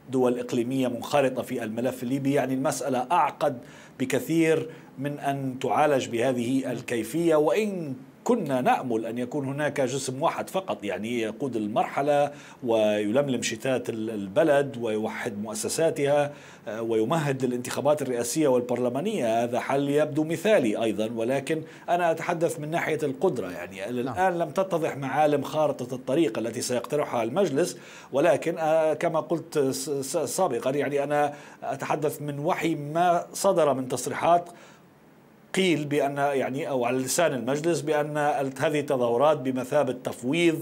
دول إقليمية منخرطة في الملف الليبي يعني المسألة أعقد بكثير من أن تعالج بهذه الكيفية وإن كنا نأمل أن يكون هناك جسم واحد فقط يعني يقود المرحلة ويلملم شتات البلد ويوحد مؤسساتها آه، ويمهد للانتخابات الرئاسية والبرلمانية هذا حل يبدو مثالي أيضا ولكن أنا أتحدث من ناحية القدرة يعني نعم. الآن لم تتضح معالم خارطة الطريق التي سيقترحها المجلس ولكن آه، كما قلت سابقا يعني أنا أتحدث من وحي ما صدر من تصريحات قيل بأن يعني أو على لسان المجلس بأن هذه التظاهرات بمثابة تفويض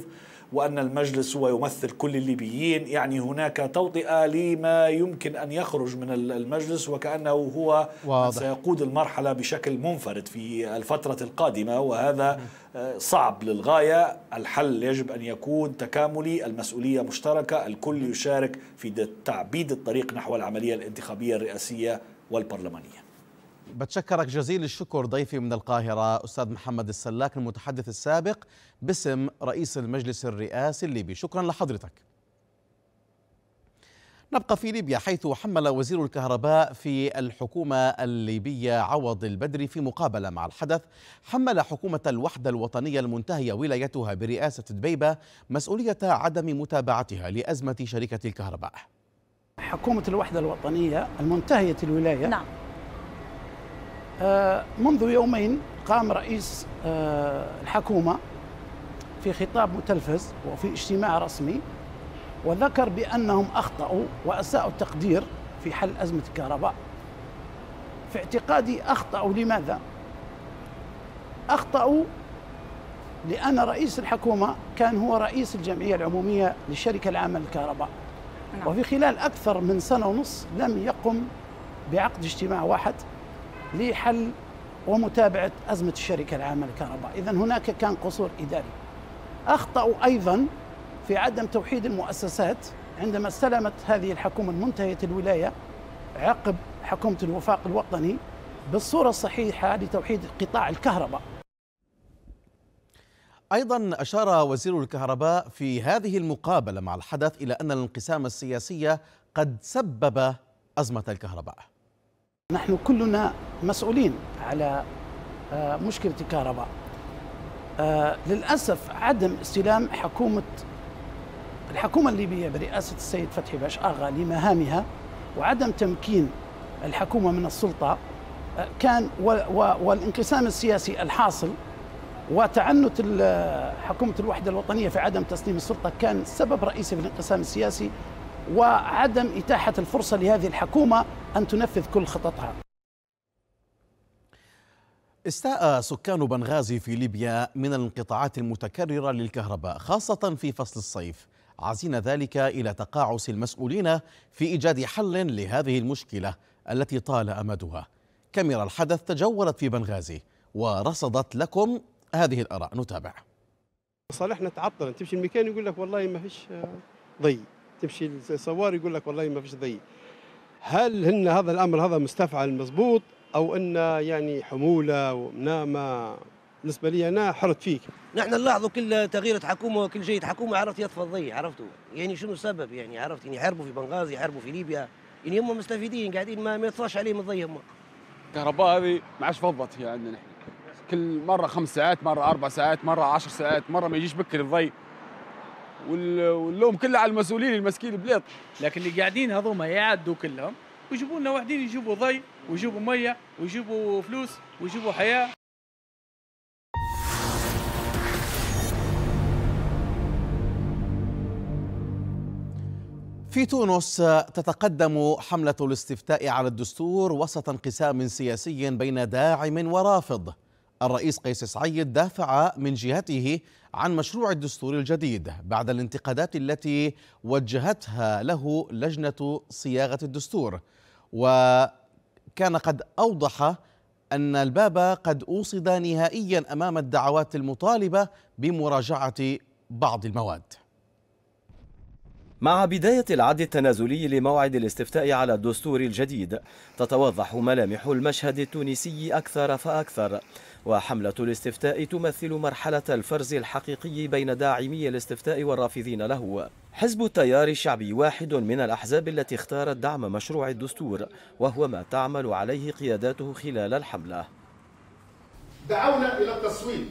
وأن المجلس هو يمثل كل الليبيين يعني هناك توطئة لما يمكن أن يخرج من المجلس وكأنه هو واضح. سيقود المرحلة بشكل منفرد في الفترة القادمة وهذا آه، صعب للغاية الحل يجب أن يكون تكاملي المسؤولية مشتركة الكل يشارك في تعبيد الطريق نحو العملية الانتخابية الرئاسية والبرلمانية بتشكرك جزيل الشكر ضيفي من القاهرة أستاذ محمد السلاك المتحدث السابق باسم رئيس المجلس الرئاسي الليبي شكرا لحضرتك نبقى في ليبيا حيث حمل وزير الكهرباء في الحكومة الليبية عوض البدري في مقابلة مع الحدث حمل حكومة الوحدة الوطنية المنتهية ولايتها برئاسة دبيبة مسؤولية عدم متابعتها لأزمة شركة الكهرباء حكومة الوحدة الوطنية المنتهية الولاية نعم. آه، منذ يومين قام رئيس آه، الحكومة في خطاب متلفز وفي اجتماع رسمي وذكر بأنهم أخطأوا وأساءوا التقدير في حل أزمة الكهرباء في اعتقادي أخطأوا لماذا؟ أخطأوا لأن رئيس الحكومة كان هو رئيس الجمعية العمومية للشركة العامة للكهرباء نعم. وفي خلال أكثر من سنة ونص لم يقم بعقد اجتماع واحد لحل ومتابعة أزمة الشركة العامة للكهرباء إذا هناك كان قصور إداري أخطأوا أيضا في عدم توحيد المؤسسات عندما استلمت هذه الحكومة منتهية الولاية عقب حكومة الوفاق الوطني بالصورة الصحيحة لتوحيد قطاع الكهرباء أيضا أشار وزير الكهرباء في هذه المقابلة مع الحدث إلى أن الانقسام السياسي قد سبب أزمة الكهرباء نحن كلنا مسؤولين على آه، مشكلة الكهرباء آه، للأسف عدم استلام حكومة الحكومة الليبية برئاسة السيد فتحي باش آغا لمهامها وعدم تمكين الحكومة من السلطة آه، كان والانقسام السياسي الحاصل وتعنت حكومة الوحدة الوطنية في عدم تسليم السلطة كان سبب رئيسي في الانقسام السياسي وعدم إتاحة الفرصة لهذه الحكومة أن تنفذ كل خططها استاء سكان بنغازي في ليبيا من الانقطاعات المتكررة للكهرباء خاصة في فصل الصيف عزين ذلك إلى تقاعس المسؤولين في إيجاد حل لهذه المشكلة التي طال أمدها كاميرا الحدث تجولت في بنغازي ورصدت لكم هذه الآراء نتابع صالحنا تعطل تمشي المكان يقول لك والله ما فيش ضي تمشي الصوار يقول لك والله ما فيش ضي هل هن هذا الامر هذا مستفعل مضبوط او ان يعني حموله ونامه بالنسبه لي انا حرت فيك نحن نلاحظوا كل تغييرات حكومه وكل جيد حكومه عرفت يطفى الضي عرفتوا يعني شنو السبب يعني عرفت يعني يحاربوا في بنغازي يحاربوا في ليبيا يعني هم مستفيدين قاعدين ما, ما يطفاش عليهم الضي هم الكهرباء هذه ما عادش فضت هي عندنا نحن كل مره خمس ساعات مره اربع ساعات مره عشر ساعات مره ما يجيش بكري الضي واللوم كله على المسؤولين المسكين البلاد لكن اللي قاعدين هذوما يعدوا كلهم ويجيبوا لنا واحدين يجيبوا ضي ويجيبوا ميه ويجيبوا فلوس ويجيبوا حياه في تونس تتقدم حملة الاستفتاء على الدستور وسط انقسام سياسي بين داعم ورافض الرئيس قيس سعيد دافع من جهته عن مشروع الدستور الجديد بعد الانتقادات التي وجهتها له لجنة صياغة الدستور وكان قد أوضح أن الباب قد أوصد نهائيا أمام الدعوات المطالبة بمراجعة بعض المواد مع بداية العد التنازلي لموعد الاستفتاء على الدستور الجديد تتوضح ملامح المشهد التونسي أكثر فأكثر وحملة الاستفتاء تمثل مرحلة الفرز الحقيقي بين داعمي الاستفتاء والرافضين له حزب التيار الشعبي واحد من الأحزاب التي اختارت دعم مشروع الدستور وهو ما تعمل عليه قياداته خلال الحملة دعونا إلى التصويت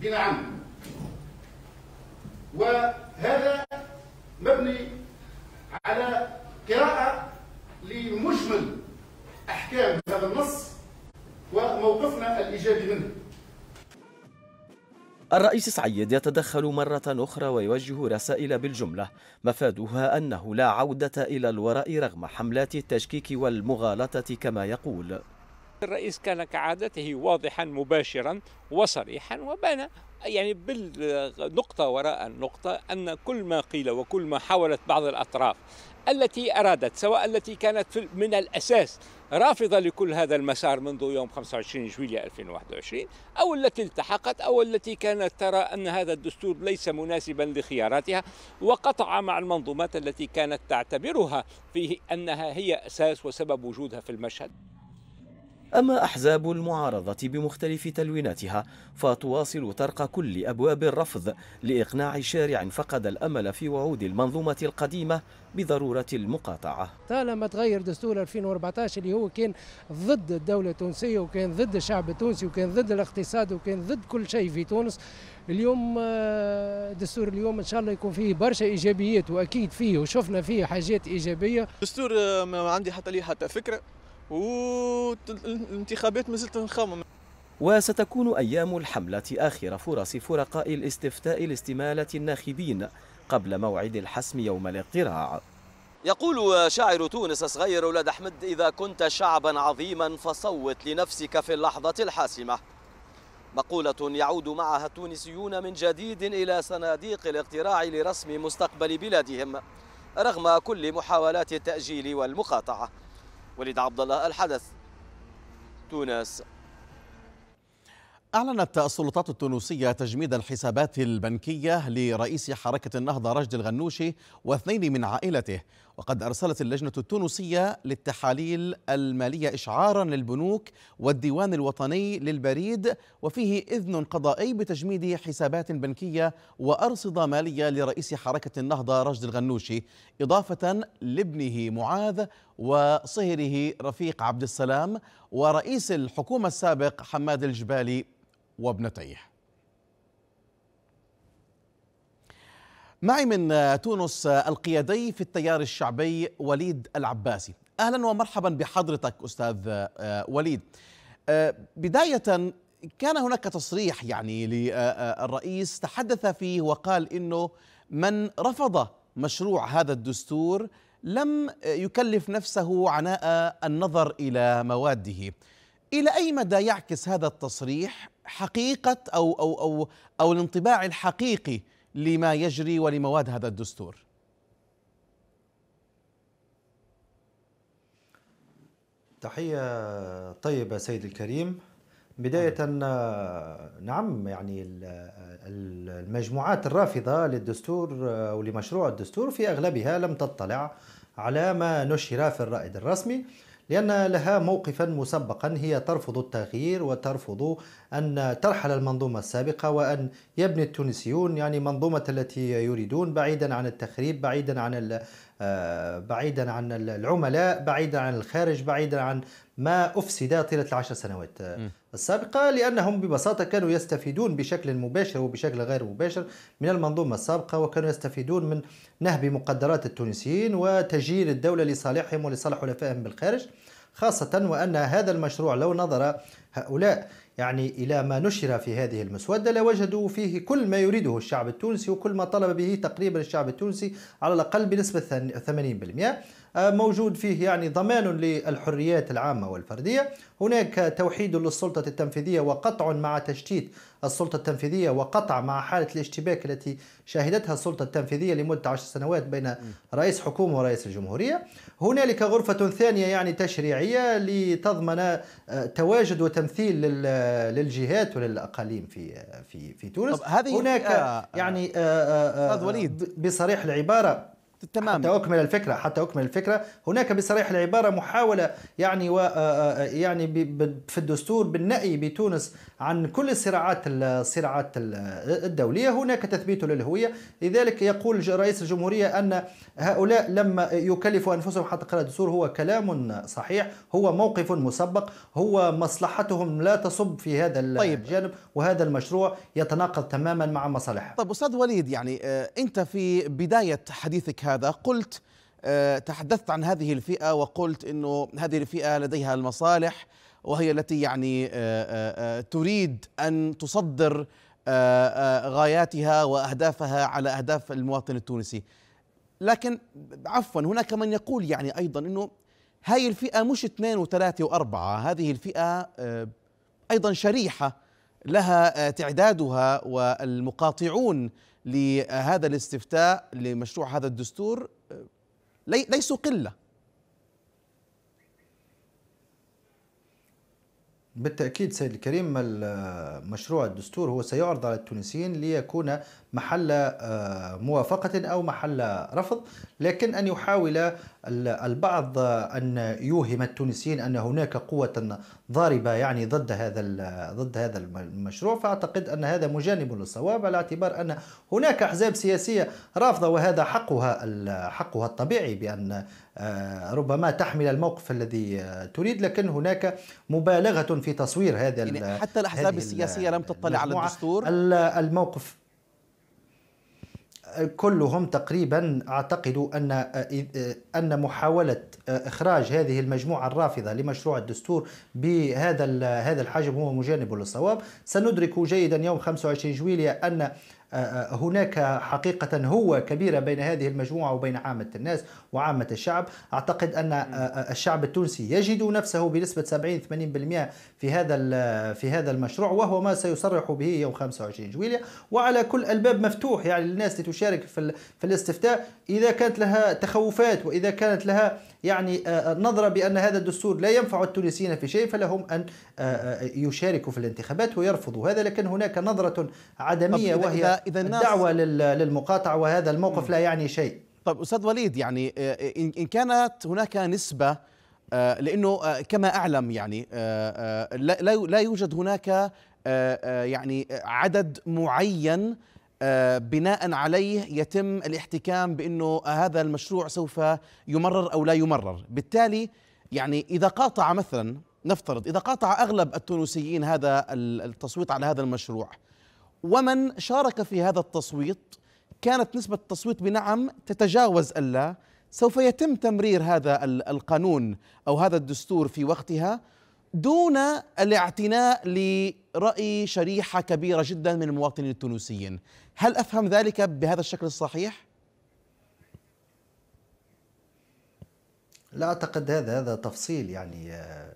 بنعم وهذا مبني على قراءة لمجمل أحكام هذا النص وموقفنا الإيجابي منه الرئيس سعيد يتدخل مرة أخرى ويوجه رسائل بالجملة مفادها أنه لا عودة إلى الوراء رغم حملات التشكيك والمغالطة كما يقول الرئيس كان كعادته واضحا مباشرا وصريحا وبان يعني بالنقطة وراء النقطة أن كل ما قيل وكل ما حاولت بعض الأطراف التي أرادت سواء التي كانت من الأساس رافضة لكل هذا المسار منذ يوم 25 جويلية 2021 أو التي التحقت أو التي كانت ترى أن هذا الدستور ليس مناسبا لخياراتها وقطع مع المنظومات التي كانت تعتبرها فيه أنها هي أساس وسبب وجودها في المشهد أما أحزاب المعارضة بمختلف تلويناتها فتواصل طرق كل أبواب الرفض لإقناع شارع فقد الأمل في وعود المنظومة القديمة بضرورة المقاطعة طالما تغير دستور 2014 اللي هو كان ضد الدولة التونسية وكان ضد الشعب التونسي وكان ضد الاقتصاد وكان ضد كل شيء في تونس اليوم آه، دستور اليوم ان شاء الله يكون فيه برشا ايجابيات واكيد فيه وشفنا فيه حاجات ايجابيه دستور آه، ما عندي حتى ليه حتى فكره والانتخابات ما زلت نخمم وستكون أيام الحملة آخر فرص فرقاء الاستفتاء لاستمالة الناخبين قبل موعد الحسم يوم الاقتراع يقول شاعر تونس صغير ولد أحمد إذا كنت شعبا عظيما فصوت لنفسك في اللحظة الحاسمة مقولة يعود معها التونسيون من جديد إلى صناديق الاقتراع لرسم مستقبل بلادهم رغم كل محاولات التأجيل والمقاطعة وليد عبد الله الحدث تونس أعلنت السلطات التونسية تجميد الحسابات البنكية لرئيس حركة النهضة رشد الغنوشي واثنين من عائلته وقد أرسلت اللجنة التونسية للتحاليل المالية إشعارا للبنوك والديوان الوطني للبريد وفيه إذن قضائي بتجميد حسابات بنكية وأرصدة مالية لرئيس حركة النهضة رشد الغنوشي إضافة لابنه معاذ وصهره رفيق عبد السلام ورئيس الحكومة السابق حماد الجبالي وابنتيه معي من تونس القيادي في التيار الشعبي وليد العباسي اهلا ومرحبا بحضرتك استاذ آه، وليد آه، بدايه كان هناك تصريح يعني للرئيس آه، تحدث فيه وقال انه من رفض مشروع هذا الدستور لم يكلف نفسه عناء النظر الى مواده الى اي مدى يعكس هذا التصريح حقيقه او او او او الانطباع الحقيقي لما يجري ولمواد هذا الدستور تحية طيبة سيد الكريم بداية نعم, نعم، يعني المجموعات الرافضة للدستور أو لمشروع الدستور في أغلبها لم تطلع على ما نشر في الرائد الرسمي لأن لها موقفا مسبقا هي ترفض التغيير وترفض أن ترحل المنظومة السابقة وأن يبني التونسيون يعني منظومة التي يريدون بعيدا عن التخريب بعيدا عن آه، بعيدا عن العملاء بعيدا عن الخارج بعيدا عن ما أفسد طيلة العشر سنوات م. السابقة لأنهم ببساطة كانوا يستفيدون بشكل مباشر وبشكل غير مباشر من المنظومة السابقة وكانوا يستفيدون من نهب مقدرات التونسيين وتجيير الدولة لصالحهم ولصالح حلفائهم بالخارج خاصة وأن هذا المشروع لو نظر هؤلاء يعني إلى ما نشر في هذه المسودة لوجدوا فيه كل ما يريده الشعب التونسي وكل ما طلب به تقريبا الشعب التونسي على الأقل بنسبة 80% آه، موجود فيه يعني ضمان للحريات العامة والفردية هناك توحيد للسلطة التنفيذية وقطع مع تشتيت السلطة التنفيذية وقطع مع حالة الاشتباك التي شهدتها السلطة التنفيذية لمدة عشر سنوات بين رئيس حكومة ورئيس الجمهورية هنالك غرفة ثانية يعني تشريعية لتضمن آه، تواجد وتمثيل للجهات وللأقاليم في في في تونس هذه هناك يعني آه، بصريح العبارة تمام حتى اكمل الفكره حتى اكمل الفكره هناك بصريح العباره محاوله يعني و آه، آه، آه، يعني في الدستور بالنأي بتونس عن كل الصراعات الصراعات الدوليه هناك تثبيت للهويه لذلك يقول رئيس الجمهوريه ان هؤلاء لما يكلفوا انفسهم حتى قراءه الدستور هو كلام صحيح هو موقف مسبق هو مصلحتهم لا تصب في هذا طيب. الجانب وهذا المشروع يتناقض تماما مع مصالحها طيب استاذ وليد يعني انت في بدايه حديثك هذا قلت آه، تحدثت عن هذه الفئة وقلت أنه هذه الفئة لديها المصالح وهي التي يعني آه، آه، تريد أن تصدر غاياتها وأهدافها على أهداف المواطن التونسي لكن عفوا هناك من يقول يعني أيضا أنه هذه الفئة مش اثنين وثلاثة وأربعة هذه الفئة أيضا شريحة لها تعدادها والمقاطعون لهذا الاستفتاء لمشروع هذا الدستور آه، ليسوا قله بالتأكيد سيد الكريم مشروع الدستور هو سيعرض على التونسيين ليكون محل آه، موافقة أو محل رفض لكن أن يحاول البعض أن يوهم التونسيين أن هناك قوة ضاربة يعني ضد هذا ضد هذا المشروع فأعتقد أن هذا مجانب للصواب على اعتبار أن هناك أحزاب سياسية رافضة وهذا حقها حقها الطبيعي بأن آه، ربما تحمل الموقف الذي تريد لكن هناك مبالغة في تصوير هذا يعني حتى الأحزاب السياسية لم تطلع على الدستور الموقف كلهم تقريبا اعتقد ان ان محاوله اخراج هذه المجموعه الرافضه لمشروع الدستور بهذا هذا الحجم هو مجانب للصواب سندرك جيدا يوم 25 جويليا ان آه، آه، هناك حقيقة هوة كبيرة بين هذه المجموعة وبين عامة الناس وعامة الشعب أعتقد أن آه، آه، الشعب التونسي يجد نفسه بنسبة 70-80% في هذا في هذا المشروع وهو ما سيصرح به يوم 25 جويلية وعلى كل الباب مفتوح يعني للناس لتشارك في, في الاستفتاء إذا كانت لها تخوفات وإذا كانت لها يعني آه، نظرة بأن هذا الدستور لا ينفع التونسيين في شيء فلهم أن يشاركوا في الانتخابات ويرفضوا هذا لكن هناك نظرة عدمية وهي إذا الدعوة للمقاطعة وهذا الموقف لا يعني شيء طيب استاذ وليد يعني آه، ان كانت هناك نسبه آه، لانه آه، كما اعلم يعني لا يوجد هناك يعني عدد معين بناء عليه يتم الاحتكام بانه هذا المشروع سوف يمرر او لا يمرر بالتالي يعني اذا قاطع مثلا نفترض اذا قاطع اغلب التونسيين هذا التصويت على هذا المشروع ومن شارك في هذا التصويت كانت نسبة التصويت بنعم تتجاوز ألا سوف يتم تمرير هذا القانون أو هذا الدستور في وقتها دون الاعتناء لرأي شريحة كبيرة جدا من المواطنين التونسيين هل أفهم ذلك بهذا الشكل الصحيح؟ لا أعتقد هذا هذا تفصيل يعني آه،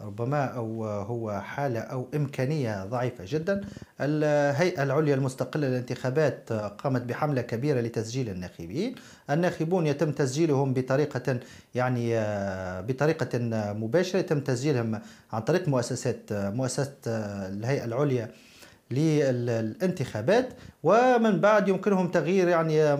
ربما أو هو حالة أو إمكانية ضعيفة جدا الهيئة العليا المستقلة للانتخابات قامت بحملة كبيرة لتسجيل الناخبين الناخبون يتم تسجيلهم بطريقة يعني بطريقة مباشرة يتم تسجيلهم عن طريق مؤسسات مؤسسة الهيئة العليا للانتخابات ومن بعد يمكنهم تغيير يعني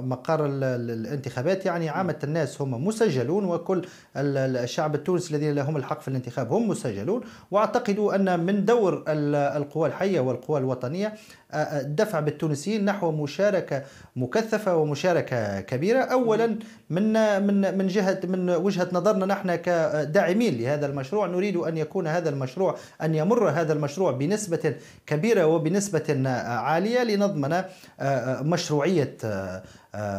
مقر الانتخابات يعني عامة نعم. الناس هم مسجلون وكل الشعب التونسي الذين لهم الحق في الانتخاب هم مسجلون واعتقد ان من دور القوى الحية والقوى الوطنية الدفع بالتونسيين نحو مشاركة مكثفة ومشاركة كبيرة أولا نعم. من من من جهة من وجهة نظرنا نحن كداعمين لهذا المشروع نريد أن يكون هذا المشروع أن يمر هذا المشروع بنسبة كبيرة وبنسبة عالية نضمن آه، آه، مشروعية آه،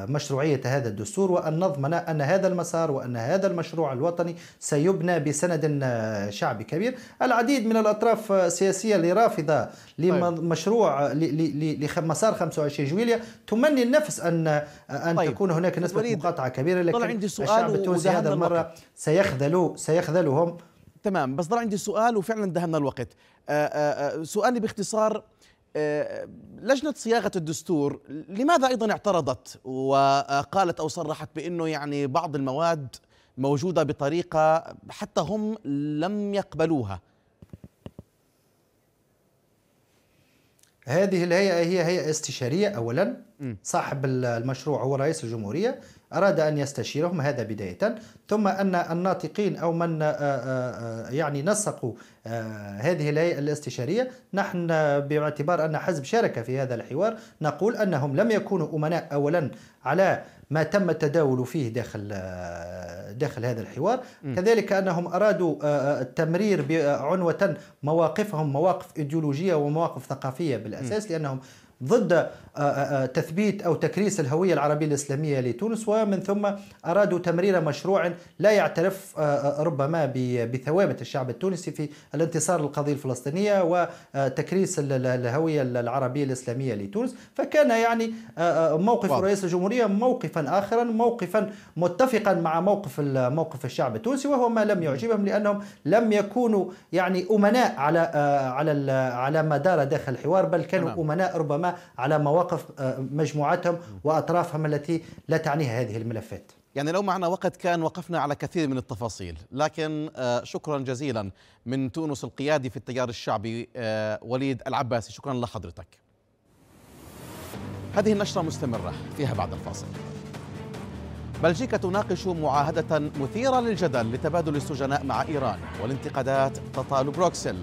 مشروعية هذا الدستور وأن نضمن أن هذا المسار وأن هذا المشروع الوطني سيبنى بسند شعبي كبير العديد من الأطراف السياسية اللي رافضة لمشروع طيب. لمسار 25 جويلية تمني النفس أن أن طيب. تكون هناك طيب، نسبة مقاطعة كبيرة لكن عندي الشعب التونسي هذا المرة سيخذل سيخذلهم تمام بس ضل عندي سؤال وفعلا دهمنا الوقت سؤالي باختصار آه، لجنة صياغة الدستور لماذا أيضا اعترضت وقالت أو صرحت بأنه يعني بعض المواد موجودة بطريقة حتى هم لم يقبلوها هذه الهيئة هي هيئة استشارية أولا صاحب المشروع هو رئيس الجمهورية أراد أن يستشيرهم هذا بداية ثم أن الناطقين أو من آه، آه، يعني نسقوا آه، هذه الهيئة الاستشارية نحن باعتبار أن حزب شارك في هذا الحوار نقول أنهم لم يكونوا أمناء أولا على ما تم التداول فيه داخل داخل هذا الحوار م. كذلك انهم ارادوا التمرير عنوه مواقفهم مواقف ايديولوجيه ومواقف ثقافيه بالاساس م. لانهم ضد آه، آه، آه، تثبيت او تكريس الهويه العربيه الاسلاميه لتونس ومن ثم ارادوا تمرير مشروع لا يعترف ربما بثوابت الشعب التونسي في الانتصار للقضيه الفلسطينيه وتكريس الهويه العربيه الاسلاميه لتونس فكان يعني موقف واضح. رئيس الجمهوريه موقفا اخرا موقفا متفقا مع موقف موقف الشعب التونسي وهو ما لم يعجبهم لانهم لم يكونوا يعني امناء على على على ما دار داخل الحوار بل كانوا امناء ربما على مواقف آه، مجموعتهم وأطرافهم التي لا تعنيها هذه الملفات يعني لو معنا وقت كان وقفنا على كثير من التفاصيل لكن آه، شكرا جزيلا من تونس القيادي في التيار الشعبي آه، وليد العباسي شكرا لحضرتك هذه النشرة مستمرة فيها بعد الفاصل بلجيكا تناقش معاهدة مثيرة للجدل لتبادل السجناء مع إيران والانتقادات تطال بروكسل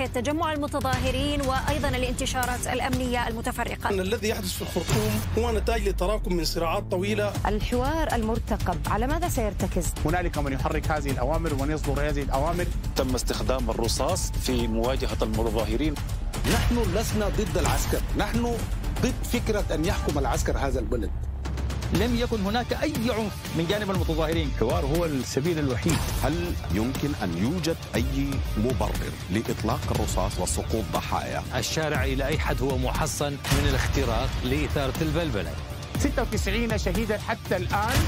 ناحية تجمع المتظاهرين وأيضا الانتشارات الأمنية المتفرقة الذي يحدث في الخرطوم هو نتاج لتراكم من صراعات طويلة الحوار المرتقب على ماذا سيرتكز؟ هنالك من يحرك هذه الأوامر ومن يصدر هذه الأوامر تم استخدام الرصاص في مواجهة المتظاهرين نحن لسنا ضد العسكر نحن ضد فكرة أن يحكم العسكر هذا البلد لم يكن هناك أي عنف من جانب المتظاهرين الحوار هو السبيل الوحيد هل يمكن أن يوجد أي مبرر لإطلاق الرصاص وسقوط ضحايا الشارع إلى أي حد هو محصن من الاختراق لإثارة البلبلة 96 شهيدا حتى الآن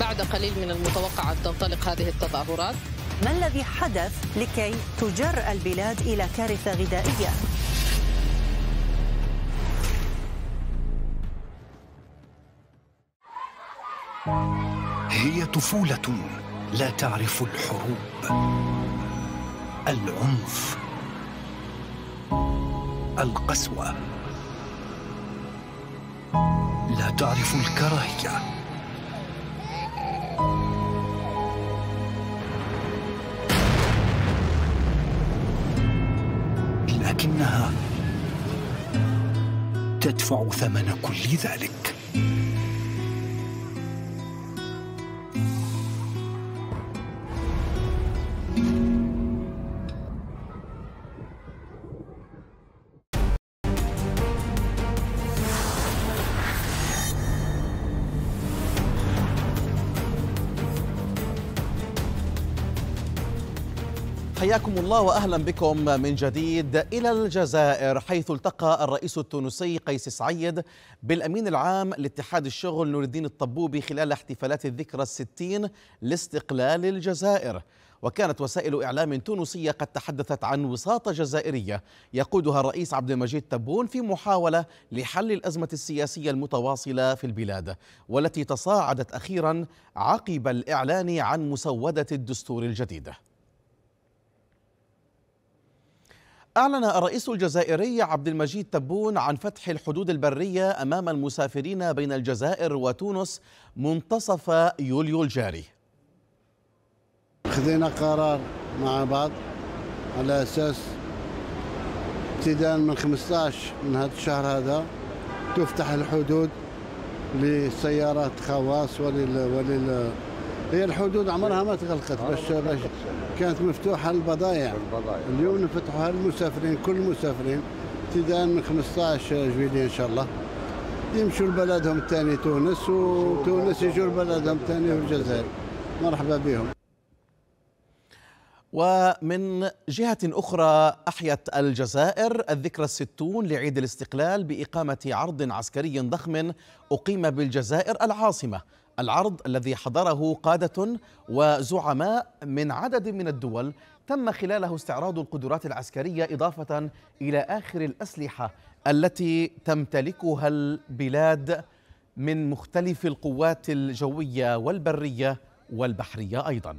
بعد قليل من المتوقع أن تنطلق هذه التظاهرات ما الذي حدث لكي تجر البلاد إلى كارثة غذائية؟ هي طفولة لا تعرف الحروب العنف القسوة لا تعرف الكراهية لكنها تدفع ثمن كل ذلك حياكم الله واهلا بكم من جديد الى الجزائر حيث التقى الرئيس التونسي قيس سعيد بالامين العام لاتحاد الشغل نور الدين الطبوبي خلال احتفالات الذكرى الستين لاستقلال الجزائر وكانت وسائل اعلام تونسيه قد تحدثت عن وساطه جزائريه يقودها الرئيس عبد المجيد تبون في محاوله لحل الازمه السياسيه المتواصله في البلاد والتي تصاعدت اخيرا عقب الاعلان عن مسوده الدستور الجديد أعلن الرئيس الجزائري عبد المجيد تبون عن فتح الحدود البرية أمام المسافرين بين الجزائر وتونس منتصف يوليو الجاري خذينا قرار مع بعض على أساس ابتداء من 15 من هذا الشهر هذا تفتح الحدود لسيارات خواص ولل, ولل... هي الحدود عمرها ما تغلقت باش باش كانت مفتوحه للبضايع اليوم نفتحوها للمسافرين كل المسافرين ابتداء من 15 جويليه ان شاء الله يمشوا لبلدهم الثاني تونس وتونس يجوا لبلدهم الثاني والجزائر مرحبا بهم ومن جهة أخرى أحيت الجزائر الذكرى الستون لعيد الاستقلال بإقامة عرض عسكري ضخم أقيم بالجزائر العاصمة العرض الذي حضره قادة وزعماء من عدد من الدول تم خلاله استعراض القدرات العسكرية إضافة إلى آخر الأسلحة التي تمتلكها البلاد من مختلف القوات الجوية والبرية والبحرية أيضاً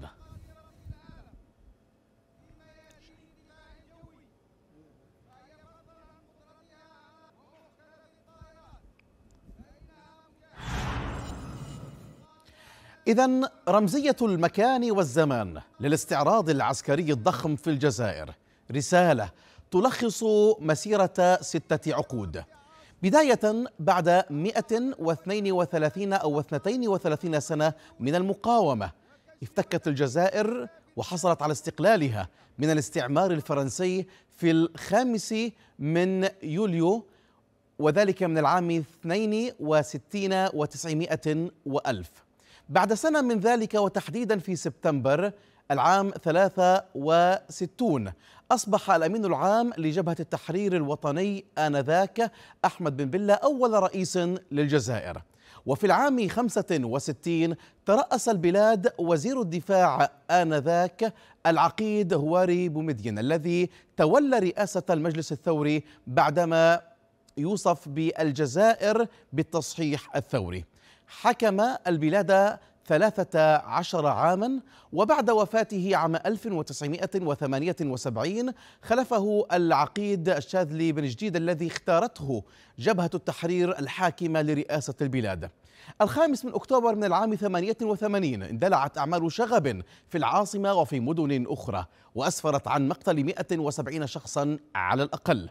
إذا رمزية المكان والزمان للاستعراض العسكري الضخم في الجزائر رسالة تلخص مسيرة ستة عقود بداية بعد 132 أو 32 سنة من المقاومة افتكت الجزائر وحصلت على استقلالها من الاستعمار الفرنسي في الخامس من يوليو وذلك من العام 62 و900 وألف بعد سنة من ذلك وتحديدا في سبتمبر العام 63 أصبح الأمين العام لجبهة التحرير الوطني آنذاك أحمد بن بلة أول رئيس للجزائر وفي العام 65 ترأس البلاد وزير الدفاع آنذاك العقيد هواري بومدين الذي تولى رئاسة المجلس الثوري بعدما يوصف بالجزائر بالتصحيح الثوري حكم البلاد ثلاثة عشر عاما وبعد وفاته عام 1978 خلفه العقيد الشاذلي بن جديد الذي اختارته جبهة التحرير الحاكمة لرئاسة البلاد الخامس من أكتوبر من العام 88 اندلعت أعمال شغب في العاصمة وفي مدن أخرى وأسفرت عن مقتل 170 شخصا على الأقل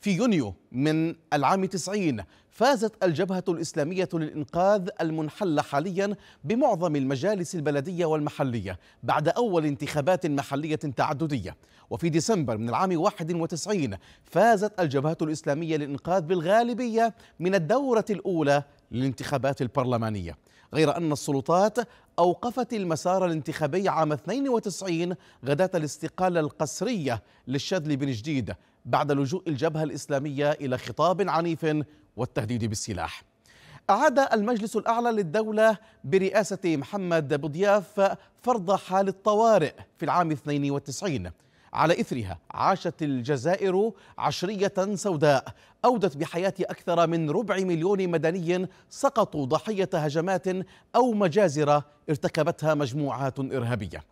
في يونيو من العام 90 فازت الجبهة الإسلامية للإنقاذ المنحلة حاليا بمعظم المجالس البلدية والمحلية بعد أول انتخابات محلية تعددية وفي ديسمبر من العام 91 فازت الجبهة الإسلامية للإنقاذ بالغالبية من الدورة الأولى للانتخابات البرلمانية غير أن السلطات أوقفت المسار الانتخابي عام 92 غداة الاستقالة القسرية للشاذلي بن جديد بعد لجوء الجبهة الإسلامية إلى خطاب عنيف والتهديد بالسلاح أعاد المجلس الأعلى للدولة برئاسة محمد بضياف فرض حال الطوارئ في العام 92 على إثرها عاشت الجزائر عشرية سوداء أودت بحياة أكثر من ربع مليون مدني سقطوا ضحية هجمات أو مجازر ارتكبتها مجموعات إرهابية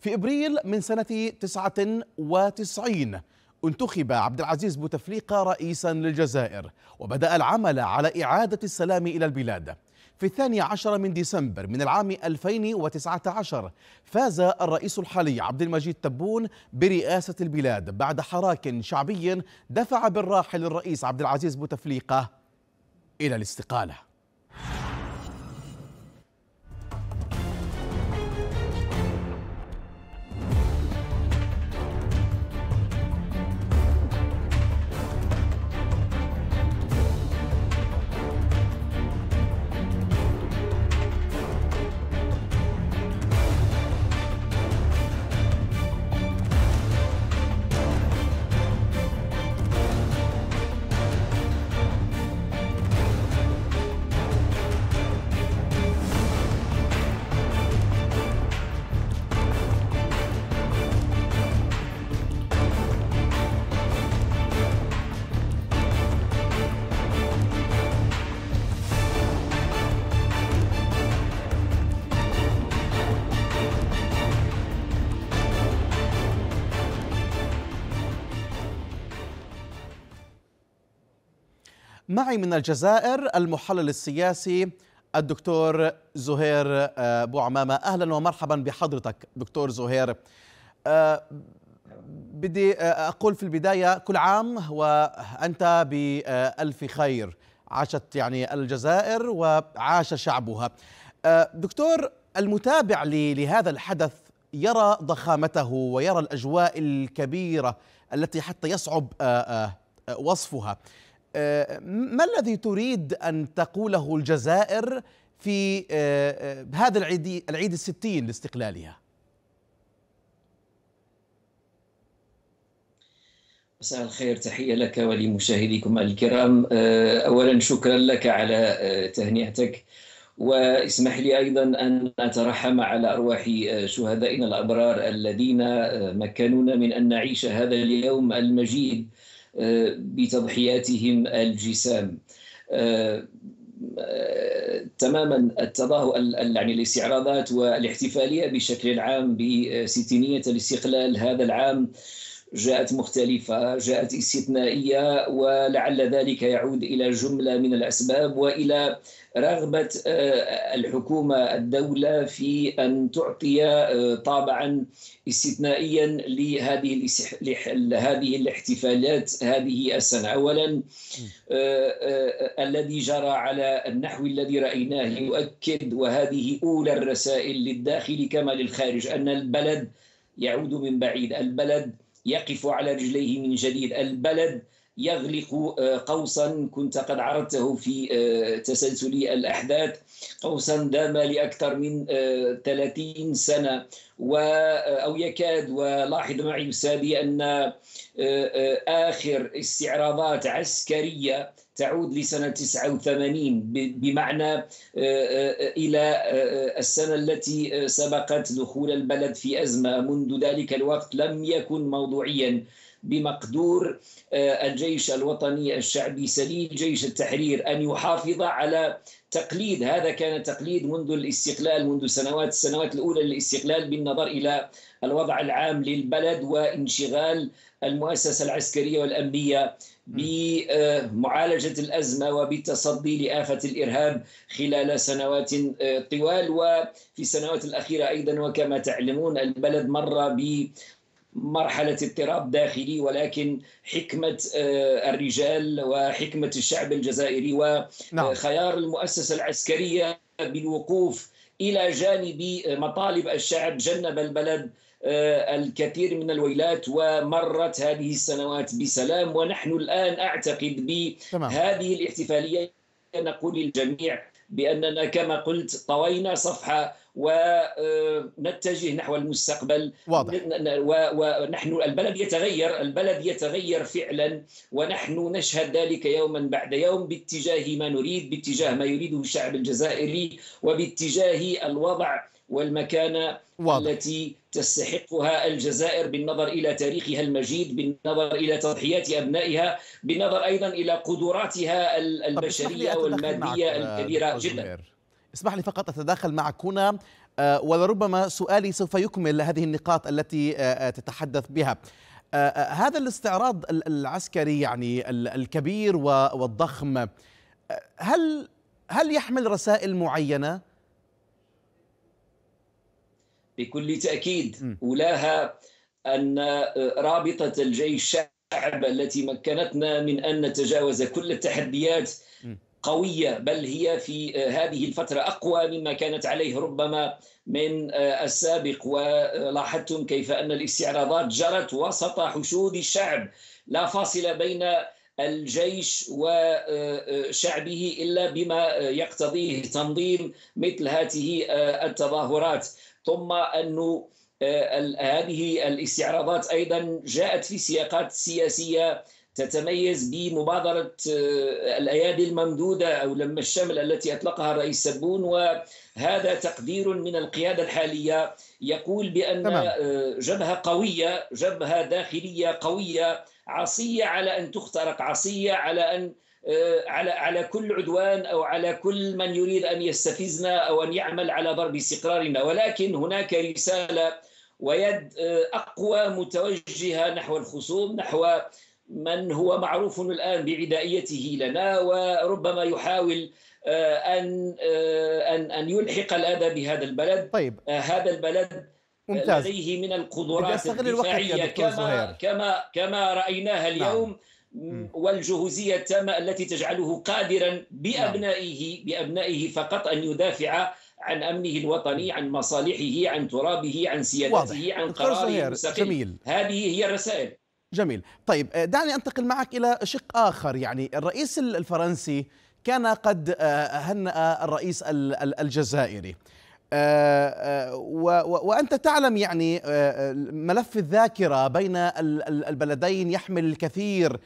في إبريل من سنة 99 انتخب عبد العزيز بوتفليقة رئيسا للجزائر وبدأ العمل على إعادة السلام إلى البلاد في الثاني عشر من ديسمبر من العام 2019 فاز الرئيس الحالي عبد المجيد تبون برئاسة البلاد بعد حراك شعبي دفع بالراحل الرئيس عبد العزيز بوتفليقة إلى الاستقالة معي من الجزائر المحلل السياسي الدكتور زهير آه، ابو عمامه اهلا ومرحبا بحضرتك دكتور زهير آه، بدي آه، اقول في البدايه كل عام وانت بالف خير عاشت يعني الجزائر وعاش شعبها دكتور المتابع لهذا الحدث يرى ضخامته ويرى الاجواء الكبيره التي حتى يصعب وصفها آه، ما الذي تريد أن تقوله الجزائر في آه، آه، هذا العيد العيد الستين لاستقلالها مساء الخير تحية لك ولمشاهديكم الكرام أولا شكرا لك على تهنئتك واسمح لي أيضا أن أترحم على أرواح شهدائنا الأبرار الذين مكنونا من أن نعيش هذا اليوم المجيد بتضحياتهم الجسام آه، تماما التظاهر يعني الاستعراضات والاحتفاليه بشكل عام بستينيه الاستقلال هذا العام جاءت مختلفة جاءت استثنائية ولعل ذلك يعود إلى جملة من الأسباب وإلى رغبة آه، الحكومة الدولة في أن تعطي آه، طابعا استثنائيا لهذه هذه الاحتفالات هذه السنة أولا آه، الذي جرى على النحو الذي رأيناه يؤكد وهذه أولى الرسائل للداخل كما للخارج أن البلد يعود من بعيد البلد يقف على رجليه من جديد البلد يغلق آه، قوسا كنت قد عرضته في آه، تسلسل الأحداث قوسا دام لأكثر من 30 آه، سنة أو يكاد ولاحظ معي أستاذي أن آخر استعراضات عسكرية تعود لسنة 89 بمعنى آه، آه، آه، إلى السنة التي سبقت دخول البلد في أزمة منذ ذلك الوقت لم يكن موضوعيا بمقدور الجيش الوطني الشعبي سليل جيش التحرير أن يحافظ على تقليد هذا كان تقليد منذ الاستقلال منذ سنوات السنوات الأولى للاستقلال بالنظر إلى الوضع العام للبلد وانشغال المؤسسة العسكرية والأمنية بمعالجة آه، الأزمة وبالتصدي لآفة الإرهاب خلال سنوات آه، طوال وفي السنوات الأخيرة أيضا وكما تعلمون البلد مر ب مرحلة اضطراب داخلي ولكن حكمة آه، الرجال وحكمة الشعب الجزائري وخيار نعم. المؤسسة العسكرية بالوقوف إلى جانب مطالب الشعب جنب البلد آه، الكثير من الويلات ومرت هذه السنوات بسلام ونحن الآن أعتقد بهذه الاحتفالية نقول للجميع بأننا كما قلت طوينا صفحة ونتجه آه، نحو المستقبل واضح. ونحن البلد يتغير البلد يتغير فعلا ونحن نشهد ذلك يوما بعد يوم باتجاه ما نريد باتجاه ما يريده الشعب الجزائري وباتجاه الوضع والمكانة واضح. التي تستحقها الجزائر بالنظر إلى تاريخها المجيد بالنظر إلى تضحيات أبنائها بالنظر أيضا إلى قدراتها البشرية والمادية آه، الكبيرة جدا اسمح لي فقط أتداخل معك هنا آه، ولربما سؤالي سوف يكمل هذه النقاط التي آه، تتحدث بها هذا الاستعراض العسكري يعني الكبير والضخم هل هل يحمل رسائل معينه بكل تأكيد اولاها أن رابطة الجيش الشعب التي مكنتنا من أن نتجاوز كل التحديات قوية بل هي في هذه الفترة أقوى مما كانت عليه ربما من السابق ولاحظتم كيف أن الاستعراضات جرت وسط حشود الشعب لا فاصل بين الجيش وشعبه الا بما يقتضيه تنظيم مثل هذه التظاهرات ثم أنه آه، هذه الاستعراضات أيضا جاءت في سياقات سياسية تتميز بمبادرة آه، الأيادي الممدودة أو لما الشمل التي أطلقها الرئيس سبون وهذا تقدير من القيادة الحالية يقول بأن تمام. آه، جبهة قوية جبهة داخلية قوية عصية على أن تخترق عصية على أن آه، على على كل عدوان او على كل من يريد ان يستفزنا او ان يعمل على ضرب استقرارنا ولكن هناك رساله ويد آه، اقوى متوجهه نحو الخصوم نحو من هو معروف الان بعدائيته لنا وربما يحاول آه، ان ان ان يلحق الاذى بهذا البلد طيب. هذا البلد ممتاز. لديه من القدرات الدفاعيه كما كما كما رايناها اليوم نعم. والجهوزية التامة التي تجعله قادرا بأبنائه نعم. بأبنائه فقط أن يدافع عن امنه الوطني عن مصالحه عن ترابه عن سيادته واضح. عن قراره المستقل جميل. هذه هي الرسائل جميل طيب آه، دعني انتقل معك الى شق اخر يعني الرئيس الفرنسي كان قد آه، هنأ الرئيس الجزائري آه، آه، وأنت تعلم يعني آه، ملف الذاكرة بين البلدين يحمل الكثير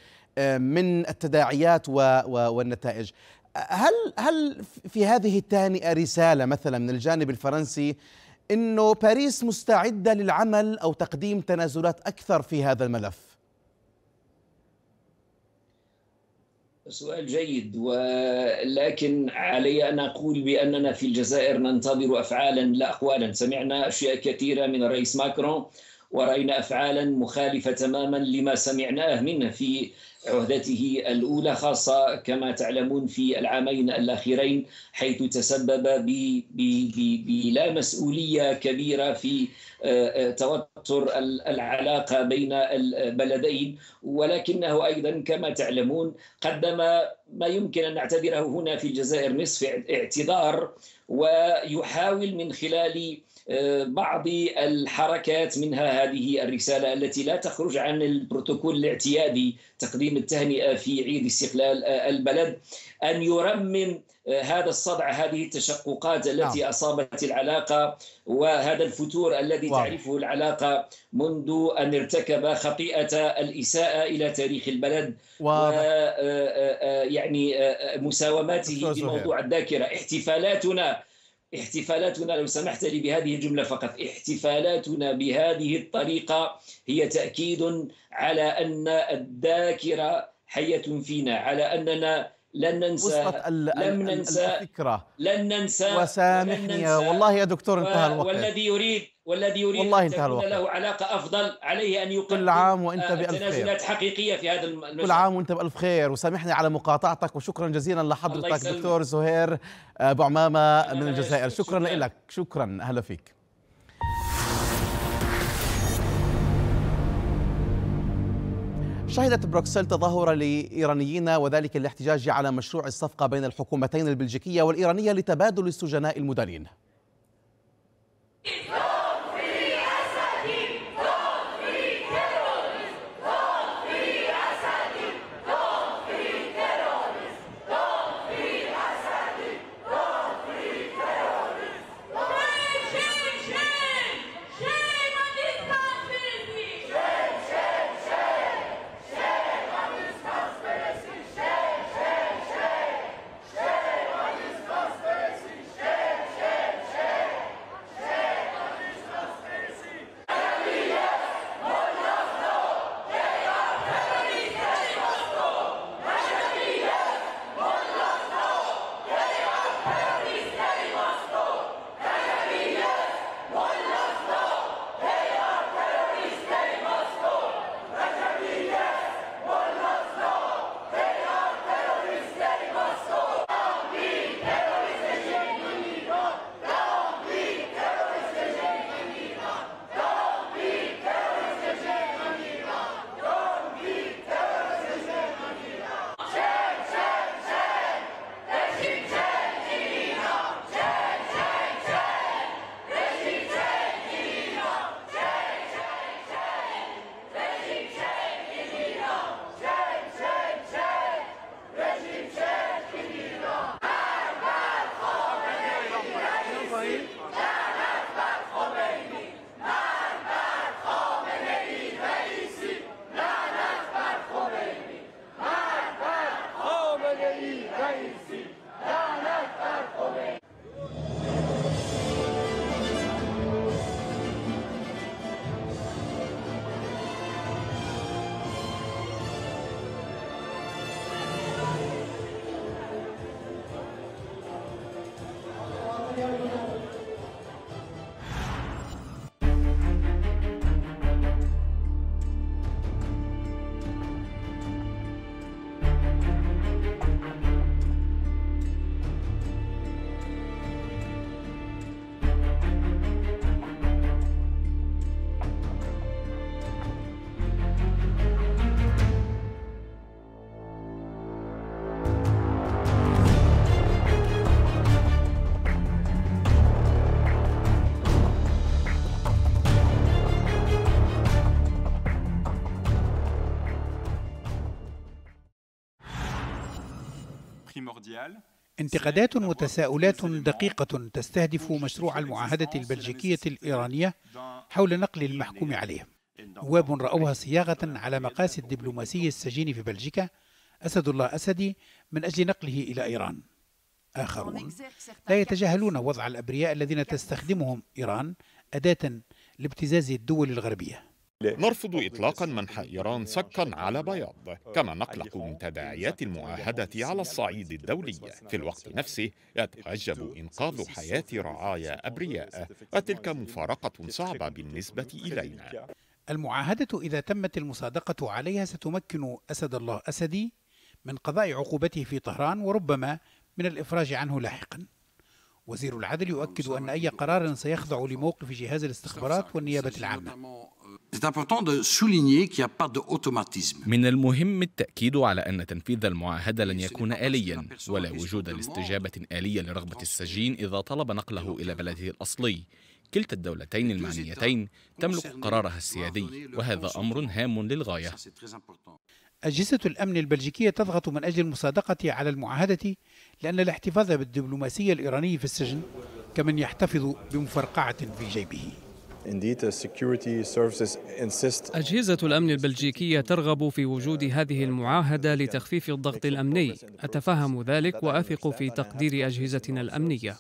من التداعيات والنتائج هل هل في هذه التهنئة رسالة مثلا من الجانب الفرنسي انه باريس مستعده للعمل او تقديم تنازلات اكثر في هذا الملف سؤال جيد ولكن علي ان اقول باننا في الجزائر ننتظر افعالا لا اقوالا سمعنا اشياء كثيره من الرئيس ماكرون ورأينا أفعالا مخالفة تماما لما سمعناه منه في عهدته الأولى خاصة كما تعلمون في العامين الأخيرين حيث تسبب بلا مسؤولية كبيرة في آه، آه، توتر العلاقة بين البلدين ولكنه أيضا كما تعلمون قدم ما يمكن أن نعتبره هنا في الجزائر نصف اعتذار ويحاول من خلال بعض الحركات منها هذه الرسالة التي لا تخرج عن البروتوكول الاعتيادي تقديم التهنئة في عيد استقلال آه، البلد أن يرمم آه، هذا الصدع هذه التشققات التي نعم. أصابت العلاقة وهذا الفتور الذي واو. تعرفه العلاقة منذ أن ارتكب خطيئة الإساءة إلى تاريخ البلد و آه، يعني مساوماته في موضوع الذاكرة احتفالاتنا احتفالاتنا لو سمحت لي بهذه الجملة فقط احتفالاتنا بهذه الطريقة هي تأكيد على أن الذاكرة حية فينا على أننا لن ننسى لم ننسى الفكرة لن ننسى وسامحني لن ننسى والله يا دكتور انتهى الوقت والذي يريد والذي يريد والله أن الوقت له علاقة أفضل عليه أن يقدم كل عام وأنت آه، بألف خير حقيقية في هذا المجال كل عام وأنت بألف خير وسامحني على مقاطعتك وشكرا جزيلا لحضرتك دكتور زهير آه، أبو عمامة من الجزائر شكرا لك شكرا أهلا فيك شهدت بروكسل تظاهر لإيرانيين وذلك الاحتجاج على مشروع الصفقة بين الحكومتين البلجيكية والإيرانية لتبادل السجناء المدانين انتقادات وتساؤلات دقيقة تستهدف مشروع المعاهدة البلجيكية الإيرانية حول نقل المحكوم عليه نواب رأوها صياغة على مقاس الدبلوماسي السجين في بلجيكا أسد الله أسدي من أجل نقله إلى إيران آخرون لا يتجاهلون وضع الأبرياء الذين تستخدمهم إيران أداة لابتزاز الدول الغربية نرفض إطلاقا منح إيران صكا على بياض كما نقلق من تداعيات المعاهدة على الصعيد الدولي في الوقت نفسه يتعجب إنقاذ حياة رعايا أبرياء وتلك مفارقة صعبة بالنسبة إلينا المعاهدة إذا تمت المصادقة عليها ستمكن أسد الله أسدي من قضاء عقوبته في طهران وربما من الإفراج عنه لاحقاً وزير العدل يؤكد أن أي قرار سيخضع لموقف جهاز الاستخبارات والنيابة العامة من المهم التأكيد على أن تنفيذ المعاهدة لن يكون آليا ولا وجود لاستجابة آلية لرغبة السجين إذا طلب نقله إلى بلده الأصلي كلتا الدولتين المعنيتين تملك قرارها السيادي وهذا أمر هام للغاية أجهزة الأمن البلجيكية تضغط من أجل المصادقة على المعاهدة لأن الاحتفاظ بالدبلوماسي الإيراني في السجن كمن يحتفظ بمفرقعة في جيبه أجهزة الأمن البلجيكية ترغب في وجود هذه المعاهدة لتخفيف الضغط الأمني أتفهم ذلك وأثق في تقدير أجهزتنا الأمنية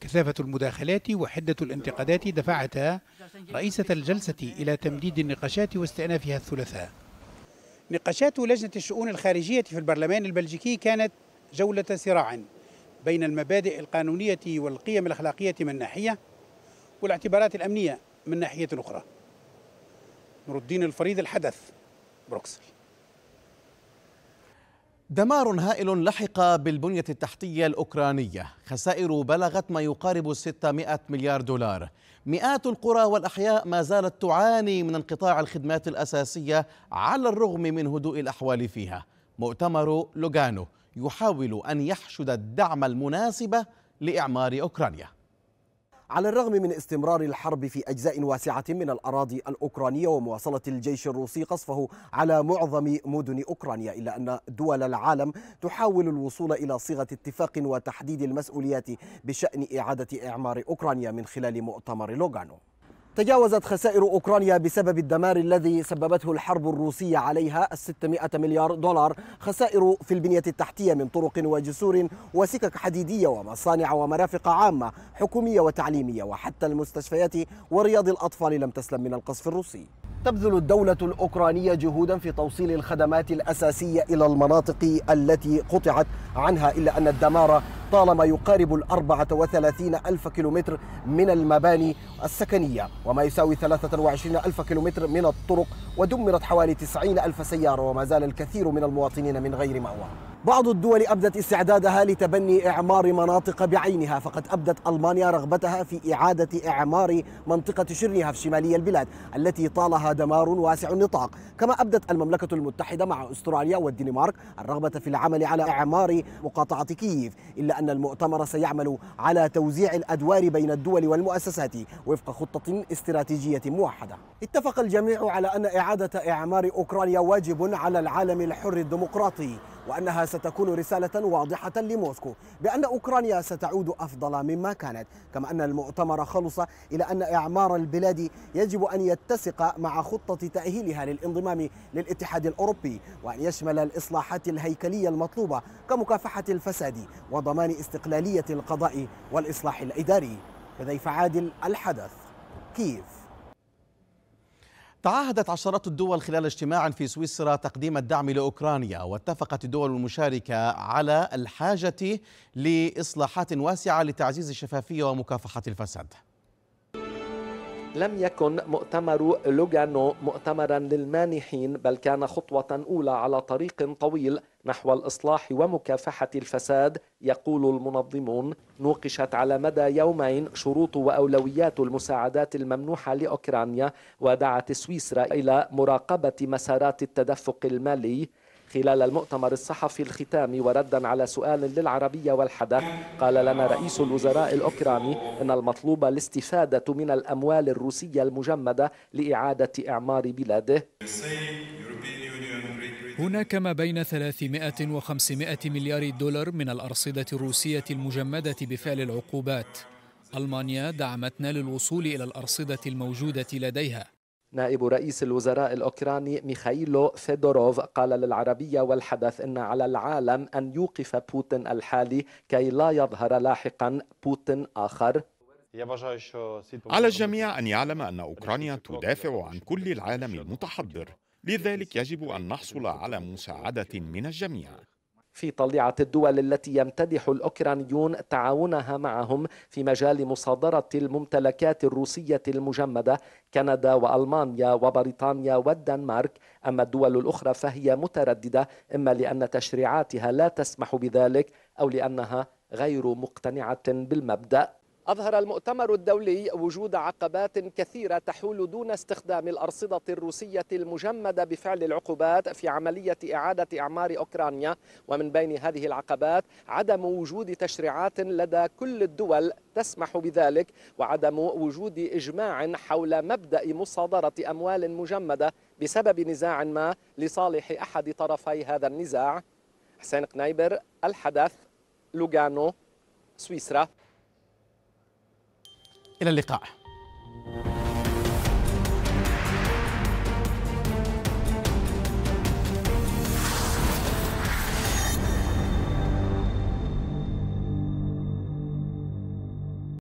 كثافة المداخلات وحدة الانتقادات دفعتا رئيسة الجلسة إلى تمديد النقاشات واستئنافها الثلاثاء نقاشات لجنة الشؤون الخارجية في البرلمان البلجيكي كانت جولة صراع بين المبادئ القانونية والقيم الأخلاقية من ناحية والاعتبارات الأمنية من ناحية أخرى نور الدين الفريد الحدث بروكسل دمار هائل لحق بالبنية التحتية الأوكرانية خسائر بلغت ما يقارب 600 مليار دولار مئات القرى والأحياء ما زالت تعاني من انقطاع الخدمات الأساسية على الرغم من هدوء الأحوال فيها مؤتمر لوغانو يحاول أن يحشد الدعم المناسب لإعمار أوكرانيا على الرغم من استمرار الحرب في أجزاء واسعة من الأراضي الأوكرانية ومواصلة الجيش الروسي قصفه على معظم مدن أوكرانيا إلا أن دول العالم تحاول الوصول إلى صيغة اتفاق وتحديد المسؤوليات بشأن إعادة إعمار أوكرانيا من خلال مؤتمر لوغانو تجاوزت خسائر أوكرانيا بسبب الدمار الذي سببته الحرب الروسية عليها 600 مليار دولار خسائر في البنية التحتية من طرق وجسور وسكك حديدية ومصانع ومرافق عامة حكومية وتعليمية وحتى المستشفيات ورياض الأطفال لم تسلم من القصف الروسي تبذل الدولة الأوكرانية جهودا في توصيل الخدمات الأساسية إلى المناطق التي قطعت عنها إلا أن الدمار طالما يقارب الأربعة وثلاثين ألف كيلومتر من المباني السكنية وما يساوي 23 ألف كيلومتر من الطرق ودمرت حوالي 90 ألف سيارة وما زال الكثير من المواطنين من غير مأوى بعض الدول أبدت استعدادها لتبني إعمار مناطق بعينها فقد أبدت ألمانيا رغبتها في إعادة إعمار منطقة شرنها في شمالي البلاد التي طالها دمار واسع النطاق كما أبدت المملكة المتحدة مع أستراليا والدنمارك الرغبة في العمل على إعمار مقاطعة كييف إلا أن المؤتمر سيعمل على توزيع الأدوار بين الدول والمؤسسات وفق خطة استراتيجية موحدة اتفق الجميع على أن إعادة إعمار أوكرانيا واجب على العالم الحر الديمقراطي وأنها ستكون رسالة واضحة لموسكو بأن أوكرانيا ستعود أفضل مما كانت كما أن المؤتمر خلص إلى أن إعمار البلاد يجب أن يتسق مع خطة تأهيلها للانضمام للاتحاد الأوروبي وأن يشمل الإصلاحات الهيكلية المطلوبة كمكافحة الفساد وضمان استقلالية القضاء والإصلاح الإداري حذيف عادل الحدث كيف تعهدت عشرات الدول خلال اجتماع في سويسرا تقديم الدعم لاوكرانيا واتفقت الدول المشاركه على الحاجه لاصلاحات واسعه لتعزيز الشفافيه ومكافحه الفساد لم يكن مؤتمر لوغانو مؤتمرا للمانحين بل كان خطوة أولى على طريق طويل نحو الإصلاح ومكافحة الفساد يقول المنظمون نوقشت على مدى يومين شروط وأولويات المساعدات الممنوحة لأوكرانيا ودعت سويسرا إلى مراقبة مسارات التدفق المالي خلال المؤتمر الصحفي الختامي وردا على سؤال للعربية والحدث قال لنا رئيس الوزراء الأوكراني إن المطلوب الاستفادة من الأموال الروسية المجمدة لإعادة إعمار بلاده هناك ما بين 300 و500 مليار دولار من الأرصدة الروسية المجمدة بفعل العقوبات ألمانيا دعمتنا للوصول إلى الأرصدة الموجودة لديها نائب رئيس الوزراء الأوكراني ميخايلو فيدوروف قال للعربية والحدث أن على العالم أن يوقف بوتين الحالي كي لا يظهر لاحقا بوتين آخر على الجميع أن يعلم أن أوكرانيا تدافع عن كل العالم المتحضر لذلك يجب أن نحصل على مساعدة من الجميع في طليعة الدول التي يمتدح الأوكرانيون تعاونها معهم في مجال مصادرة الممتلكات الروسية المجمدة كندا وألمانيا وبريطانيا والدنمارك أما الدول الأخرى فهي مترددة إما لأن تشريعاتها لا تسمح بذلك أو لأنها غير مقتنعة بالمبدأ أظهر المؤتمر الدولي وجود عقبات كثيرة تحول دون استخدام الأرصدة الروسية المجمدة بفعل العقوبات في عملية إعادة إعمار أوكرانيا ومن بين هذه العقبات عدم وجود تشريعات لدى كل الدول تسمح بذلك وعدم وجود إجماع حول مبدأ مصادرة أموال مجمدة بسبب نزاع ما لصالح أحد طرفي هذا النزاع حسين قنيبر الحدث لوغانو سويسرا إلى اللقاء